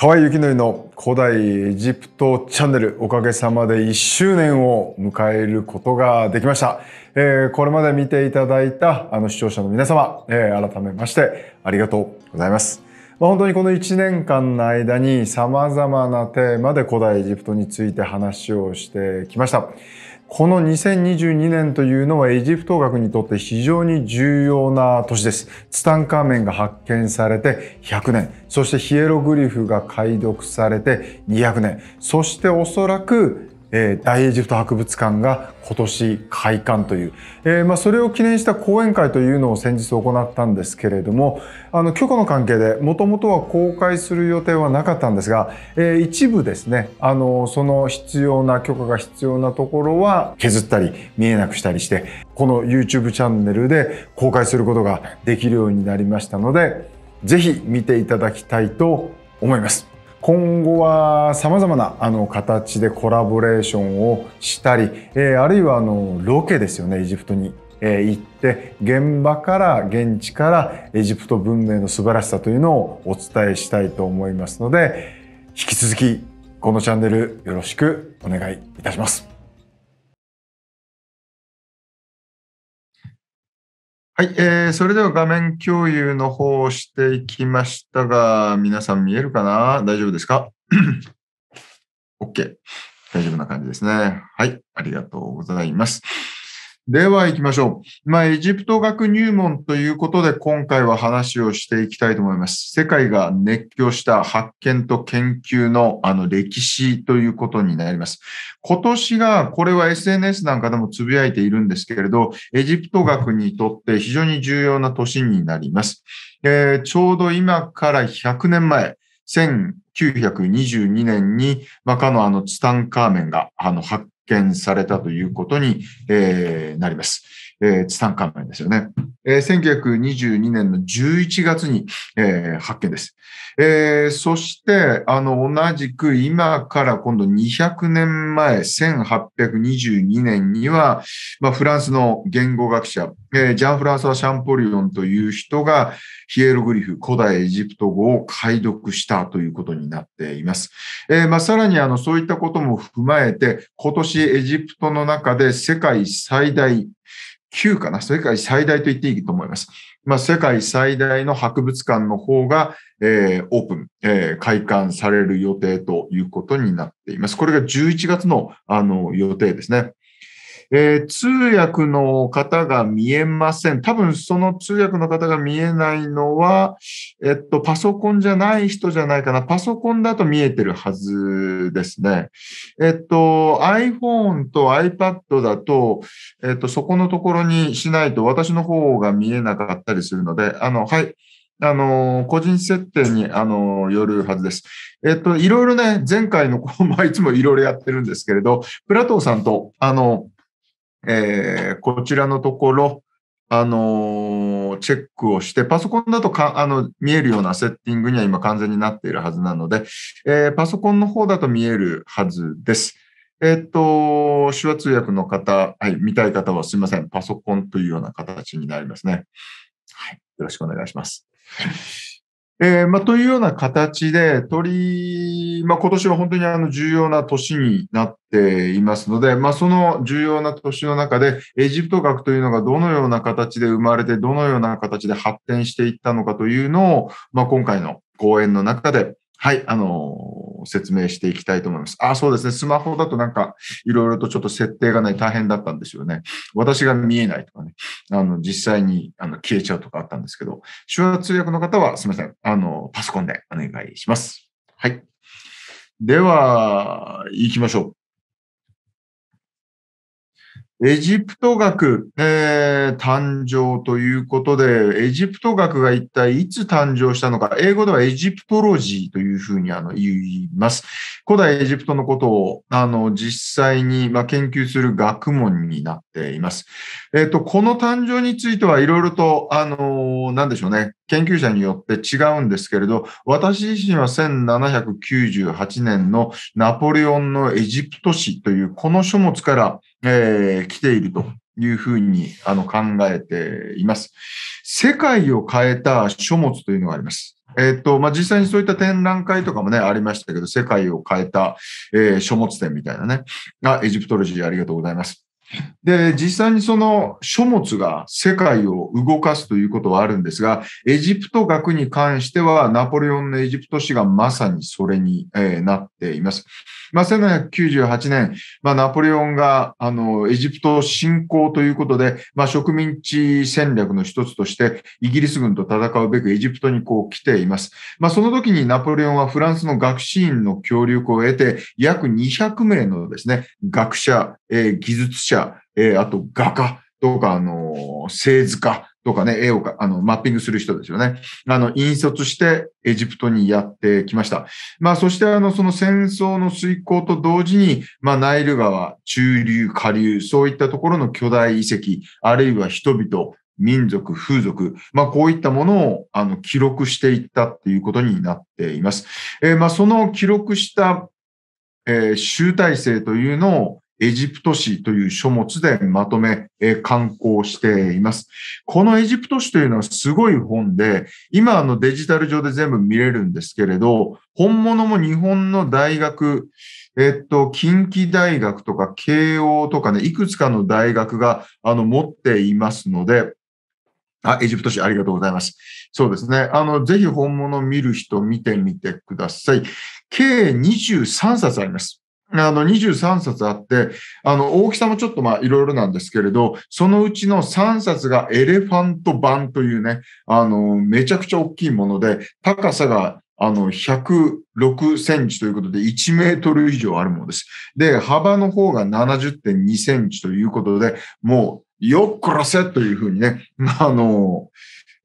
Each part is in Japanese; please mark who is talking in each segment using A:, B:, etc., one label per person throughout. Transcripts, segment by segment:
A: 河合幸則の古代エジプトチャンネルおかげさまで1周年を迎えることができました。えー、これまで見ていただいたあの視聴者の皆様、えー、改めましてありがとうございます。まあ、本当にこの1年間の間に様々なテーマで古代エジプトについて話をしてきました。この2022年というのはエジプト学にとって非常に重要な年です。ツタンカーメンが発見されて100年、そしてヒエログリフが解読されて200年、そしておそらくえ大エジプト博物館が今年開館という、えー、まあ、それを記念した講演会というのを先日行ったんですけれどもあの許可の関係でもともとは公開する予定はなかったんですが、えー、一部ですねあのその必要な許可が必要なところは削ったり見えなくしたりしてこの YouTube チャンネルで公開することができるようになりましたので是非見ていただきたいと思います。今後はさまざまなあの形でコラボレーションをしたり、えー、あるいはあのロケですよねエジプトに、えー、行って現場から現地からエジプト文明の素晴らしさというのをお伝えしたいと思いますので引き続きこのチャンネルよろしくお願いいたします。はい、えー、それでは画面共有の方をしていきましたが、皆さん見えるかな大丈夫ですか ?OK。大丈夫な感じですね。はい、ありがとうございます。では行きましょう。まあ、エジプト学入門ということで、今回は話をしていきたいと思います。世界が熱狂した発見と研究のあの歴史ということになります。今年が、これは SNS なんかでもつぶやいているんですけれど、エジプト学にとって非常に重要な年になります。えー、ちょうど今から100年前、1922年に、まあ、かのあのツタンカーメンがあの発見されたということに、えー、なります。えー、ツタンカメンですよね。えー、1922年の11月に、えー、発見です。えー、そして、あの、同じく今から今度200年前、1822年には、まあ、フランスの言語学者、えー、ジャン・フランソワ・シャンポリオンという人が、ヒエログリフ、古代エジプト語を解読したということになっています。えー、まあ、さらに、あの、そういったことも踏まえて、今年エジプトの中で世界最大旧かな、世界最大と言っていいと思います。まあ、世界最大の博物館の方が、えー、オープン、えー、開館される予定ということになっています。これが11月のあの予定ですね。えー、通訳の方が見えません。多分その通訳の方が見えないのは、えっと、パソコンじゃない人じゃないかな。パソコンだと見えてるはずですね。えっと、iPhone と iPad だと、えっと、そこのところにしないと私の方が見えなかったりするので、あの、はい。あの、個人設定に、あの、よるはずです。えっと、いろいろね、前回の、まあ、いつもいろいろやってるんですけれど、プラトーさんと、あの、えー、こちらのところ、あのー、チェックをして、パソコンだとか、あの、見えるようなセッティングには今完全になっているはずなので、えー、パソコンの方だと見えるはずです。えっ、と、手話通訳の方、はい、見たい方はすいません、パソコンというような形になりますね。はい、よろしくお願いします。えーまあ、というような形で、鳥、まあ、今年は本当にあの重要な年になっていますので、まあ、その重要な年の中で、エジプト学というのがどのような形で生まれて、どのような形で発展していったのかというのを、まあ、今回の講演の中で、はい、あのー説明していきたいと思います。あ、そうですね。スマホだとなんか、いろいろとちょっと設定がね、大変だったんですよね。私が見えないとかね、あの、実際にあの消えちゃうとかあったんですけど、手話通訳の方は、すみません。あの、パソコンでお願いします。はい。では、行きましょう。エジプト学、えー、誕生ということで、エジプト学が一体いつ誕生したのか、英語ではエジプトロジーというふうにあの言います。古代エジプトのことをあの実際に、ま研究する学問になっています。えっ、ー、と、この誕生についてはいろいろと、あのー、なんでしょうね、研究者によって違うんですけれど、私自身は1798年のナポレオンのエジプト史というこの書物から、えー、来ているというふうにあの考えています。世界を変えた書物というのがあります。えっ、ー、と、まあ、実際にそういった展覧会とかもね、ありましたけど、世界を変えた、えー、書物展みたいなね。あ、エジプトロジーありがとうございます。で、実際にその書物が世界を動かすということはあるんですが、エジプト学に関しては、ナポレオンのエジプト史がまさにそれに、えー、なっています。まあ、1798年、まあ、ナポレオンが、あの、エジプト侵攻ということで、まあ、植民地戦略の一つとして、イギリス軍と戦うべくエジプトにこう来ています。まあ、その時にナポレオンはフランスの学士院の協力を得て、約200名のですね、学者、えー、技術者、えー、あと画家、とか、あの、製図家とかね、絵をあのマッピングする人ですよね。あの、引率してエジプトにやってきました。まあ、そしてあの、その戦争の遂行と同時に、まあ、ナイル川、中流、下流、そういったところの巨大遺跡、あるいは人々、民族、風俗、まあ、こういったものをあの記録していったっていうことになっています。えー、まあ、その記録した、えー、集大成というのを、エジプト史という書物でまとめ、え刊行しています。このエジプト史というのはすごい本で、今あのデジタル上で全部見れるんですけれど、本物も日本の大学、えっと、近畿大学とか慶応とかね、いくつかの大学があの持っていますので、あ、エジプト市ありがとうございます。そうですね。あの、ぜひ本物見る人見てみてください。計23冊あります。あの、23冊あって、あの、大きさもちょっとまあいろいろなんですけれど、そのうちの3冊がエレファント版というね、あの、めちゃくちゃ大きいもので、高さがあの、106センチということで、1メートル以上あるものです。で、幅の方が70.2センチということで、もう、よっこらせというふうにね、あの、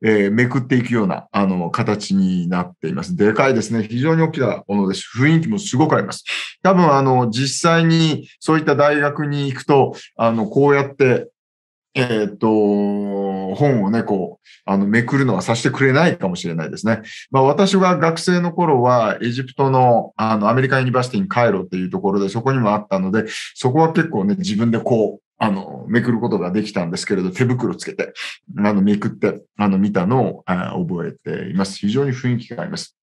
A: えー、めくっていくような、あの、形になっています。でかいですね。非常に大きなものです。雰囲気もすごくあります。多分、あの、実際にそういった大学に行くと、あの、こうやって、えっ、と、本をね、こう、あの、めくるのはさせてくれないかもしれないですね。まあ、私が学生の頃は、エジプトの、あの、アメリカンユニバーシティにカイロっていうところで、そこにもあったので、そこは結構ね、自分でこう、あの、めくることができたんですけれど、手袋つけて、あの、めくって、あの、見たのを覚えています。非常に雰囲気があります。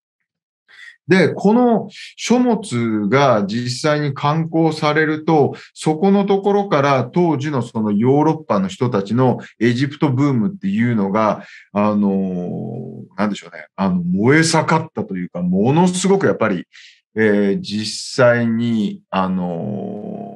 A: で、この書物が実際に刊行されると、そこのところから当時のそのヨーロッパの人たちのエジプトブームっていうのが、あの、なんでしょうね、あの、燃え盛ったというか、ものすごくやっぱり、えー、実際に、あの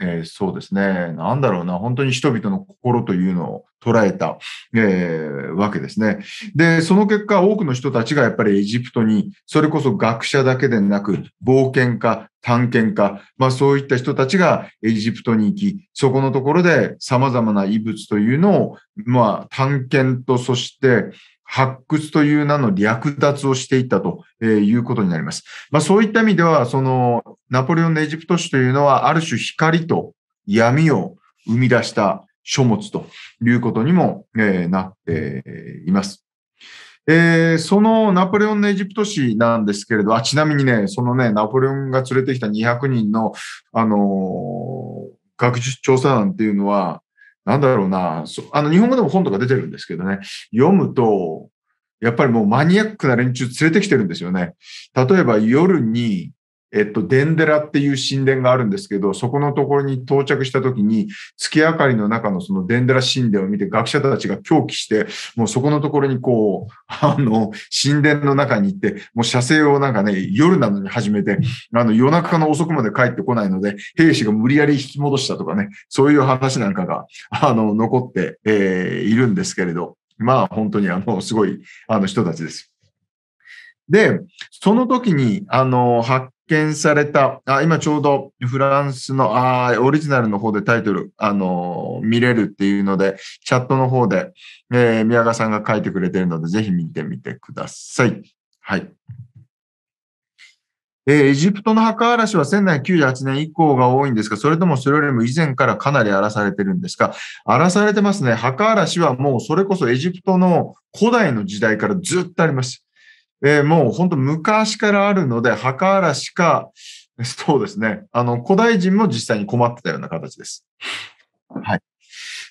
A: えー、そうですね。なんだろうな。本当に人々の心というのを捉えた、えー、わけですね。で、その結果、多くの人たちがやっぱりエジプトに、それこそ学者だけでなく、冒険家、探検家、まあそういった人たちがエジプトに行き、そこのところで様々な遺物というのを、まあ探検とそして、発掘という名の略奪をしていったということになります。まあ、そういった意味では、そのナポレオンのエジプト史というのは、ある種光と闇を生み出した書物ということにも、なっています。えー、そのナポレオンのエジプト史なんですけれど、あちなみにね、そのね、ナポレオンが連れてきた200人の、あのー、学術調査団っていうのは、なんだろうな、あの日本語でも本とか出てるんですけどね、読むと、やっぱりもうマニアックな連中連れてきてるんですよね。例えば夜にえっと、デンデラっていう神殿があるんですけど、そこのところに到着した時に、月明かりの中のそのデンデラ神殿を見て学者たちが狂気して、もうそこのところにこう、あの、神殿の中に行って、もう射精をなんかね、夜なのに始めて、あの、夜中の遅くまで帰ってこないので、兵士が無理やり引き戻したとかね、そういう話なんかが、あの、残って、えー、いるんですけれど、まあ、本当にあの、すごい、あの人たちです。で、その時に、あの、発見された、あ今ちょうどフランスのあオリジナルの方でタイトル、あのー、見れるっていうので、チャットの方で、えー、宮川さんが書いてくれてるので、ぜひ見てみてください。はい。えー、エジプトの墓荒らしは1 9 9 8年以降が多いんですが、それともそれよりも以前からかなり荒らされてるんですが、荒らされてますね。墓荒らしはもうそれこそエジプトの古代の時代からずっとあります。えー、もう本当昔からあるので、墓荒らしか、そうですね。あの、古代人も実際に困ってたような形です。はい。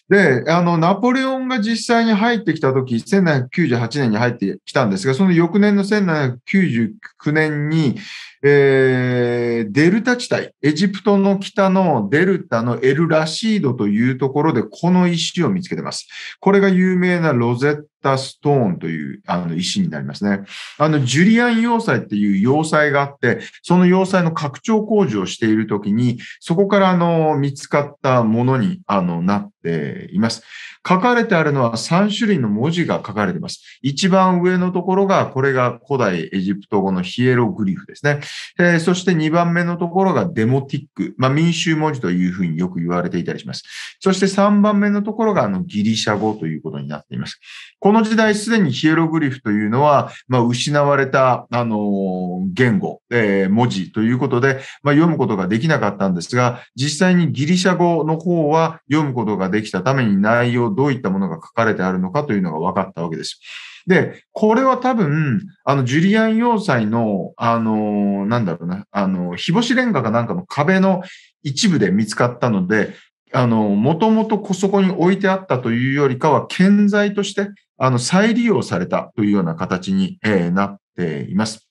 A: で、あの、ナポレオンが実際に入ってきたとき、1798年に入ってきたんですが、その翌年の1799年に、えー、デルタ地帯、エジプトの北のデルタのエルラシードというところで、この石を見つけてます。これが有名なロゼッタストーンというあの石になりますね。あの、ジュリアン要塞っていう要塞があって、その要塞の拡張工事をしているときに、そこからあの、見つかったものにあの、なっています。書かれてあるのは3種類の文字が書かれています。一番上のところが、これが古代エジプト語のヒエログリフですね。えー、そして2番目のところがデモティック。まあ、民衆文字というふうによく言われていたりします。そして3番目のところが、あの、ギリシャ語ということになっています。ここの時代すでにヒエログリフというのは、まあ、失われた、あの、言語、えー、文字ということで、まあ、読むことができなかったんですが、実際にギリシャ語の方は読むことができたために内容、どういったものが書かれてあるのかというのが分かったわけです。で、これは多分、あの、ジュリアン要塞の、あの、なんだろうな、あの、日干しレンガかなんかの壁の一部で見つかったので、あの、もともとそこに置いてあったというよりかは、建材として、あの、再利用されたというような形に、なっています。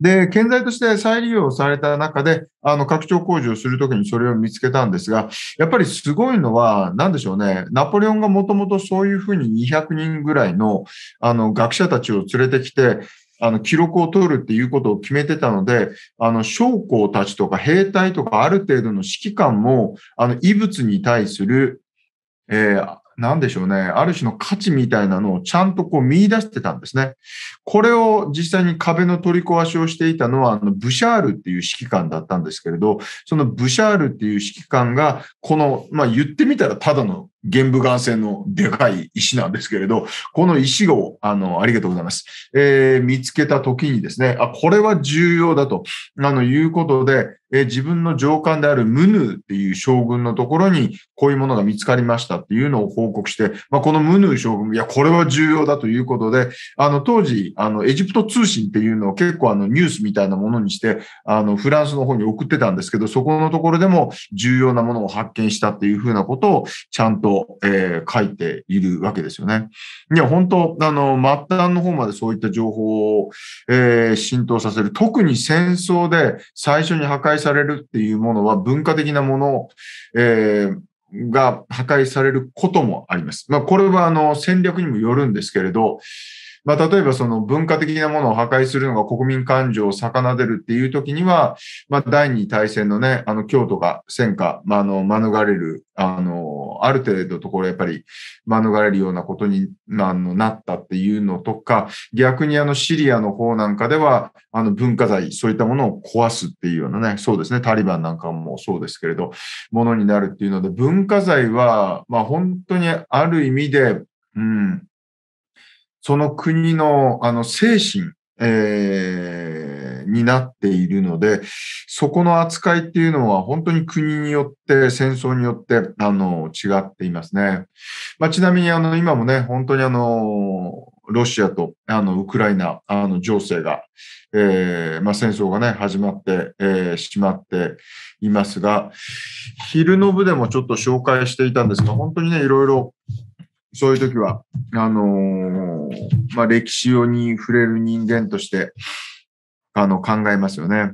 A: で、建材として再利用された中で、あの、拡張工事をするときにそれを見つけたんですが、やっぱりすごいのは、何でしょうね。ナポレオンがもともとそういうふうに200人ぐらいの、あの、学者たちを連れてきて、あの、記録を取るっていうことを決めてたので、あの、将校たちとか兵隊とかある程度の指揮官も、あの、異物に対する、えー、なんでしょうね、ある種の価値みたいなのをちゃんとこう見出してたんですね。これを実際に壁の取り壊しをしていたのは、あのブシャールっていう指揮官だったんですけれど、そのブシャールっていう指揮官が、この、まあ言ってみたらただの玄武岩線のでかい石なんですけれど、この石を、あの、ありがとうございます。えー、見つけた時にですね、あ、これは重要だと、あの、いうことで、えー、自分の上官であるムヌーっていう将軍のところに、こういうものが見つかりましたっていうのを報告して、まあ、このムヌー将軍、いや、これは重要だということで、あの、当時、あの、エジプト通信っていうのを結構あの、ニュースみたいなものにして、あの、フランスの方に送ってたんですけど、そこのところでも重要なものを発見したっていうふうなことを、ちゃんとを、えー、書いているわけですよね。いや、本当あの、末端の方までそういった情報を、えー、浸透させる。特に戦争で最初に破壊されるっていうものは文化的なものを、えーが破壊されることもあります。まあ、これはあの戦略にもよるんですけれど、まあ、例えばその文化的なものを破壊するのが国民感情を逆なでるっていう時には、まあ、第二大戦のね、あの、京都が戦火、まあ、あの、免れる、あの、ある程度ところやっぱり免れるようなことに、まあ、あのなったっていうのとか、逆にあの、シリアの方なんかでは、あの、文化財、そういったものを壊すっていうようなね、そうですね、タリバンなんかもそうですけれど、ものになるっていうので、文化財は、まあ、本当にある意味で、うん、その国のあの精神、えー、になっているので、そこの扱いっていうのは本当に国によって、戦争によって、あの、違っていますね。まあ、ちなみに、あの、今もね、本当にあの、ロシアとあのウクライナあの情勢が、えーまあ、戦争がね、始まって、えー、しまっていますが、昼の部でもちょっと紹介していたんですが、本当にね、いろいろそういう時は、あのー、まあ、歴史に触れる人間として、あの、考えますよね。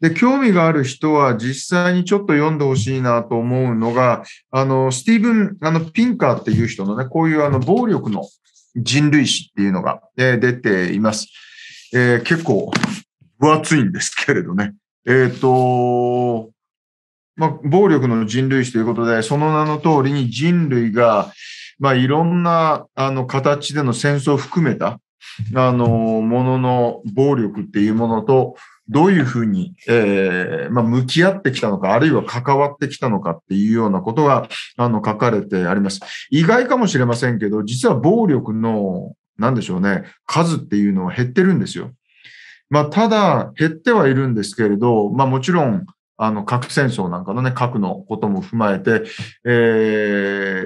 A: で、興味がある人は実際にちょっと読んでほしいなと思うのが、あの、スティーブン、あの、ピンカーっていう人のね、こういうあの、暴力の人類史っていうのが、えー、出ています。えー、結構、分厚いんですけれどね。えっ、ー、と、まあ、暴力の人類史ということで、その名の通りに人類が、まあ、いろんなあの形での戦争を含めたあのものの暴力っていうものとどういうふうに、えーまあ、向き合ってきたのか、あるいは関わってきたのかっていうようなことがあの書かれてあります。意外かもしれませんけど、実は暴力の、なんでしょうね、数っていうのは減ってるんですよ。まあ、ただ、減ってはいるんですけれど、まあ、もちろん、あの、核戦争なんかのね、核のことも踏まえて、え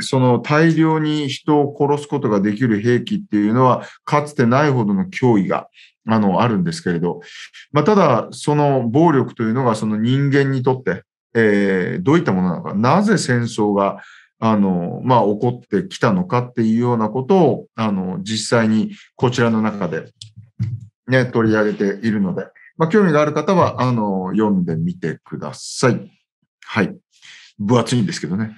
A: その大量に人を殺すことができる兵器っていうのは、かつてないほどの脅威が、あの、あるんですけれど、まあ、ただ、その暴力というのが、その人間にとって、えー、どういったものなのか、なぜ戦争が、あの、まあ、起こってきたのかっていうようなことを、あの、実際にこちらの中で、ね、取り上げているので、まあ、興味がある方は、あの、読んでみてください。はい。分厚いんですけどね。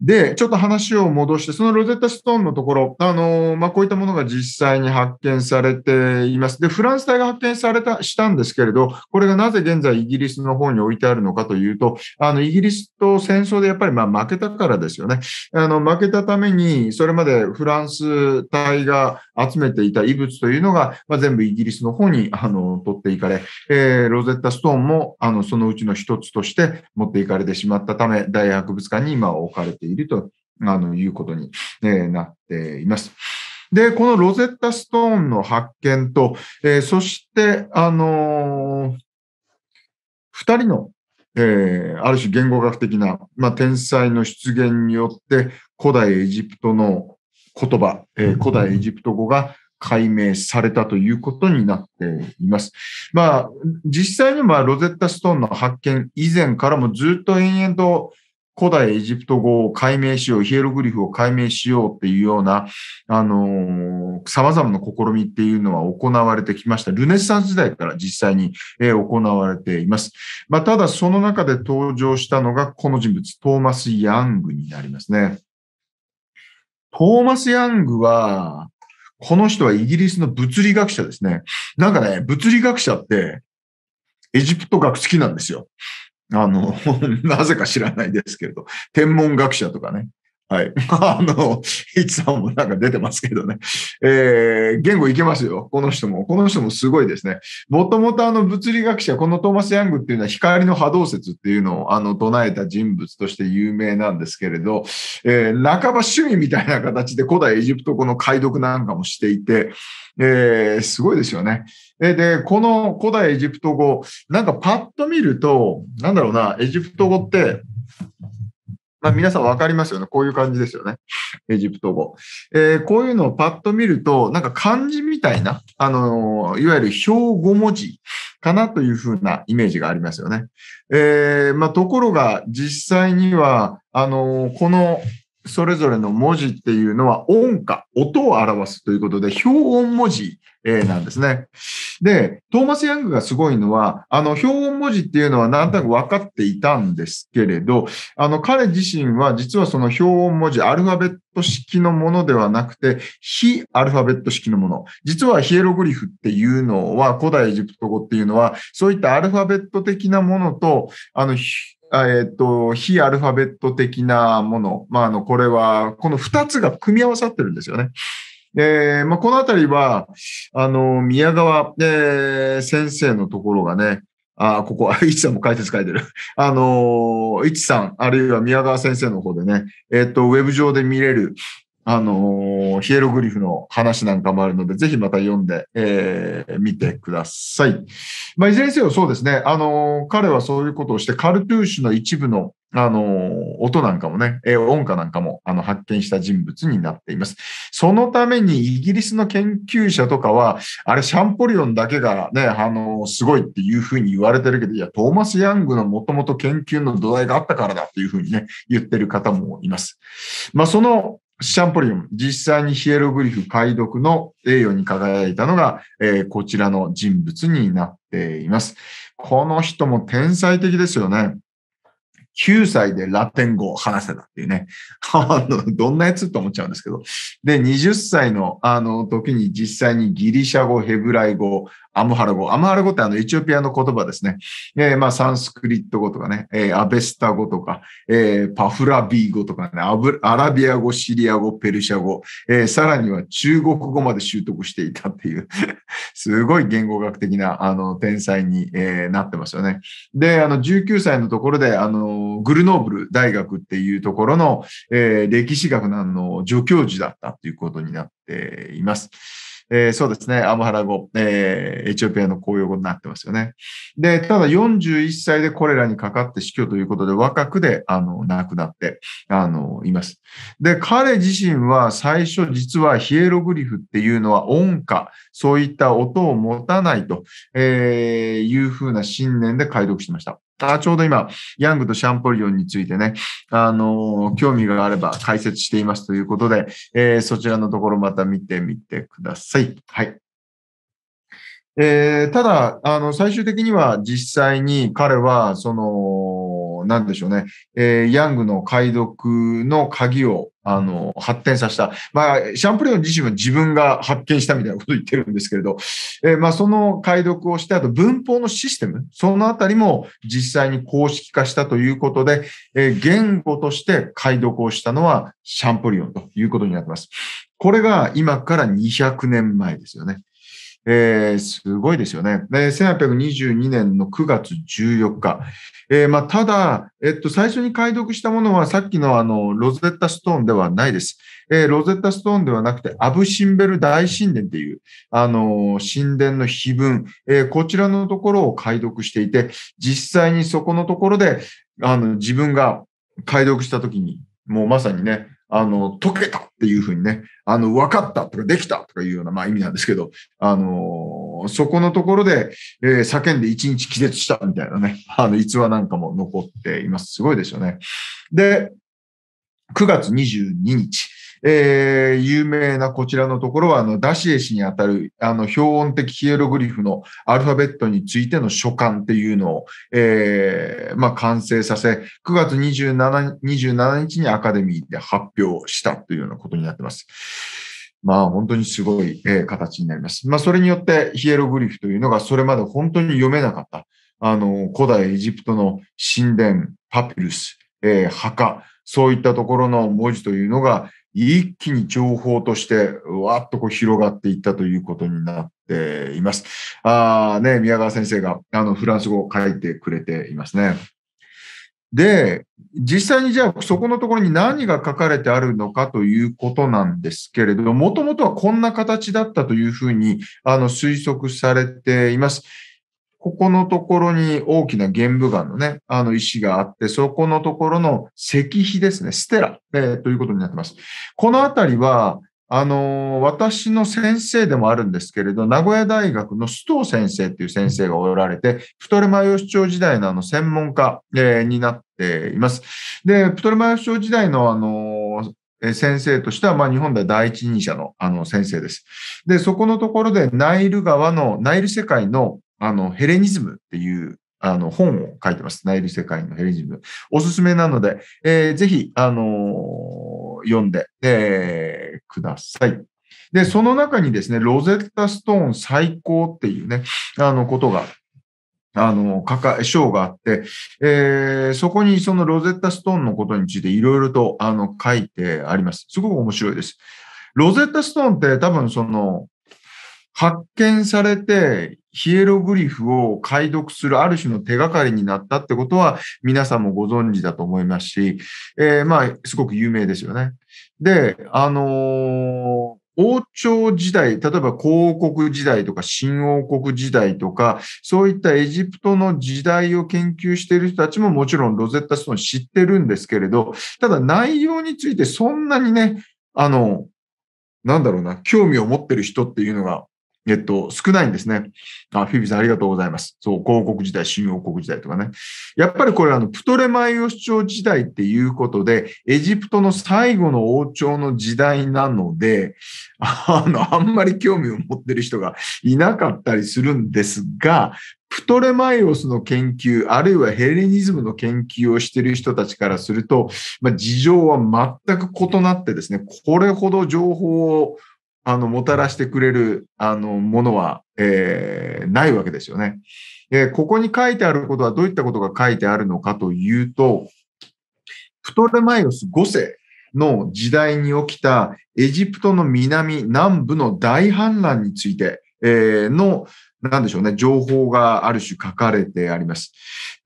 A: で、ちょっと話を戻して、そのロゼッタストーンのところ、あのー、まあ、こういったものが実際に発見されています。で、フランス隊が発見された、したんですけれど、これがなぜ現在イギリスの方に置いてあるのかというと、あの、イギリスと戦争でやっぱりまあ負けたからですよね。あの、負けたために、それまでフランス隊が集めていた遺物というのが、まあ、全部イギリスの方に、あの、取っていかれ、えー、ロゼッタストーンも、あの、そのうちの一つとして持っていかれてしまったため、大博物館に今置かれてているとあのいうことに、えなっています。で、このロゼッタストーンの発見と、えー、そして、あのー、二人の、えー、ある種言語学的な、まあ、天才の出現によって、古代エジプトの言葉、えー、古代エジプト語が解明されたということになっています。まあ、実際にまあロゼッタストーンの発見以前からもずっと延々と古代エジプト語を解明しよう、ヒエログリフを解明しようっていうような、あのー、様々な試みっていうのは行われてきました。ルネッサンス時代から実際に、え行われています。まあ、ただ、その中で登場したのが、この人物、トーマス・ヤングになりますね。トーマス・ヤングは、この人はイギリスの物理学者ですね。なんかね、物理学者って、エジプト学好きなんですよ。あの、なぜか知らないですけれど、天文学者とかね、はい。あの、ヒチさんもなんか出てますけどね。えー、言語いけますよ。この人も。この人もすごいですね。もともとあの物理学者、このトーマス・ヤングっていうのは光の波動説っていうのをあの唱えた人物として有名なんですけれど、えー、半ば趣味みたいな形で古代エジプト語の解読なんかもしていて、えー、すごいですよね。で、この古代エジプト語、なんかパッと見ると、なんだろうな、エジプト語って、まあ、皆さん分かりますよね。こういう感じですよね。エジプト語。えー、こういうのをパッと見ると、なんか漢字みたいな、あのー、いわゆる表語文字かなというふうなイメージがありますよね。えー、まあ、ところが実際には、あのこのそれぞれの文字っていうのは音か音を表すということで、表音文字、えなんですね。で、トーマス・ヤングがすごいのは、あの、表音文字っていうのはなんとなく分かっていたんですけれど、あの、彼自身は実はその表音文字、アルファベット式のものではなくて、非アルファベット式のもの。実はヒエログリフっていうのは、古代エジプト語っていうのは、そういったアルファベット的なものと、あの、えっと、非アルファベット的なもの。まあ、あの、これは、この2つが組み合わさってるんですよね。えー、まあ、このあたりは、あの、宮川、えー、先生のところがね、あ、ここ、いちさんも解説書いてる。あのいちさん、あるいは宮川先生の方でね、えっ、ー、と、ウェブ上で見れる、あのー、ヒエログリフの話なんかもあるので、ぜひまた読んで、えー、見てください。まあ、いずれにせよそうですね、あのー、彼はそういうことをして、カルトゥーシュの一部のあの、音なんかもね、音歌なんかもあの発見した人物になっています。そのためにイギリスの研究者とかは、あれ、シャンポリオンだけがね、あの、すごいっていうふうに言われてるけど、いや、トーマス・ヤングのもともと研究の土台があったからだっていうふうにね、言ってる方もいます。まあ、そのシャンポリオン、実際にヒエログリフ解読の栄誉に輝いたのが、えー、こちらの人物になっています。この人も天才的ですよね。9歳でラテン語を話せたっていうね。どんなやつと思っちゃうんですけど。で、20歳のあの時に実際にギリシャ語、ヘブライ語、アムハラ語。アムハラ語ってあのエチオピアの言葉ですね。えー、まあサンスクリット語とかね、えー、アベスタ語とか、えー、パフラビー語とかねアブ、アラビア語、シリア語、ペルシャ語、えー、さらには中国語まで習得していたっていう すごい言語学的なあの天才に、えー、なってますよね。で、あの19歳のところで、あの、グルノーブル大学っていうところの、えー、歴史学のの助教授だったということになっています。えー、そうですね、アムハラ語、えー、エチオピアの公用語になってますよね。で、ただ41歳でコレラにかかって死去ということで、若くで、あの、亡くなって、あの、います。で、彼自身は最初、実はヒエログリフっていうのは音歌、そういった音を持たないと、えいうふうな信念で解読してました。あちょうど今、ヤングとシャンポリオンについてね、あのー、興味があれば解説していますということで、えー、そちらのところまた見てみてください。はい。えー、ただ、あの、最終的には実際に彼は、その、なんでしょうね、えー、ヤングの解読の鍵をあの、発展させた。まあ、シャンプレオン自身は自分が発見したみたいなことを言ってるんですけれど、えー、まあ、その解読をして、あと文法のシステム、そのあたりも実際に公式化したということで、えー、言語として解読をしたのはシャンプリオンということになってます。これが今から200年前ですよね。えー、すごいですよね。で、1822年の9月14日。えー、まあ、ただ、えっと、最初に解読したものは、さっきのあの、ロゼッタストーンではないです。えー、ロゼッタストーンではなくて、アブシンベル大神殿っていう、あの神殿の碑文、えこちらのところを解読していて、実際にそこのところで、あの、自分が解読したときに、もうまさにね、あの、溶けたっていうふうにね、あの、分かったとかできたとかいうような、まあ意味なんですけど、あのー、そこのところで、えー、叫んで一日気絶したみたいなね、あの、逸話なんかも残っています。すごいですよね。で、9月22日、えー、有名なこちらのところは、あの、ダシエ氏にあたる、あの、標音的ヒエログリフのアルファベットについての書簡っていうのを、えー、まあ、完成させ、9月27、27日にアカデミーで発表したというようなことになってます。まあ本当にすごい、えー、形になります。まあそれによってヒエログリフというのがそれまで本当に読めなかった。あの、古代エジプトの神殿、パピルス、えー、墓、そういったところの文字というのが、一気に情報として、わっとこう広がっていったということになっています。あね、宮川先生が、あの、フランス語を書いてくれていますね。で、実際にじゃあそこのところに何が書かれてあるのかということなんですけれども、もともとはこんな形だったというふうにあの推測されています。ここのところに大きな玄武岩のね、あの石があって、そこのところの石碑ですね、ステラ、えー、ということになってます。このあたりは、あの、私の先生でもあるんですけれど、名古屋大学の須藤先生っていう先生がおられて、プトレマイオ市長時代のあの専門家、えー、になっています。で、プトレマイオ市長時代のあの、先生としては、まあ、日本では第一人者のあの先生です。で、そこのところでナイル川の、ナイル世界のあの、ヘレニズムっていう、あの、本を書いてます。ナイル世界のヘレニズム。おすすめなので、えー、ぜひ、あのー、読んで、えー、ください。で、その中にですね、ロゼッタストーン最高っていうね、あの、ことが、あの、かか、章があって、えー、そこにそのロゼッタストーンのことについていろいろと、あの、書いてあります。すごく面白いです。ロゼッタストーンって多分その、発見されてヒエログリフを解読するある種の手がかりになったってことは皆さんもご存知だと思いますし、えー、まあ、すごく有名ですよね。で、あのー王朝時代、例えば皇国時代とか新王国時代とか、そういったエジプトの時代を研究している人たちももちろんロゼッタストーン知ってるんですけれど、ただ内容についてそんなにね、あの、なんだろうな、興味を持ってる人っていうのがえっと、少ないんですね。あ、フィビさんありがとうございます。そう、広告時代、新王国時代とかね。やっぱりこれ、あの、プトレマイオス朝時代っていうことで、エジプトの最後の王朝の時代なので、あの、あんまり興味を持ってる人がいなかったりするんですが、プトレマイオスの研究、あるいはヘレニズムの研究をしている人たちからすると、まあ、事情は全く異なってですね、これほど情報をあの、もたらしてくれる、あの、ものは、えー、ないわけですよね。え。ここに書いてあることはどういったことが書いてあるのかというと、プトレマイオス5世の時代に起きたエジプトの南、南部の大反乱について、えー、の、なんでしょうね、情報がある種書かれてあります。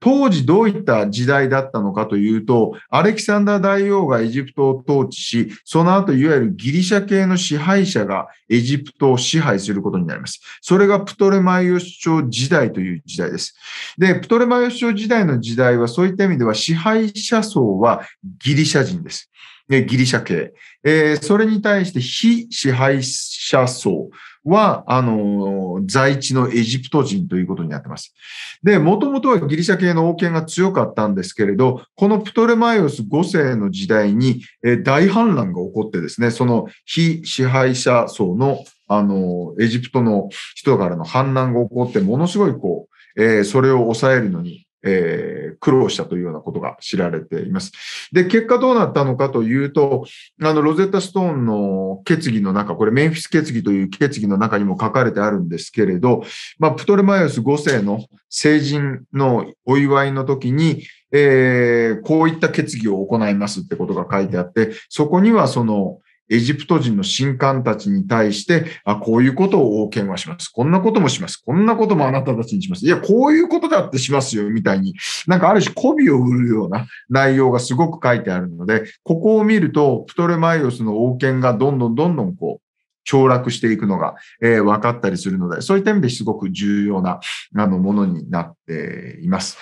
A: 当時どういった時代だったのかというと、アレキサンダー大王がエジプトを統治し、その後いわゆるギリシャ系の支配者がエジプトを支配することになります。それがプトレマイオス朝時代という時代です。で、プトレマイオス朝時代の時代はそういった意味では支配者層はギリシャ人です。ギリシャ系。えー、それに対して非支配者層。は、あの、在地のエジプト人ということになってます。で、もともとはギリシャ系の王権が強かったんですけれど、このプトレマイオス5世の時代に大反乱が起こってですね、その非支配者層の、あの、エジプトの人からの反乱が起こって、ものすごいこう、えー、それを抑えるのに、えー、苦労したというようなことが知られています。で、結果どうなったのかというと、あの、ロゼッタ・ストーンの決議の中、これメンフィス決議という決議の中にも書かれてあるんですけれど、まあ、プトレマイオス5世の成人のお祝いの時に、えー、こういった決議を行いますってことが書いてあって、そこにはその、エジプト人の神官たちに対して、あこういうことを王権はします。こんなこともします。こんなこともあなたたちにします。いや、こういうことだってしますよ、みたいに。なんかある種、媚びを売るような内容がすごく書いてあるので、ここを見ると、プトレマイオスの王権がどんどんどんどんこう、凋落していくのが、えー、分かったりするので、そういった意味ですごく重要なあのものになっています。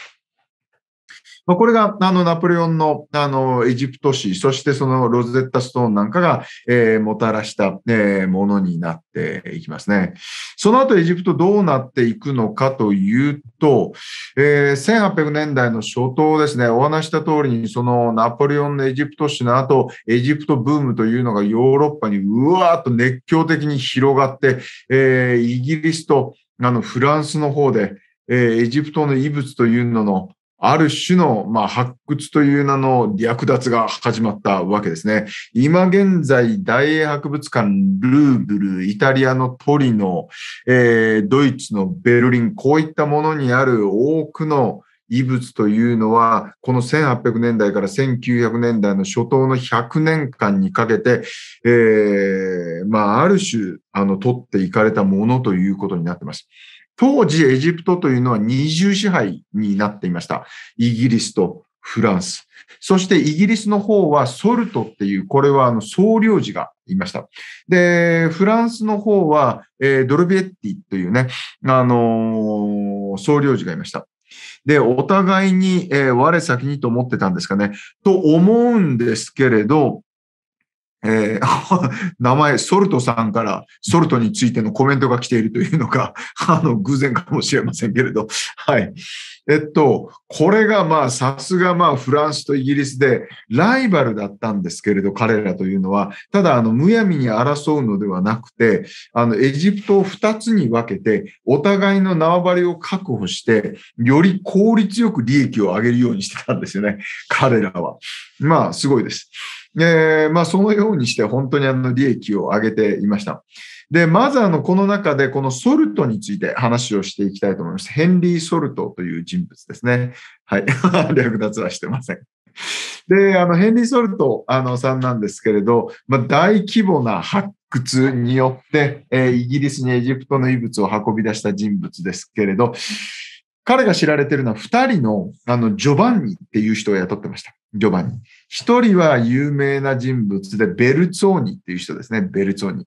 A: まあ、これがあのナポレオンのあのエジプト史、そしてそのロゼッタストーンなんかが、えー、もたらした、えー、ものになっていきますね。その後エジプトどうなっていくのかというと、えー、1800年代の初頭ですね、お話した通りにそのナポレオンのエジプト史の後、エジプトブームというのがヨーロッパにうわーっと熱狂的に広がって、えー、イギリスとあのフランスの方で、えー、エジプトの遺物というののある種の、まあ、発掘という名の略奪が始まったわけですね。今現在、大英博物館、ルーブル、イタリアのトリノ、えー、ドイツのベルリン、こういったものにある多くの遺物というのは、この1800年代から1900年代の初頭の100年間にかけて、えー、まあ、ある種、あの、取っていかれたものということになってます。当時エジプトというのは二重支配になっていました。イギリスとフランス。そしてイギリスの方はソルトっていう、これはあの総領事がいました。で、フランスの方は、えドルビエッティというね、あの総領事がいました。で、お互いに、え我先にと思ってたんですかね、と思うんですけれど、えー、名前、ソルトさんからソルトについてのコメントが来ているというのが、あの、偶然かもしれませんけれど。はい。えっと、これがまあ、さすがまあ、フランスとイギリスでライバルだったんですけれど、彼らというのは、ただ、あの、むやみに争うのではなくて、あの、エジプトを2つに分けて、お互いの縄張りを確保して、より効率よく利益を上げるようにしてたんですよね。彼らは。まあ、すごいです。えー、まあ、そのようにして本当にあの利益を上げていました。で、まずあの、この中でこのソルトについて話をしていきたいと思います。ヘンリー・ソルトという人物ですね。はい。略奪はしてません。で、あの、ヘンリー・ソルトあのさんなんですけれど、まあ、大規模な発掘によって、えー、イギリスにエジプトの遺物を運び出した人物ですけれど、彼が知られているのは2人のあのジョバンニっていう人を雇ってました。ジョバンニ。一人は有名な人物で、ベルツォーニっていう人ですね、ベルツォーニ。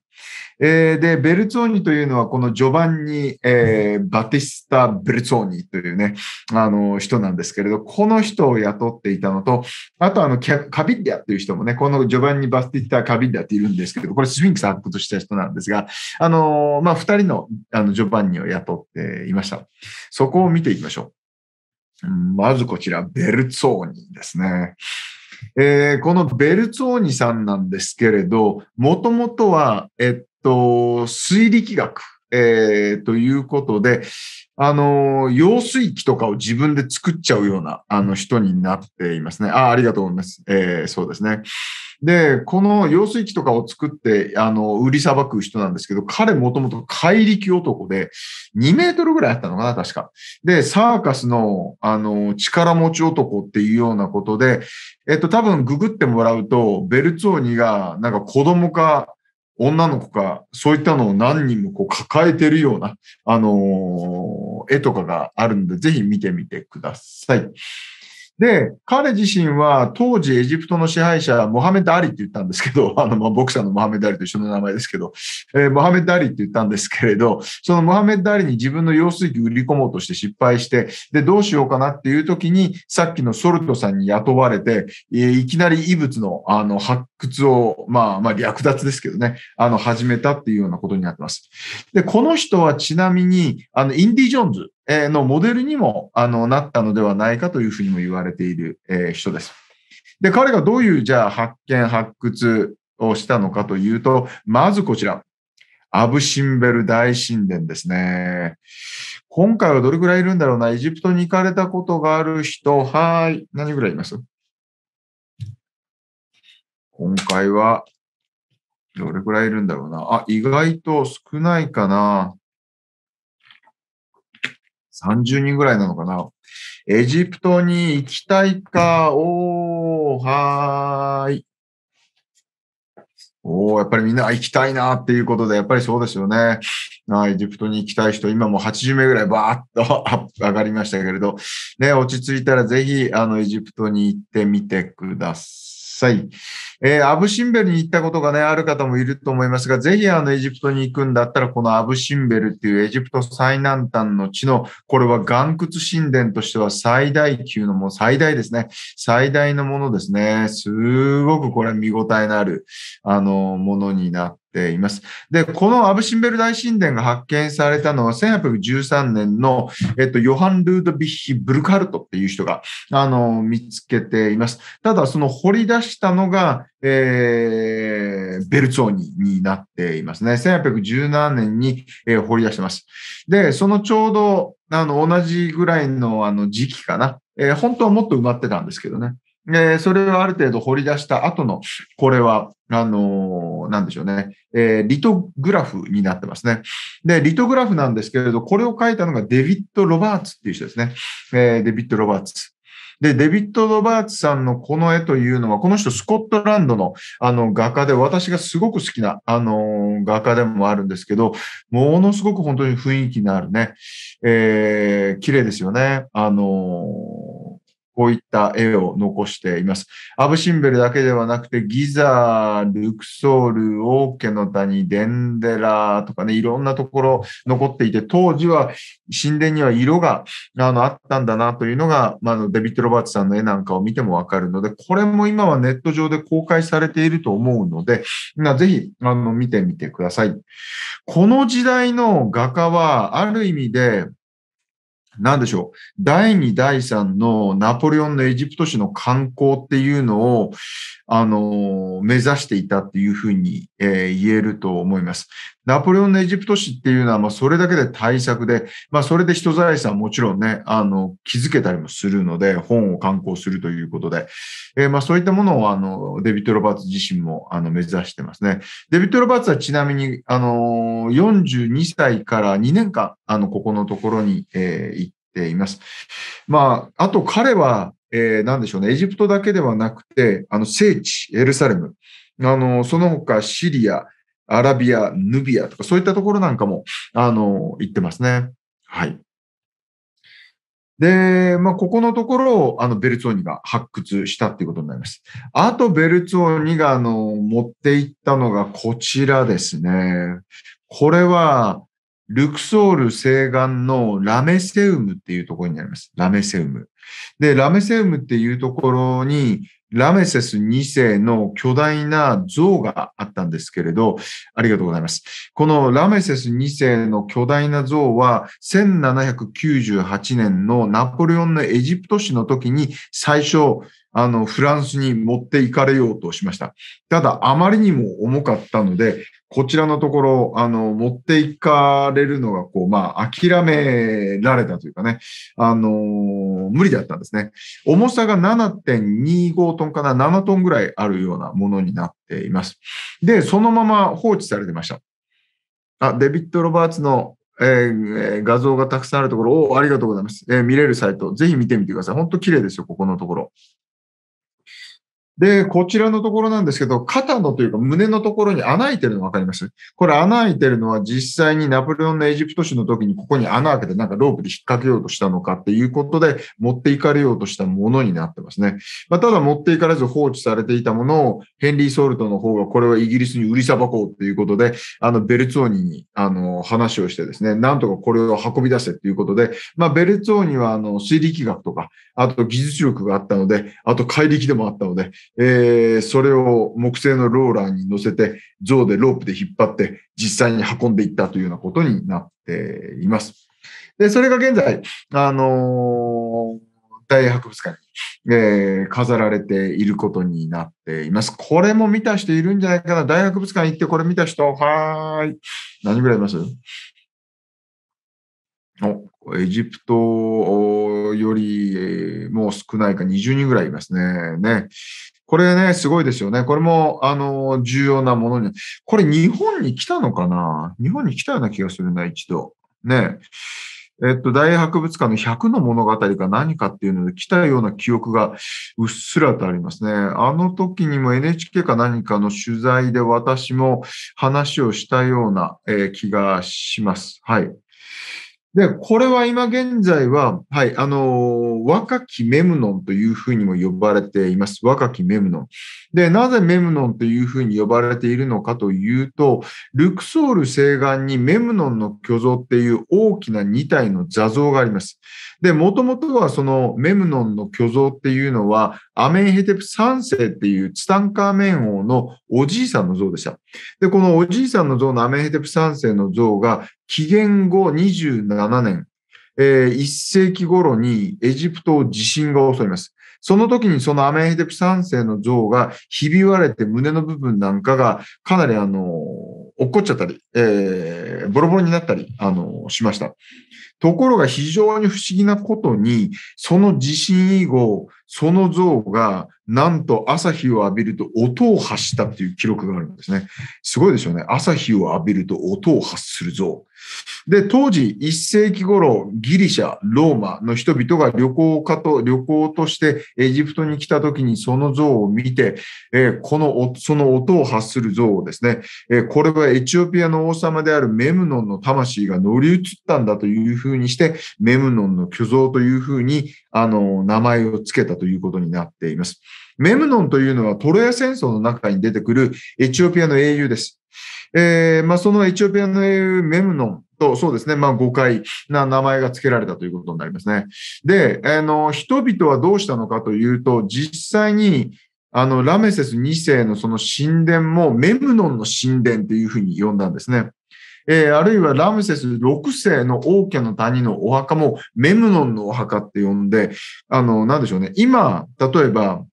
A: えー、で、ベルツォーニというのは、このジョバンニ、えー、バティスタ・ベルツォーニというね、あの、人なんですけれど、この人を雇っていたのと、あとあの、カビッリアっていう人もね、このジョバンニ・バティスタ・カビッリアっているんですけど、これスフィンクス発掘した人なんですが、あの、まあ、二人の、あの、ジョバンニを雇っていました。そこを見ていきましょう。まずこちら、ベルツォーニですね。えー、このベルツォーニさんなんですけれど、もともとは、えっと、水力学、えー、ということで、あの、揚水器とかを自分で作っちゃうような、あの人になっていますね。ああ、ありがとうございます。えー、そうですね。で、この揚水器とかを作って、あの、売りさばく人なんですけど、彼もともと怪力男で、2メートルぐらいあったのかな、確か。で、サーカスの、あの、力持ち男っていうようなことで、えっと、多分ググってもらうと、ベルツォーニが、なんか子供か、女の子か、そういったのを何人もこう抱えてるような、あのー、絵とかがあるんで、ぜひ見てみてください。で、彼自身は当時エジプトの支配者、モハメド・アリって言ったんですけど、あの、まあ、ボクサーのモハメド・アリと一緒の名前ですけど、えー、モハメド・アリって言ったんですけれど、そのモハメド・アリに自分の用水器売り込もうとして失敗して、で、どうしようかなっていう時に、さっきのソルトさんに雇われて、えいきなり異物の、あの、発掘を、まあ、まあ、略奪ですけどね、あの、始めたっていうようなことになってます。で、この人はちなみに、あの、インディ・ジョーンズのモデルにもあのなったのではないかというふうにも言われている、え人です。で、彼がどういうじゃあ発見、発掘をしたのかというと、まずこちら。アブシンベル大神殿ですね。今回はどれくらいいるんだろうな。エジプトに行かれたことがある人、はい。何ぐらいいます今回はどれくらいいるんだろうな。あ、意外と少ないかな。30人ぐらいなのかな。エジプトに行きたいか、おー、はーい。おー、やっぱりみんな行きたいなっていうことで、やっぱりそうですよね。あエジプトに行きたい人、今も80名ぐらいバーッと 上がりましたけれど、ね、落ち着いたらぜひ、あの、エジプトに行ってみてください。えー、アブシンベルに行ったことが、ね、ある方もいると思いますが、ぜひあのエジプトに行くんだったら、このアブシンベルっていうエジプト最南端の地の、これは岩窟神殿としては最大級の、もう最大ですね、最大のものですね。すごくこれ見応えのある、あの、ものになってています。で、このアブシンベル大神殿が発見されたのは1813年の、えっと、ヨハン・ルードビッヒ・ブルカルトっていう人が、あの、見つけています。ただ、その掘り出したのが、えー、ベルツォーニになっていますね。1817年に、えー、掘り出してます。で、そのちょうど、あの、同じぐらいの、あの、時期かな。えー、本当はもっと埋まってたんですけどね。えー、それをある程度掘り出した後の、これは、あのー、なんでしょうね、えー、リトグラフになってますね。で、リトグラフなんですけれど、これを書いたのがデビッド・ロバーツっていう人ですね。えー、デビッド・ロバーツ。で、デビッド・ドバーツさんのこの絵というのは、この人スコットランドのあの画家で、私がすごく好きなあの画家でもあるんですけど、ものすごく本当に雰囲気のあるね、えー、綺麗ですよね。あのーこういった絵を残しています。アブ・シンベルだけではなくて、ギザー、ルクソール、オーケの谷、デンデラーとかね、いろんなところ残っていて、当時は神殿には色があのあったんだなというのが、まあ、デビッド・ロバーツさんの絵なんかを見てもわかるので、これも今はネット上で公開されていると思うので、ぜひあの見てみてください。この時代の画家は、ある意味で、何でしょう。第2、第3のナポレオンのエジプト市の観光っていうのを、あの、目指していたっていうふうに、えー、言えると思います。ナポレオンのエジプト史っていうのは、まあ、それだけで対策で、まあ、それで人財産もちろんね、あの、気づけたりもするので、本を刊行するということで、えー、まあ、そういったものを、あの、デビット・ロバーツ自身も、あの、目指してますね。デビット・ロバーツはちなみに、あの、42歳から2年間、あの、ここのところに、えー、行っています。まあ、あと彼は、えー、なんでしょうね、エジプトだけではなくて、あの、聖地、エルサレム、あの、その他シリア、アラビア、ヌビアとかそういったところなんかも、あの、行ってますね。はい。で、まあ、ここのところをあのベルツォーニが発掘したっていうことになります。あとベルツォーニがあの持っていったのがこちらですね。これはルクソール西岸のラメセウムっていうところになります。ラメセウム。で、ラメセウムっていうところに、ラメセス2世の巨大な像があったんですけれど、ありがとうございます。このラメセス2世の巨大な像は、1798年のナポレオンのエジプト史の時に最初、あの、フランスに持って行かれようとしました。ただ、あまりにも重かったので、こちらのところ、あの、持っていかれるのが、こう、まあ、諦められたというかね、あの無理だったんですね。重さが7.25トンかな、7トンぐらいあるようなものになっています。で、そのまま放置されてました。あ、デビッド・ロバーツの、えー、画像がたくさんあるところをありがとうございます、えー、見れるサイト、ぜひ見てみてください。本当綺麗ですよ、ここのところ。で、こちらのところなんですけど、肩のというか胸のところに穴開いてるの分かりますこれ穴開いてるのは実際にナポレオンのエジプト市の時にここに穴開けてなんかロープで引っ掛けようとしたのかっていうことで持っていかれようとしたものになってますね。まあ、ただ持っていかれず放置されていたものをヘンリー・ソルトの方がこれはイギリスに売りさばこうっていうことで、あのベルツォーニにあの話をしてですね、なんとかこれを運び出せっていうことで、まあベルツォーニはあの水力学とか、あと技術力があったので、あと怪力でもあったので、えー、それを木製のローラーに乗せて、象でロープで引っ張って、実際に運んでいったというようなことになっています。で、それが現在、あのー、大博物館に、えー、飾られていることになっています。これも見た人いるんじゃないかな。大博物館行ってこれ見た人、はい。何ぐらいいますお、エジプトよりもう少ないか20人ぐらいいますね。ね。これね、すごいですよね。これも、あの、重要なものに。これ日本に来たのかな日本に来たような気がするな、一度。ね。えっと、大博物館の100の物語か何かっていうので来たような記憶がうっすらとありますね。あの時にも NHK か何かの取材で私も話をしたような、え気がします。はい。で、これは今現在は、はい、あの、若きメムノンというふうにも呼ばれています。若きメムノン。で、なぜメムノンというふうに呼ばれているのかというと、ルクソール西岸にメムノンの巨像っていう大きな2体の座像があります。で、もともとはそのメムノンの巨像っていうのは、アメンヘテプ3世っていうツタンカーメン王のおじいさんの像でした。で、このおじいさんの像のアメンヘテプ3世の像が、紀元後27年、えー、1世紀頃にエジプトを地震が襲います。その時にそのアメンヘテプ3世の像がひび割れて胸の部分なんかがかなりあの、落っこっちゃったり、えー、ボロボロになったり、あの、しました。ところが非常に不思議なことに、その地震以後、その像がなんと朝日を浴びると音を発したっていう記録があるんですね。すごいですよね。朝日を浴びると音を発する像。で、当時1世紀頃、ギリシャ、ローマの人々が旅行家と、旅行としてエジプトに来た時にその像を見て、えー、この、その音を発する像をですね、えー、これはエチオピアの王様であるメムノンの魂が乗り移ったんだというふうにして、メムノンの巨像というふうに、あの、名前を付けたということになっています。メムノンというのはトロヤ戦争の中に出てくるエチオピアの英雄です。えー、まあ、そのエチオピアのメムノンと、そうですね、まあ、誤解な名前が付けられたということになりますね。で、あの、人々はどうしたのかというと、実際に、あの、ラメセス2世のその神殿もメムノンの神殿というふうに呼んだんですね。えー、あるいはラムセス6世の王家の谷のお墓もメムノンのお墓って呼んで、あの、なんでしょうね。今、例えば、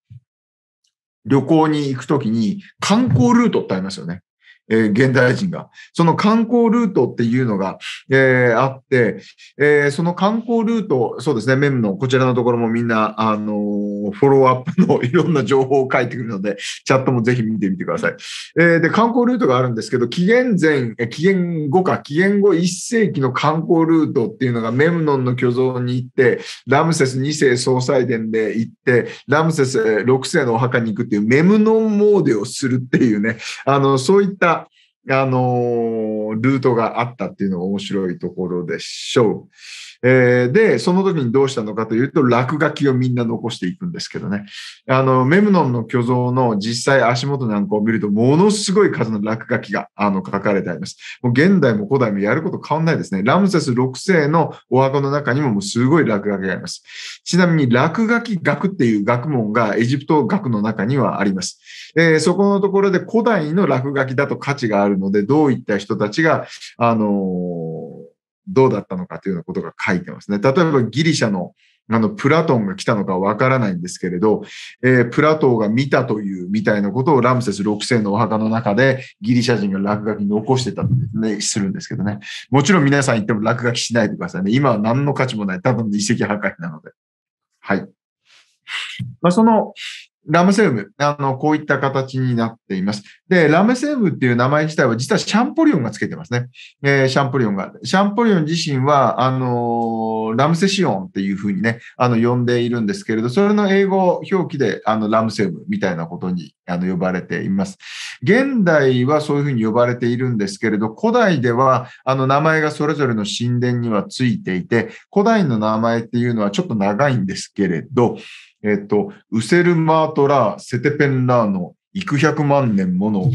A: 旅行に行くときに観光ルートってありますよね。え現代人が。その観光ルートっていうのが、えあって、えその観光ルート、そうですね、メムのこちらのところもみんな、あのフォローアップのいろんな情報を書いてくるので、チャットもぜひ見てみてください。えで、観光ルートがあるんですけど、紀元前、紀元後か、紀元後1世紀の観光ルートっていうのがメムノンの巨像に行って、ラムセス2世総裁殿で行って、ラムセス6世のお墓に行くっていうメムノン詣でをするっていうね、あの、そういったあの、ルートがあったっていうのが面白いところでしょう。えー、で、その時にどうしたのかというと、落書きをみんな残していくんですけどね。あの、メムノンの巨像の実際足元なんかを見ると、ものすごい数の落書きが、あの、書かれてあります。もう現代も古代もやること変わんないですね。ラムセス6世のお墓の中にももうすごい落書きがあります。ちなみに、落書き学っていう学問がエジプト学の中にはあります。えー、そこのところで古代の落書きだと価値があるので、どういった人たちが、あのーどうだったのかというようなことが書いてますね。例えばギリシャのあの、プラトンが来たのかわからないんですけれど、えー、プラトンが見たというみたいなことをラムセス6世のお墓の中でギリシャ人が落書き残してたんですね、するんですけどね。もちろん皆さん言っても落書きしないでくださいね。今は何の価値もない、た分遺跡破壊なので。はい。まあ、その、ラムセウム、あの、こういった形になっています。で、ラムセウムっていう名前自体は実はシャンポリオンがつけてますね。えー、シャンポリオンが。シャンポリオン自身は、あのー、ラムセシオンっていうふうにね、あの、呼んでいるんですけれど、それの英語表記で、あの、ラムセウムみたいなことに、あの、呼ばれています。現代はそういうふうに呼ばれているんですけれど、古代では、あの、名前がそれぞれの神殿にはついていて、古代の名前っていうのはちょっと長いんですけれど、えっと、ウセルマートラー、セテペンラーの幾百万年もの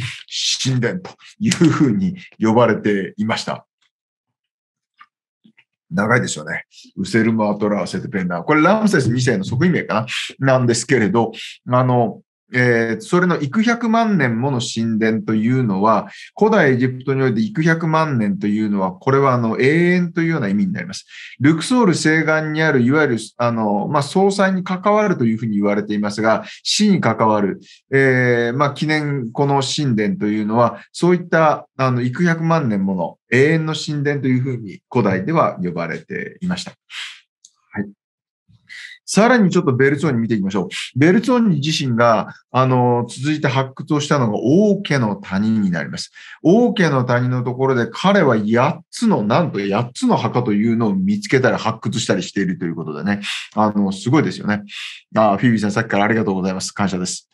A: 神殿というふうに呼ばれていました。長いですよね。ウセルマートラー、セテペンラー。これラムセス2世の即位名かななんですけれど、あの、えー、それの幾百万年もの神殿というのは、古代エジプトにおいて幾百万年というのは、これはあの永遠というような意味になります。ルクソール西岸にある、いわゆる、あの、まあ、総裁に関わるというふうに言われていますが、死に関わる、えー、まあ、記念、この神殿というのは、そういった、あの、幾百万年もの永遠の神殿というふうに古代では呼ばれていました。はい。さらにちょっとベルツォーニ見ていきましょう。ベルツォーニ自身が、あの、続いて発掘をしたのが王家の谷になります。王家の谷のところで彼は8つの、なんと8つの墓というのを見つけたり発掘したりしているということでね。あの、すごいですよね。あ、フィービーさんさっきからありがとうございます。感謝です。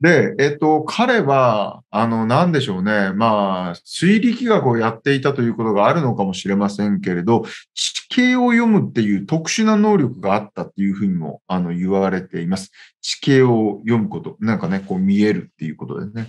A: で、えっと、彼は、あの、なんでしょうね。まあ、水力学をやっていたということがあるのかもしれませんけれど、地形を読むっていう特殊な能力があったっていうふうにも、あの、言われています。地形を読むこと。なんかね、こう見えるっていうことですね。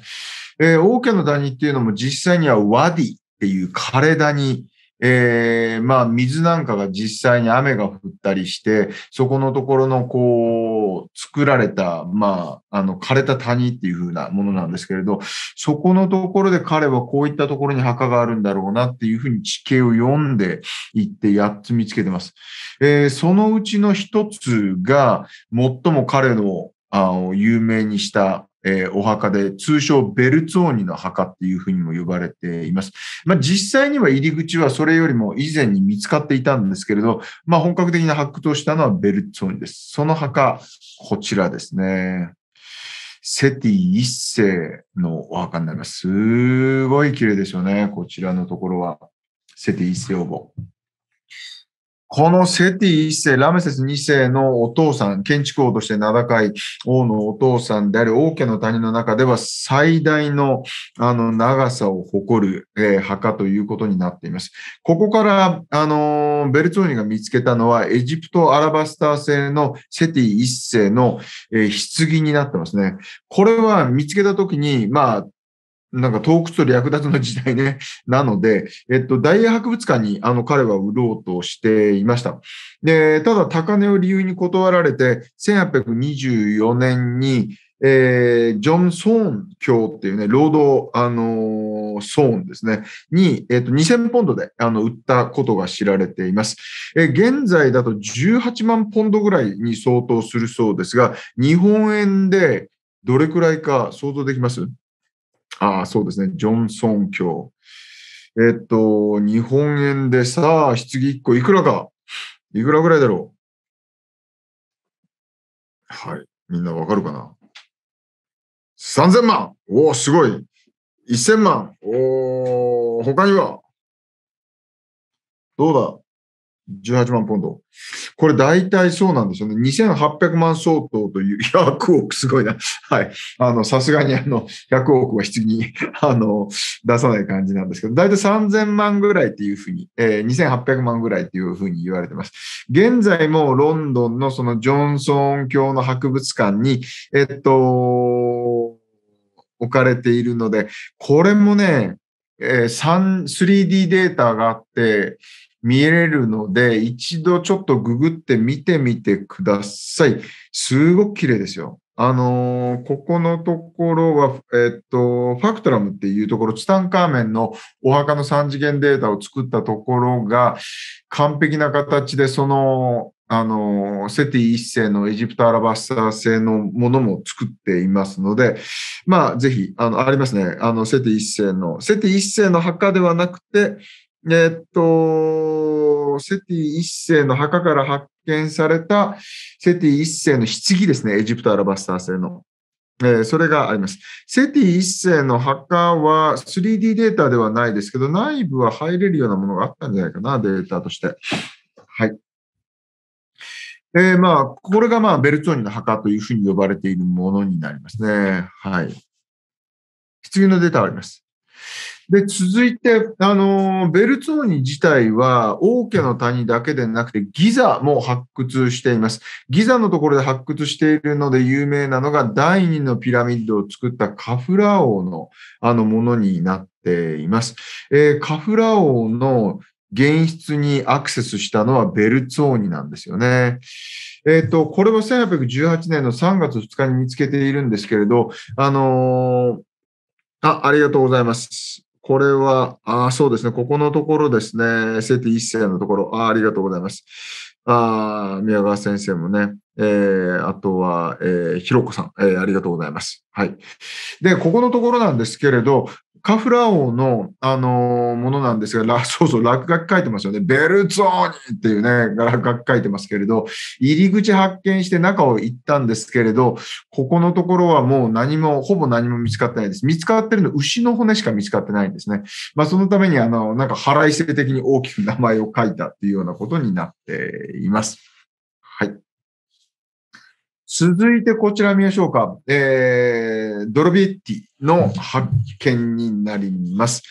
A: えー、王家の谷っていうのも実際にはワディっていう枯れ谷えー、まあ水なんかが実際に雨が降ったりして、そこのところのこう、作られた、まあ、あの、枯れた谷っていう風なものなんですけれど、そこのところで彼はこういったところに墓があるんだろうなっていうふうに地形を読んでいって8つ見つけてます。えー、そのうちの一つが、最も彼のあの有名にしたえー、お墓で、通称ベルツォーニの墓っていうふうにも呼ばれています。まあ、実際には入り口はそれよりも以前に見つかっていたんですけれど、まあ、本格的な発掘をしたのはベルツォーニです。その墓、こちらですね。セティ一世のお墓になります。すごい綺麗ですよね。こちらのところは。セティ一世応募。このセティ一世、ラメセス二世のお父さん、建築王として名高い王のお父さんである王家の谷の中では最大のあの長さを誇る、えー、墓ということになっています。ここから、あのー、ベルツォーニが見つけたのはエジプトアラバスター製のセティ一世の、えー、棺になってますね。これは見つけたときに、まあ、なんか洞窟と略奪の時代ね。なので、えっと、大英博物館にあの彼は売ろうとしていました。で、ただ高値を理由に断られて、1824年に、えー、ジョン・ソーン教っていうね、労働、あのー、ソーンですね、に、えっ、と、2000ポンドで、あの、売ったことが知られています。えー、現在だと18万ポンドぐらいに相当するそうですが、日本円でどれくらいか想像できますああ、そうですね。ジョンソン教。えっと、日本円でさあ、棺1個いくらか。いくらぐらいだろう。はい。みんなわかるかな ?3000 万おお、すごい。1000万おお、他にはどうだ18万ポンド。これ大体そうなんですよね。2800万相当という、100 億すごいな。はい。あの、さすがにあの、100億は質に、あの、出さない感じなんですけど、大体3000万ぐらいっていうふうに、えー、2800万ぐらいっていうふうに言われてます。現在もロンドンのそのジョンソン教の博物館に、えっと、置かれているので、これもね、えー、3、3D データがあって、見れるので、一度ちょっとググって見てみてください。すごく綺麗ですよ。あのー、ここのところは、えっと、ファクトラムっていうところ、ツタンカーメンのお墓の3次元データを作ったところが、完璧な形で、その、あの、セティ一世のエジプトアラバスター製のものも作っていますので、まあ、ぜひ、あの、ありますね。あの、セティ一世の、セティ一世の墓ではなくて、えっと、セティ一世の墓から発見されたセティ一世の棺ですね、エジプトアラバスター製の。えー、それがあります。セティ一世の墓は 3D データではないですけど、内部は入れるようなものがあったんじゃないかな、データとして。はい。えー、まあ、これがまあ、ベルツォーニの墓というふうに呼ばれているものになりますね。はい。棺のデータがあります。で、続いて、あの、ベルツォーニ自体は、王家の谷だけでなくて、ギザも発掘しています。ギザのところで発掘しているので有名なのが、第二のピラミッドを作ったカフラ王の、あの、ものになっています。えー、カフラ王の現実にアクセスしたのはベルツォーニなんですよね。えっ、ー、と、これは1818年の3月2日に見つけているんですけれど、あのー、あ、ありがとうございます。これは、あそうですね、ここのところですね、生徒一世のところあ、ありがとうございます。あ宮川先生もね、えー、あとは、えー、ひろこさん、えー、ありがとうございます。はい。で、ここのところなんですけれど、カフラー王の、あのー、ものなんですが、そうそう、落書き書いてますよね。ベルゾーニっていうね、落書き書いてますけれど、入り口発見して中を行ったんですけれど、ここのところはもう何も、ほぼ何も見つかってないです。見つかってるの、牛の骨しか見つかってないんですね。まあ、そのために、あの、なんか腹いせ的に大きく名前を書いたっていうようなことになっています。はい。続いてこちら見ましょうか。えー、ドロビッティの発見になります。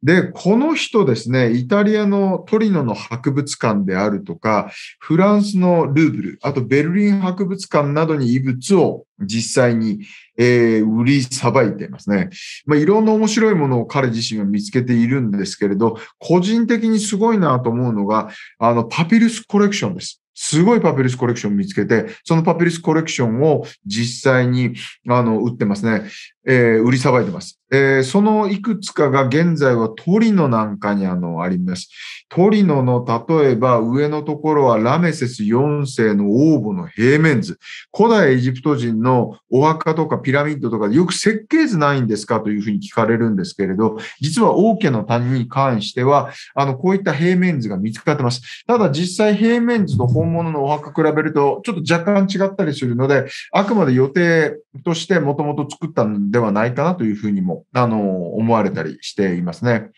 A: で、この人ですね、イタリアのトリノの博物館であるとか、フランスのルーブル、あとベルリン博物館などに遺物を実際に、えー、売りさばいていますね。まあ、いろんな面白いものを彼自身は見つけているんですけれど、個人的にすごいなと思うのが、あの、パピルスコレクションです。すごいパピルスコレクション見つけて、そのパピルスコレクションを実際に、あの、売ってますね。えー、売りさばいてます、えー、そのいくつかが現在はトリノなんかにあのあります。トリノの例えば上のところはラメセス4世の王母の平面図。古代エジプト人のお墓とかピラミッドとかでよく設計図ないんですかというふうに聞かれるんですけれど、実は王家の谷に関しては、あの、こういった平面図が見つかってます。ただ実際平面図と本物のお墓比べるとちょっと若干違ったりするので、あくまで予定としてもともと作ったではないかなというふうにも、あの、思われたりしていますね。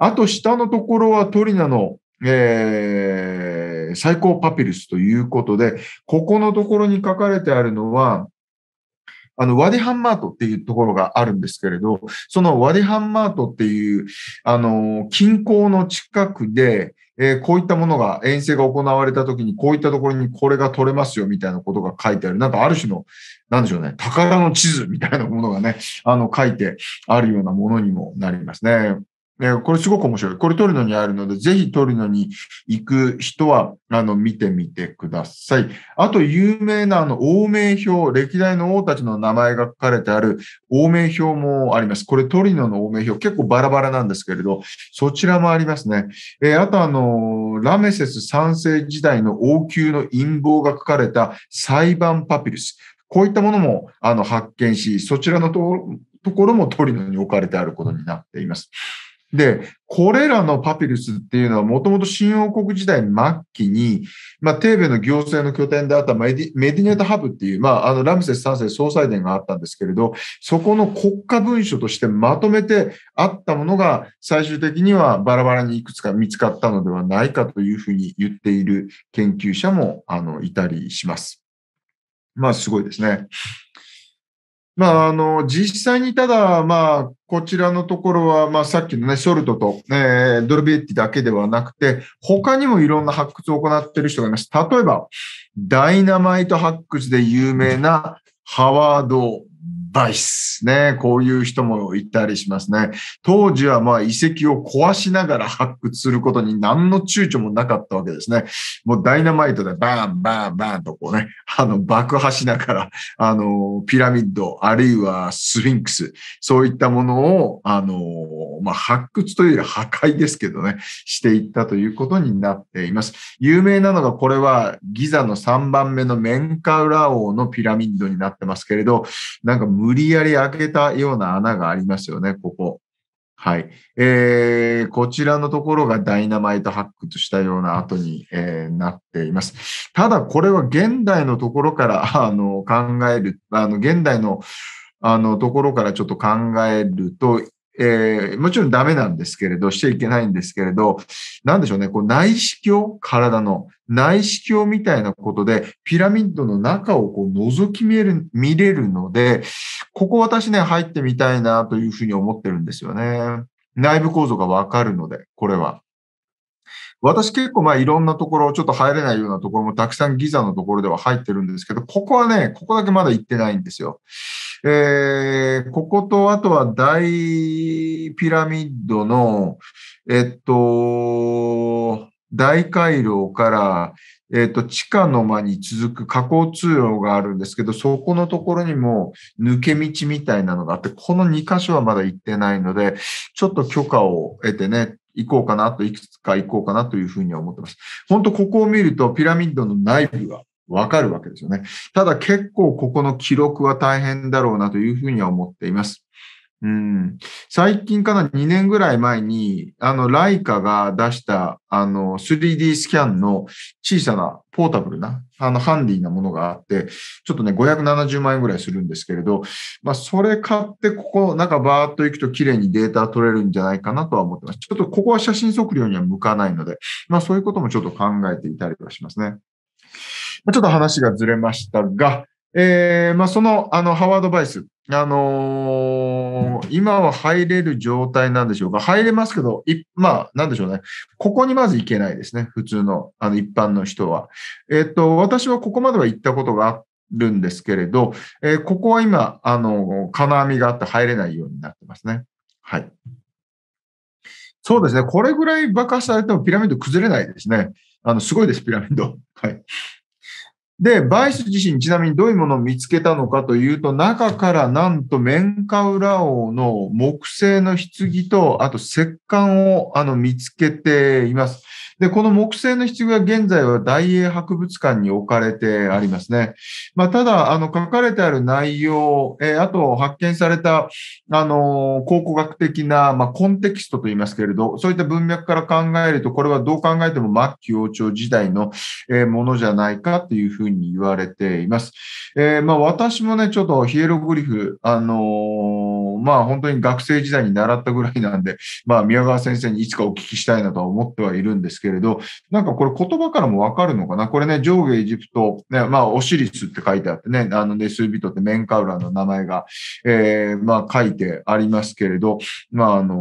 A: あと、下のところはトリナの、えー、最高パピルスということで、ここのところに書かれてあるのは、あの、ワディハンマートっていうところがあるんですけれど、そのワディハンマートっていう、あの、近郊の近くで、えー、こういったものが遠征が行われた時に、こういったところにこれが取れますよみたいなことが書いてある。なんかある種の、なんでしょうね、宝の地図みたいなものがね、あの書いてあるようなものにもなりますね。えこれすごく面白い。これトリノにあるので、ぜひトリノに行く人は、あの、見てみてください。あと、有名な、あの、王名表、歴代の王たちの名前が書かれてある王名表もあります。これ、トリノの王名表、結構バラバラなんですけれど、そちらもありますね。えー、あと、あの、ラメセス三世時代の王宮の陰謀が書かれた裁判パピルス。こういったものも、あの、発見し、そちらのところもトリノに置かれてあることになっています。で、これらのパピルスっていうのはもともと新王国時代末期に、まあ、テーベの行政の拠点であったメディメディネートハブっていう、まあ、あのラムセス3世総裁殿があったんですけれど、そこの国家文書としてまとめてあったものが最終的にはバラバラにいくつか見つかったのではないかというふうに言っている研究者もあのいたりします。まあ、すごいですね。まあ、あの、実際にただ、まあ、こちらのところは、まあ、さっきのね、ソルトと、えー、ドルビエッティだけではなくて、他にもいろんな発掘を行っている人がいます。例えば、ダイナマイト発掘で有名なハワード・ぱいっすね。こういう人もいたりしますね。当時はまあ遺跡を壊しながら発掘することに何の躊躇もなかったわけですね。もうダイナマイトでバーンバーンバーンとこうね、あの爆破しながら、あの、ピラミッド、あるいはスフィンクス、そういったものを、あの、まあ、発掘というより破壊ですけどね、していったということになっています。有名なのがこれはギザの3番目のメンカウラ王のピラミッドになってますけれど、なんか無無理やり開けたような穴がありますよね、ここ。はい。えー、こちらのところがダイナマイト発掘したような後に、えー、なっています。ただ、これは現代のところから、あの、考える、あの、現代の、あの、ところからちょっと考えると、えー、もちろんダメなんですけれど、しちゃいけないんですけれど、なんでしょうね、こう内視鏡、体の内視鏡みたいなことで、ピラミッドの中をこう覗き見える、見れるので、ここ私ね、入ってみたいなというふうに思ってるんですよね。内部構造がわかるので、これは。私結構まあいろんなところ、ちょっと入れないようなところもたくさんギザのところでは入ってるんですけど、ここはね、ここだけまだ行ってないんですよ。えー、ここと、あとは大ピラミッドの、えっと、大回廊から、えっと、地下の間に続く下降通路があるんですけど、そこのところにも抜け道みたいなのがあって、この2箇所はまだ行ってないので、ちょっと許可を得てね、行こうかなと、いくつか行こうかなというふうには思ってます。本当ここを見ると、ピラミッドの内部がわかるわけですよね。ただ結構ここの記録は大変だろうなというふうには思っています。うん、最近かな2年ぐらい前に、あの、ライカが出した、あの、3D スキャンの小さなポータブルな、あの、ハンディなものがあって、ちょっとね、570万円ぐらいするんですけれど、まあ、それ買って、ここ、なんかバーっと行くと綺麗にデータ取れるんじゃないかなとは思ってます。ちょっとここは写真測量には向かないので、まあ、そういうこともちょっと考えていたりはしますね。ちょっと話がずれましたが、えー、まあ、その、あの、ハワード・バイス、あのー、今は入れる状態なんでしょうか入れますけど、いまあ、なんでしょうね。ここにまず行けないですね。普通の、あの、一般の人は。えっ、と、私はここまでは行ったことがあるんですけれど、えー、ここは今、あの、金網があって入れないようになってますね。はい。そうですね。これぐらい爆破されてもピラミッド崩れないですね。あの、すごいです、ピラミッド。はい。で、バイス自身、ちなみにどういうものを見つけたのかというと、中からなんとメンカウラ王の木製の棺と、あと石棺をあの見つけています。で、この木製の棺は現在は大英博物館に置かれてありますね。まあ、ただ、あの、書かれてある内容、えー、あと発見された、あの、考古学的な、まあ、コンテキストと言いますけれど、そういった文脈から考えると、これはどう考えても末期王朝時代のものじゃないかというふうにうに言われています。えー、まあ、私もね、ちょっとヒエログリフ、あのー、まあ本当に学生時代に習ったぐらいなんで、まあ宮川先生にいつかお聞きしたいなとは思ってはいるんですけれど、なんかこれ言葉からもわかるのかなこれね、上下エジプト、ね、まあオシリスって書いてあってね、あのネスービトってメンカウラの名前が、えー、まあ書いてありますけれど、まああの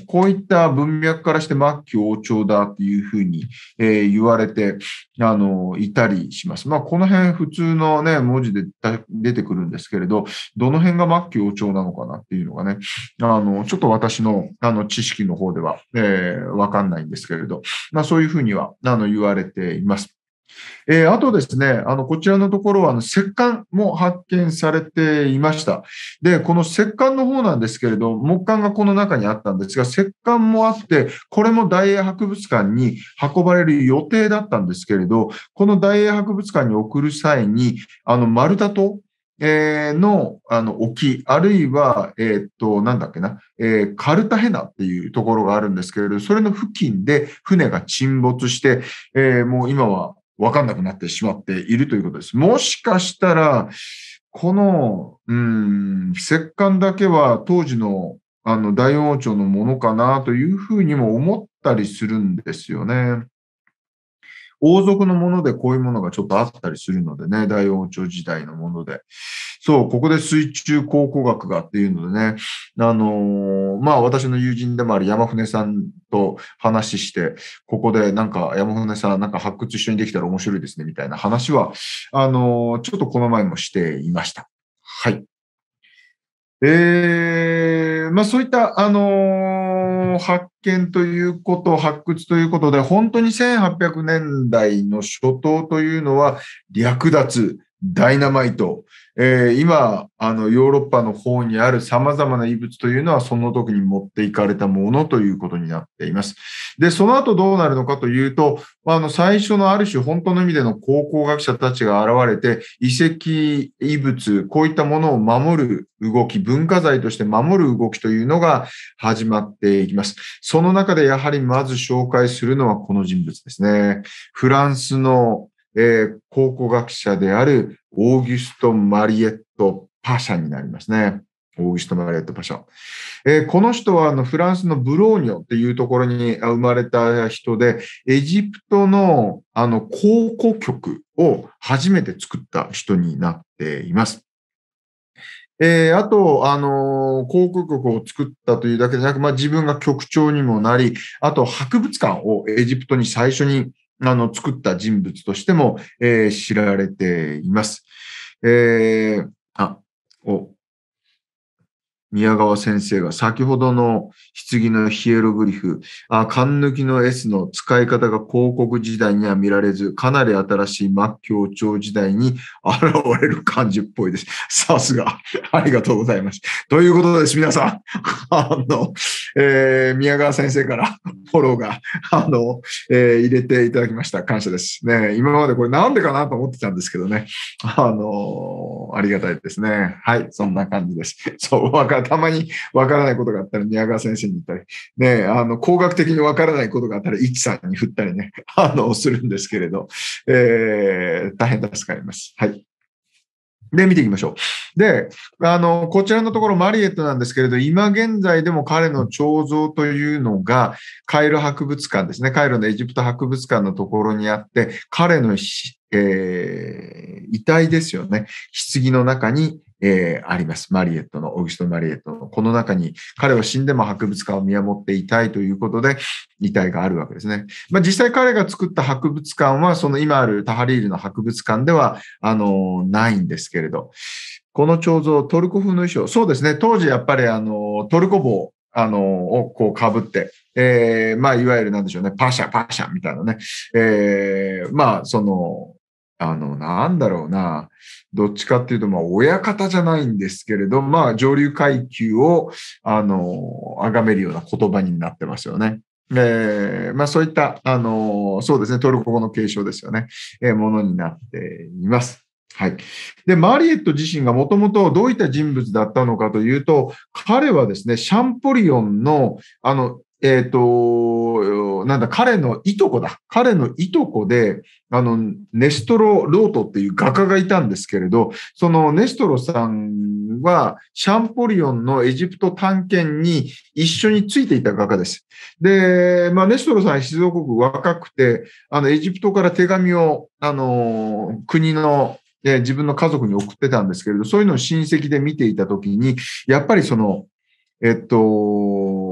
A: ー、こういった文脈からして末期王朝だっていうふうに、え言われて、あのいたりします。まあこの辺普通のね、文字で出てくるんですけれど、どの辺が末期王朝なのかなっていうのがね、あの、ちょっと私の、あの、知識の方では、えー、わかんないんですけれど、まあそういうふうには、あの、言われています。えー、あとですね、あの、こちらのところは、あの、石棺も発見されていました。で、この石棺の方なんですけれど、木棺がこの中にあったんですが、石棺もあって、これも大英博物館に運ばれる予定だったんですけれど、この大英博物館に送る際に、あの、丸太とえー、の、あの、沖、あるいは、えー、っと、なんだっけな、えー、カルタヘナっていうところがあるんですけれど、それの付近で船が沈没して、えー、もう今は、わかんなくなってしまっているということです。もしかしたら、この、うん、石棺だけは当時のあの大王朝のものかなというふうにも思ったりするんですよね。王族のものでこういうものがちょっとあったりするのでね、大王朝時代のもので。そう、ここで水中考古学がっていうのでね、あのー、まあ私の友人でもある山船さんと話して、ここでなんか山船さんなんか発掘一緒にできたら面白いですねみたいな話は、あのー、ちょっとこの前もしていました。はい。えーまあ、そういった、あのー、発見ということ、発掘ということで、本当に1800年代の初頭というのは、略奪、ダイナマイト、えー、今あのヨーロッパの方にあるさまざまな遺物というのはその時に持っていかれたものということになっています。でその後どうなるのかというとあの最初のある種本当の意味での考古学者たちが現れて遺跡遺物こういったものを守る動き文化財として守る動きというのが始まっていきます。その中でやはりまず紹介するのはこの人物ですね。フランスのえー、考古学者であるオーギュスト・マリエット・パシャになりますね。オーギュスト・マリエット・パシャ。えー、この人はあのフランスのブローニョっていうところに生まれた人で、エジプトのあの考古局を初めて作った人になっています。えー、あと、あのー、航局を作ったというだけでなく、まあ、自分が局長にもなり、あと博物館をエジプトに最初にあの、作った人物としても、えー、知られています。えー、あ、お、宮川先生が先ほどの棺のヒエログリフ、あ、勘抜きの S の使い方が広告時代には見られず、かなり新しい末教長時代に 現れる感じっぽいです。さすが。ありがとうございます。ということです、皆さん。あの、えー、宮川先生からフォローが、あの、えー、入れていただきました。感謝です。ね、今までこれなんでかなと思ってたんですけどね。あの、ありがたいですね。はい、そんな感じです。そう、わかからたまにわからないことがあったら宮川先生に言ったり、ね、あの、工学的にわからないことがあったら一さんに振ったりね、あの、するんですけれど、えー、大変助かります。はい。で、見ていきましょう。で、あの、こちらのところ、マリエットなんですけれど、今現在でも彼の彫像というのが、カイロ博物館ですね。カイロのエジプト博物館のところにあって、彼の、えー、遺体ですよね。棺の中に、えー、あります。マリエットの、オグスト・マリエットの、この中に彼は死んでも博物館を見守っていたいということで、遺体があるわけですね。まあ、実際彼が作った博物館は、その今あるタハリールの博物館では、あの、ないんですけれど、この彫像、トルコ風の衣装、そうですね、当時やっぱりあの、トルコ帽、あの、をこう被って、えー、まあ、いわゆるなんでしょうね、パシャ、パシャみたいなね、えー、まあ、その、あの、なんだろうな、どっちかっていうと、まあ、親方じゃないんですけれど、まあ、上流階級を、あの、崇めるような言葉になってますよね。えー、まあ、そういった、あの、そうですね、トルコ語の継承ですよね、えー、ものになっています。はい。で、マリエット自身がもともとどういった人物だったのかというと、彼はですね、シャンポリオンの、あの、えっ、ー、と、なんだ、彼のいとこだ。彼のいとこで、あの、ネストロ・ロートっていう画家がいたんですけれど、そのネストロさんは、シャンポリオンのエジプト探検に一緒についていた画家です。で、まあ、ネストロさん、静岡国若くて、あの、エジプトから手紙を、あの、国の、自分の家族に送ってたんですけれど、そういうのを親戚で見ていたときに、やっぱりその、えっと、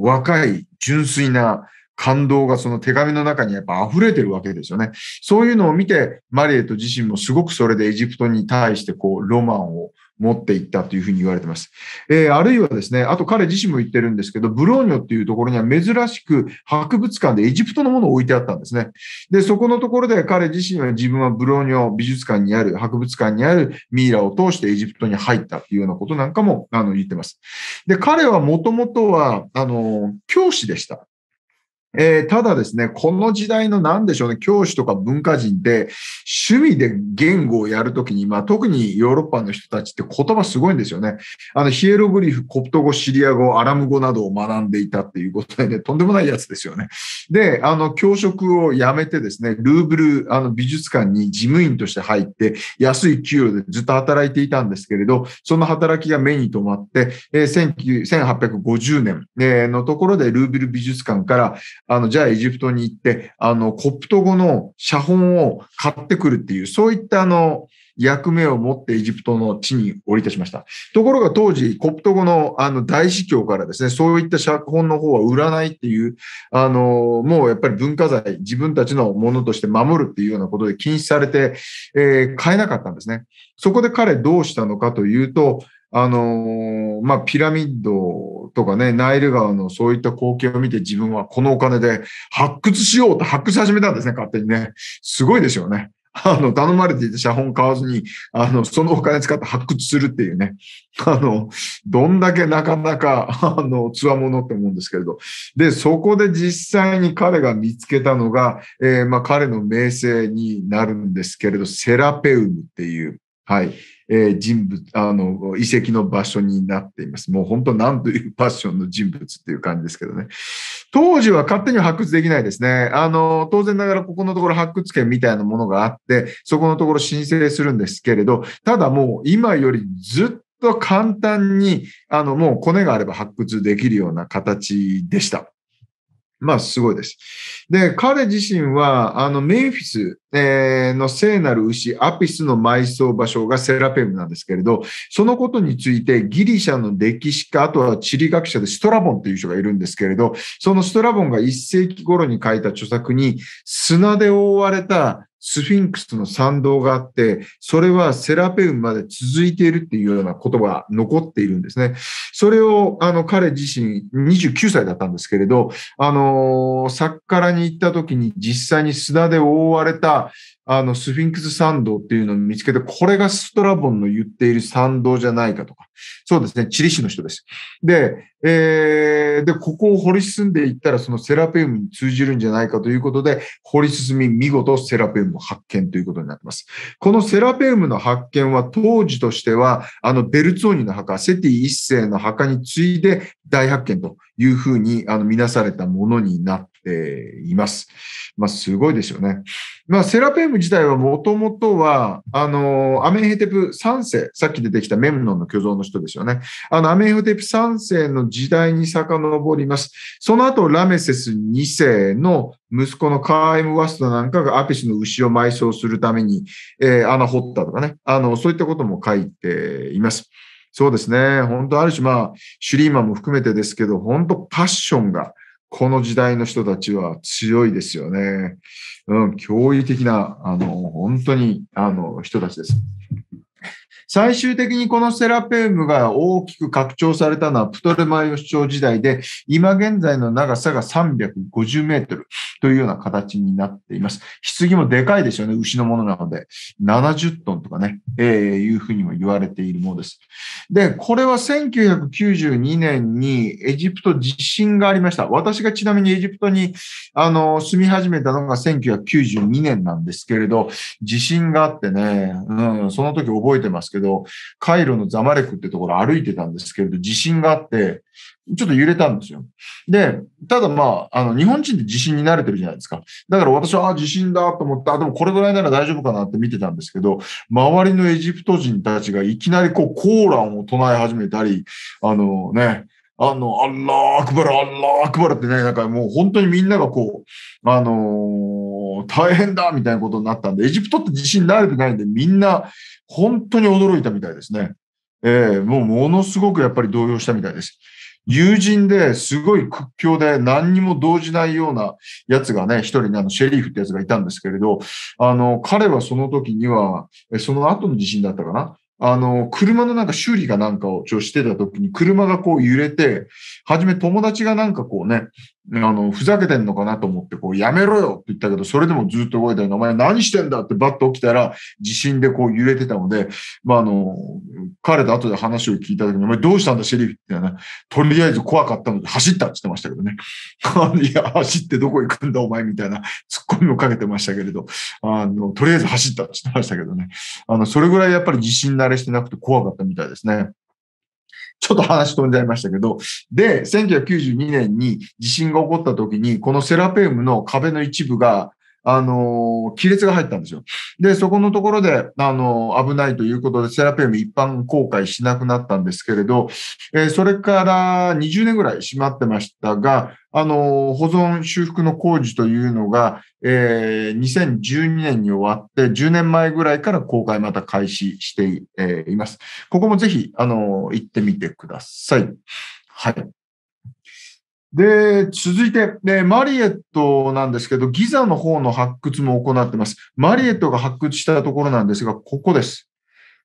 A: 若い純粋な感動がその手紙の中にやっぱ溢れてるわけですよね。そういうのを見て、マリエット自身もすごくそれでエジプトに対してこうロマンを持っていったというふうに言われてます。えー、あるいはですね、あと彼自身も言ってるんですけど、ブローニョっていうところには珍しく博物館でエジプトのものを置いてあったんですね。で、そこのところで彼自身は自分はブローニョ美術館にある、博物館にあるミイラを通してエジプトに入ったというようなことなんかもあの言ってます。で、彼はもともとは、あの、教師でした。えー、ただですね、この時代の何でしょうね、教師とか文化人って趣味で言語をやるときに、まあ特にヨーロッパの人たちって言葉すごいんですよね。あの、ヒエログリフ、コプト語、シリア語、アラム語などを学んでいたっていうことでね、とんでもないやつですよね。で、あの、教職を辞めてですね、ルーブル、あの、美術館に事務員として入って、安い給料でずっと働いていたんですけれど、その働きが目に留まって、えー、1850年のところでルーブル美術館から、あの、じゃあエジプトに行って、あの、コプト語の写本を買ってくるっていう、そういったあの、役目を持ってエジプトの地に降り立ちました。ところが当時、コプト語のあの大司教からですね、そういった写本の方は売らないっていう、あの、もうやっぱり文化財、自分たちのものとして守るっていうようなことで禁止されて、えー、買えなかったんですね。そこで彼どうしたのかというと、あのまあ、ピラミッドとかね、ナイル川のそういった光景を見て自分はこのお金で発掘しようと発掘始めたんですね、勝手にね。すごいですよね。あの、頼まれていた写本買わずに、あの、そのお金使って発掘するっていうね。あの、どんだけなかなか、あの、つわものって思うんですけれど。で、そこで実際に彼が見つけたのが、えー、まあ、彼の名声になるんですけれど、セラペウムっていう、はい。えー、人物、あの、遺跡の場所になっています。もう本当なんというパッションの人物っていう感じですけどね。当時は勝手に発掘できないですね。あの、当然ながらここのところ発掘権みたいなものがあって、そこのところ申請するんですけれど、ただもう今よりずっとと簡単に、あの、もうコネがあれば発掘できるような形でした。まあ、すごいです。で、彼自身は、あの、メンフィス、えの聖なる牛、アピスの埋葬場所がセラペムなんですけれど、そのことについてギリシャの歴史家、あとは地理学者でストラボンという人がいるんですけれど、そのストラボンが1世紀頃に書いた著作に、砂で覆われたスフィンクスの賛同があって、それはセラペウムまで続いているっていうような言葉が残っているんですね。それを、あの、彼自身、29歳だったんですけれど、あの、サッカラに行った時に実際に砂で覆われた、あの、スフィンクス参道っていうのを見つけて、これがストラボンの言っている参道じゃないかとか。そうですね、チリ市の人です。で、えー、で、ここを掘り進んでいったら、そのセラペウムに通じるんじゃないかということで、掘り進み、見事セラペウム発見ということになってます。このセラペウムの発見は、当時としては、あの、ベルツォーニの墓、セティ一世の墓に次いで大発見というふうに、あの、見なされたものになっています。まあ、すごいですよね。まあ、セラペーム自体はもともとは、あの、アメンヘテプ3世、さっき出てきたメムノンの巨像の人ですよね。あの、アメンヘテプ3世の時代に遡ります。その後、ラメセス2世の息子のカーエム・ワストなんかがアピスの牛を埋葬するために、えー、穴掘ったとかね。あの、そういったことも書いています。そうですね。本当ある種、まあ、シュリーマンも含めてですけど、本当パッションが、この時代の人たちは強いですよね。うん、驚異的な、あの、本当に、あの、人たちです。最終的にこのセラペウムが大きく拡張されたのはプトレマイオ主張時代で、今現在の長さが350メートルというような形になっています。棺もでかいですよね、牛のものなので。70トンとかね、えー、いうふうにも言われているものです。で、これは1992年にエジプト地震がありました。私がちなみにエジプトに、あの、住み始めたのが1992年なんですけれど、地震があってね、うん、その時覚えてますけど、けど、カイロのザマレクってところ歩いてたんですけれど、地震があって、ちょっと揺れたんですよ。で、ただまあ、あの、日本人って地震に慣れてるじゃないですか。だから私は、あ、地震だと思って、あ、でもこれぐらいなら大丈夫かなって見てたんですけど、周りのエジプト人たちがいきなりこう、コーランを唱え始めたり、あのね、あの、アッラークバラ、アッラークバラってね、なんかもう本当にみんながこう、あのー、大変だみたいなことになったんで、エジプトって地震慣れてないんで、みんな、本当に驚いたみたいですね。えー、もうものすごくやっぱり動揺したみたいです。友人ですごい屈強で何にも動じないようなやつがね、一人にあの、シェリーフってやつがいたんですけれど、あの、彼はその時には、その後の地震だったかな。あの、車のなんか修理かなんかをしてた時に車がこう揺れて、はじめ友達がなんかこうね、あの、ふざけてんのかなと思って、こう、やめろよって言ったけど、それでもずっと動いてるの、お前何してんだってバッと起きたら、地震でこう揺れてたので、まあ、あの、彼と後で話を聞いた時に、お前どうしたんだ、シェリフってな、とりあえず怖かったので走ったって言ってましたけどね。いや、走ってどこ行くんだ、お前みたいな突っ込みをかけてましたけれど、あの、とりあえず走ったって言ってましたけどね。あの、それぐらいやっぱり地震慣れしてなくて怖かったみたいですね。ちょっと話飛んじゃいましたけど、で、1992年に地震が起こった時に、このセラペウムの壁の一部があの、亀裂が入ったんですよ。で、そこのところで、あの、危ないということで、セラペウム一般公開しなくなったんですけれど、えー、それから20年ぐらい閉まってましたが、あの、保存修復の工事というのが、えー、2012年に終わって、10年前ぐらいから公開また開始してえいます。ここもぜひ、あの、行ってみてください。はい。で、続いて、ね、マリエットなんですけど、ギザの方の発掘も行ってます。マリエットが発掘したところなんですが、ここです。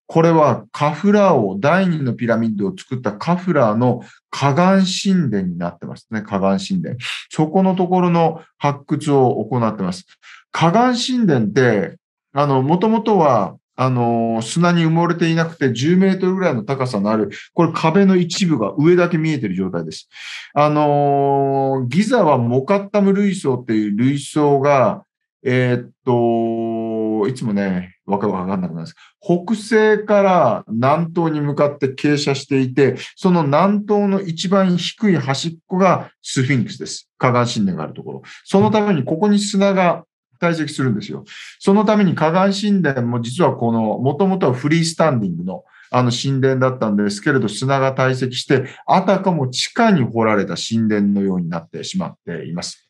A: これはカフラー王、第二のピラミッドを作ったカフラーの河岸神殿になってますね。河岸神殿。そこのところの発掘を行ってます。河岸神殿って、あの、もともとはあの、砂に埋もれていなくて10メートルぐらいの高さのある、これ壁の一部が上だけ見えている状態です。あの、ギザはモカッタム類層っていう類層が、えー、っと、いつもね、わかわかんなくなるんです。北西から南東に向かって傾斜していて、その南東の一番低い端っこがスフィンクスです。河岸神殿があるところ。そのためにここに砂が解析するんですよ。そのために河岸神殿も実はこの、もともとはフリースタンディングのあの神殿だったんですけれど、砂が堆積して、あたかも地下に掘られた神殿のようになってしまっています。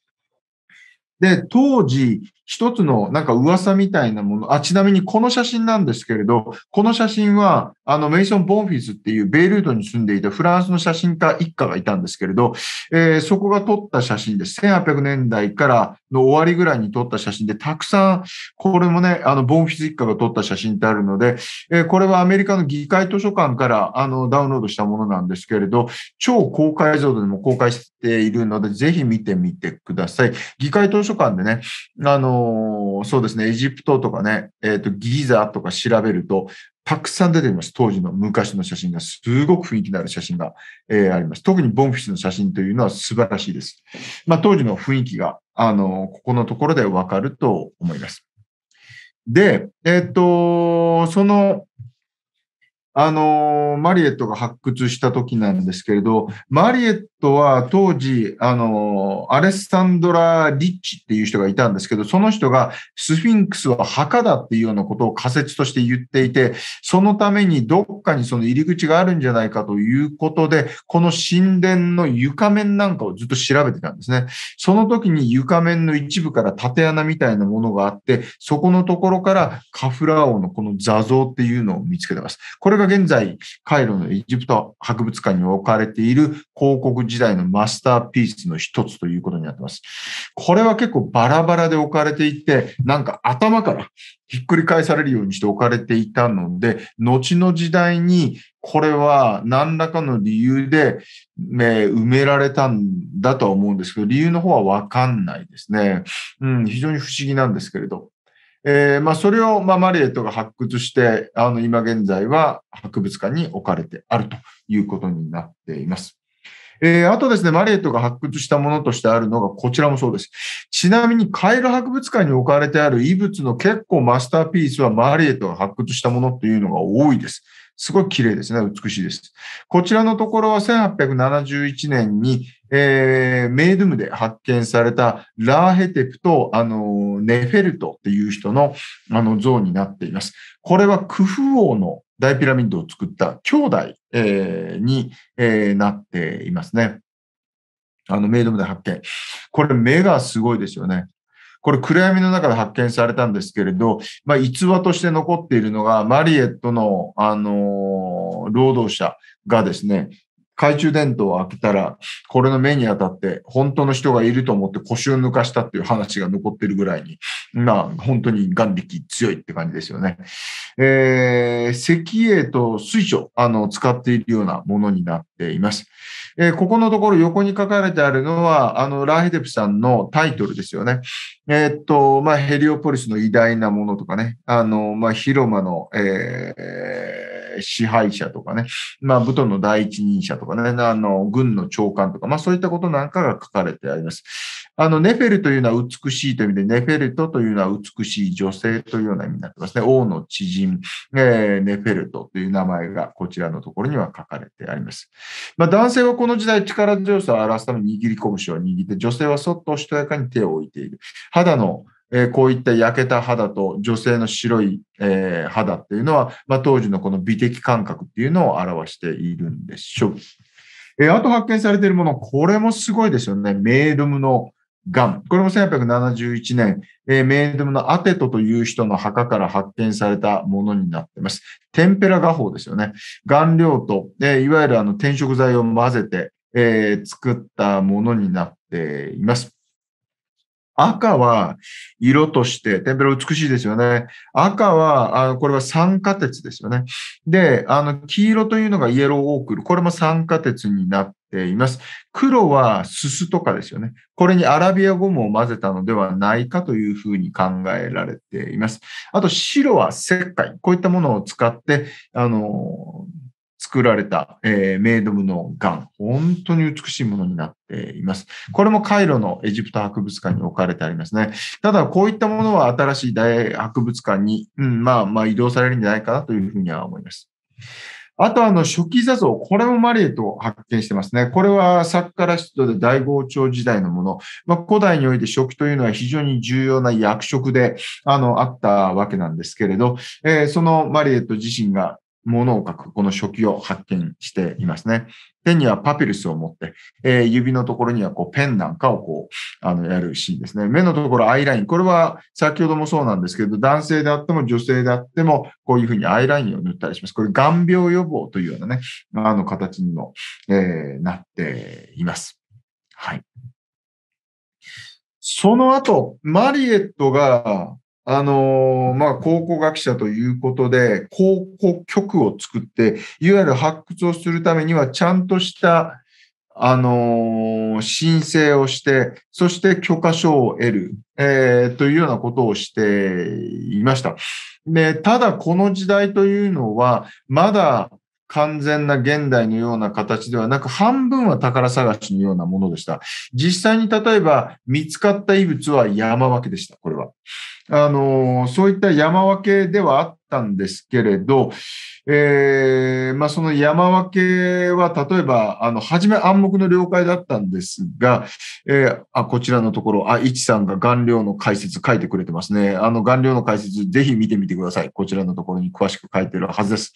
A: で、当時、一つのなんか噂みたいなもの、あ、ちなみにこの写真なんですけれど、この写真は、あの、メイソン・ボンフィスっていうベイルートに住んでいたフランスの写真家一家がいたんですけれど、えー、そこが撮った写真です。1800年代からの終わりぐらいに撮った写真で、たくさん、これもね、あの、ボンフィス一家が撮った写真ってあるので、えー、これはアメリカの議会図書館から、あの、ダウンロードしたものなんですけれど、超高解像度でも公開しているので、ぜひ見てみてください。議会図書館でね、あの、そうですね、エジプトとかね、えっ、ー、と、ギザとか調べると、たくさん出ています。当時の昔の写真が、すごく雰囲気のある写真が、えー、あります。特にボンフィスの写真というのは素晴らしいです。まあ、当時の雰囲気が、あの、ここのところでわかると思います。で、えっ、ー、と、その、あの、マリエットが発掘した時なんですけれど、マリエットは当時、あの、アレッサンドラ・リッチっていう人がいたんですけど、その人がスフィンクスは墓だっていうようなことを仮説として言っていて、そのためにどっかにその入り口があるんじゃないかということで、この神殿の床面なんかをずっと調べてたんですね。その時に床面の一部から縦穴みたいなものがあって、そこのところからカフラ王のこの座像っていうのを見つけてます。これが現在、カイロのエジプト博物館に置かれている広告時代のマスターピースの一つということになってます。これは結構バラバラで置かれていて、なんか頭からひっくり返されるようにして置かれていたので、後の時代にこれは何らかの理由で、ね、埋められたんだとは思うんですけど、理由の方はわかんないですね。うん、非常に不思議なんですけれど。えー、まあ、それを、まあ、マリエットが発掘して、あの、今現在は博物館に置かれてあるということになっています。えー、あとですね、マリエットが発掘したものとしてあるのがこちらもそうです。ちなみに、カイロ博物館に置かれてある遺物の結構マスターピースはマリエットが発掘したものというのが多いです。すごい綺麗ですね。美しいです。こちらのところは1871年に、えー、メイドムで発見されたラーヘテプとあのネフェルトっていう人のあの像になっています。これはクフ王の大ピラミッドを作った兄弟、えー、に、えー、なっていますね。あの、メイドムで発見。これ目がすごいですよね。これ暗闇の中で発見されたんですけれど、まあ、逸話として残っているのが、マリエットの、あのー、労働者がですね、懐中電灯を開けたら、これの目に当たって、本当の人がいると思って腰を抜かしたっていう話が残ってるぐらいに、まあ、本当に眼力強いって感じですよね。えー、石英と水晶、あの、使っているようなものになっています。えー、ここのところ横に書かれてあるのは、あの、ラーヘデプさんのタイトルですよね。えー、っと、まあ、ヘリオポリスの偉大なものとかね、あの、まあ、広間の、えーえ支配者とかね、まあ、武藤の第一人者とかね、あの、軍の長官とか、まあ、そういったことなんかが書かれてあります。あの、ネフェルというのは美しいという意味で、ネフェルトというのは美しい女性というような意味になってますね。王の知人、えー、ネフェルトという名前がこちらのところには書かれてあります。まあ、男性はこの時代、力強さを表すために握り拳を握って、女性はそっとしとやかに手を置いている。肌のえー、こういった焼けた肌と女性の白い、えー、肌っていうのは、まあ、当時のこの美的感覚っていうのを表しているんでしょう。えー、あと発見されているもの、これもすごいですよね。メールムのガン。これも1871年、えー、メールムのアテトという人の墓から発見されたものになっています。テンペラ画法ですよね。顔料と、えいわゆるあの転色剤を混ぜて、え作ったものになっています。赤は色として天ぷら美しいですよね。赤は、あのこれは酸化鉄ですよね。で、あの黄色というのがイエローオークル。これも酸化鉄になっています。黒はすすとかですよね。これにアラビアゴムを混ぜたのではないかというふうに考えられています。あと白は石灰。こういったものを使って、あの、作られた、えー、メイドムのン。本当に美しいものになっています。これもカイロのエジプト博物館に置かれてありますね。ただ、こういったものは新しい大博物館に、うん、まあまあ移動されるんじゃないかなというふうには思います。あと、あの、初期座像、これもマリエと発見してますね。これは作家らしとで大豪朝時代のもの。まあ、古代において食というのは非常に重要な役職で、あの、あったわけなんですけれど、えー、そのマリエット自身がものを書く、この書記を発見していますね。手にはパピルスを持って、えー、指のところにはこうペンなんかをこう、あの、やるシーンですね。目のところアイライン。これは先ほどもそうなんですけど、男性であっても女性であっても、こういうふうにアイラインを塗ったりします。これ、眼病予防というようなね、あの形にも、えー、なっています。はい。その後、マリエットが、あのー、まあ、考古学者ということで、考古局を作って、いわゆる発掘をするためには、ちゃんとした、あのー、申請をして、そして許可書を得る、えー、というようなことをしていました。で、ただこの時代というのは、まだ完全な現代のような形ではなく、半分は宝探しのようなものでした。実際に例えば見つかった遺物は山分けでした、これは。あの、そういった山分けではあったんですけれど、えー、まあ、その山分けは、例えば、あの、初め暗黙の了解だったんですが、えー、あ、こちらのところ、あ、いちさんが顔料の解説書いてくれてますね。あの、顔料の解説、ぜひ見てみてください。こちらのところに詳しく書いてるはずです。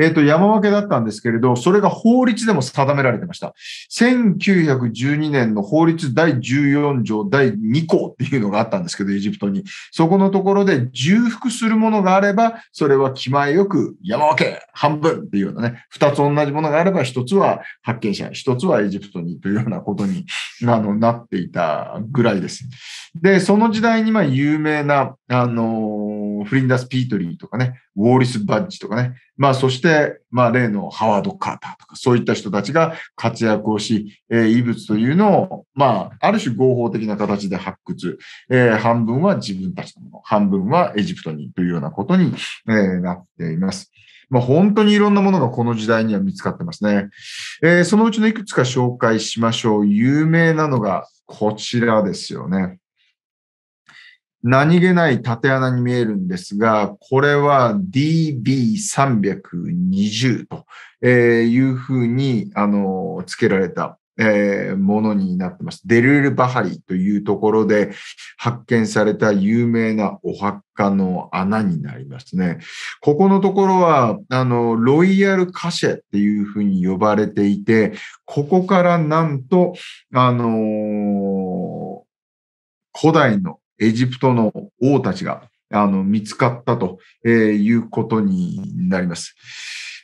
A: えっ、ー、と、山分けだったんですけれど、それが法律でも定められてました。1912年の法律第14条第2項っていうのがあったんですけど、エジプトに。そこのところで重複するものがあれば、それは気前よく山分け、半分っていうようなね、二つ同じものがあれば、一つは発見者、一つはエジプトにというようなことになのなっていたぐらいです。で、その時代にま有名な、あの、フリンダス・ピートリーとかね、ウォーリス・バッジとかね、まあ、そして、まあ、例のハワード・カーターとか、そういった人たちが活躍をし、えー、異物というのを、まあ、ある種合法的な形で発掘、えー、半分は自分たちのもの、半分はエジプトにというようなことに、えー、なっています。まあ、本当にいろんなものがこの時代には見つかってますね。えー、そのうちのいくつか紹介しましょう。有名なのがこちらですよね。何気ない縦穴に見えるんですが、これは DB320 というふうに、あの、付けられたえー、ものになってます。デルール・バハリというところで発見された有名なお墓の穴になりますね。ここのところは、あの、ロイヤル・カシェっていうふうに呼ばれていて、ここからなんと、あのー、古代のエジプトの王たちがあの見つかったということになります。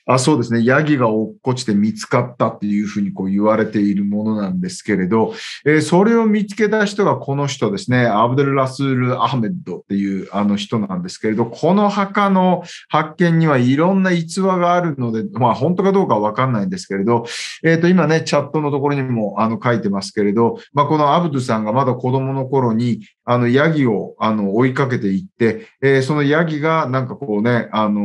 A: あそうですね。ヤギが落っこちて見つかったっていうふうにこう言われているものなんですけれど、えー、それを見つけた人がこの人ですね。アブデル・ラスール・アハメッドっていうあの人なんですけれど、この墓の発見にはいろんな逸話があるので、まあ本当かどうかはわかんないんですけれど、えっ、ー、と今ね、チャットのところにもあの書いてますけれど、まあこのアブドゥさんがまだ子供の頃にあのヤギをあの追いかけていって、えー、そのヤギがなんかこうね、あの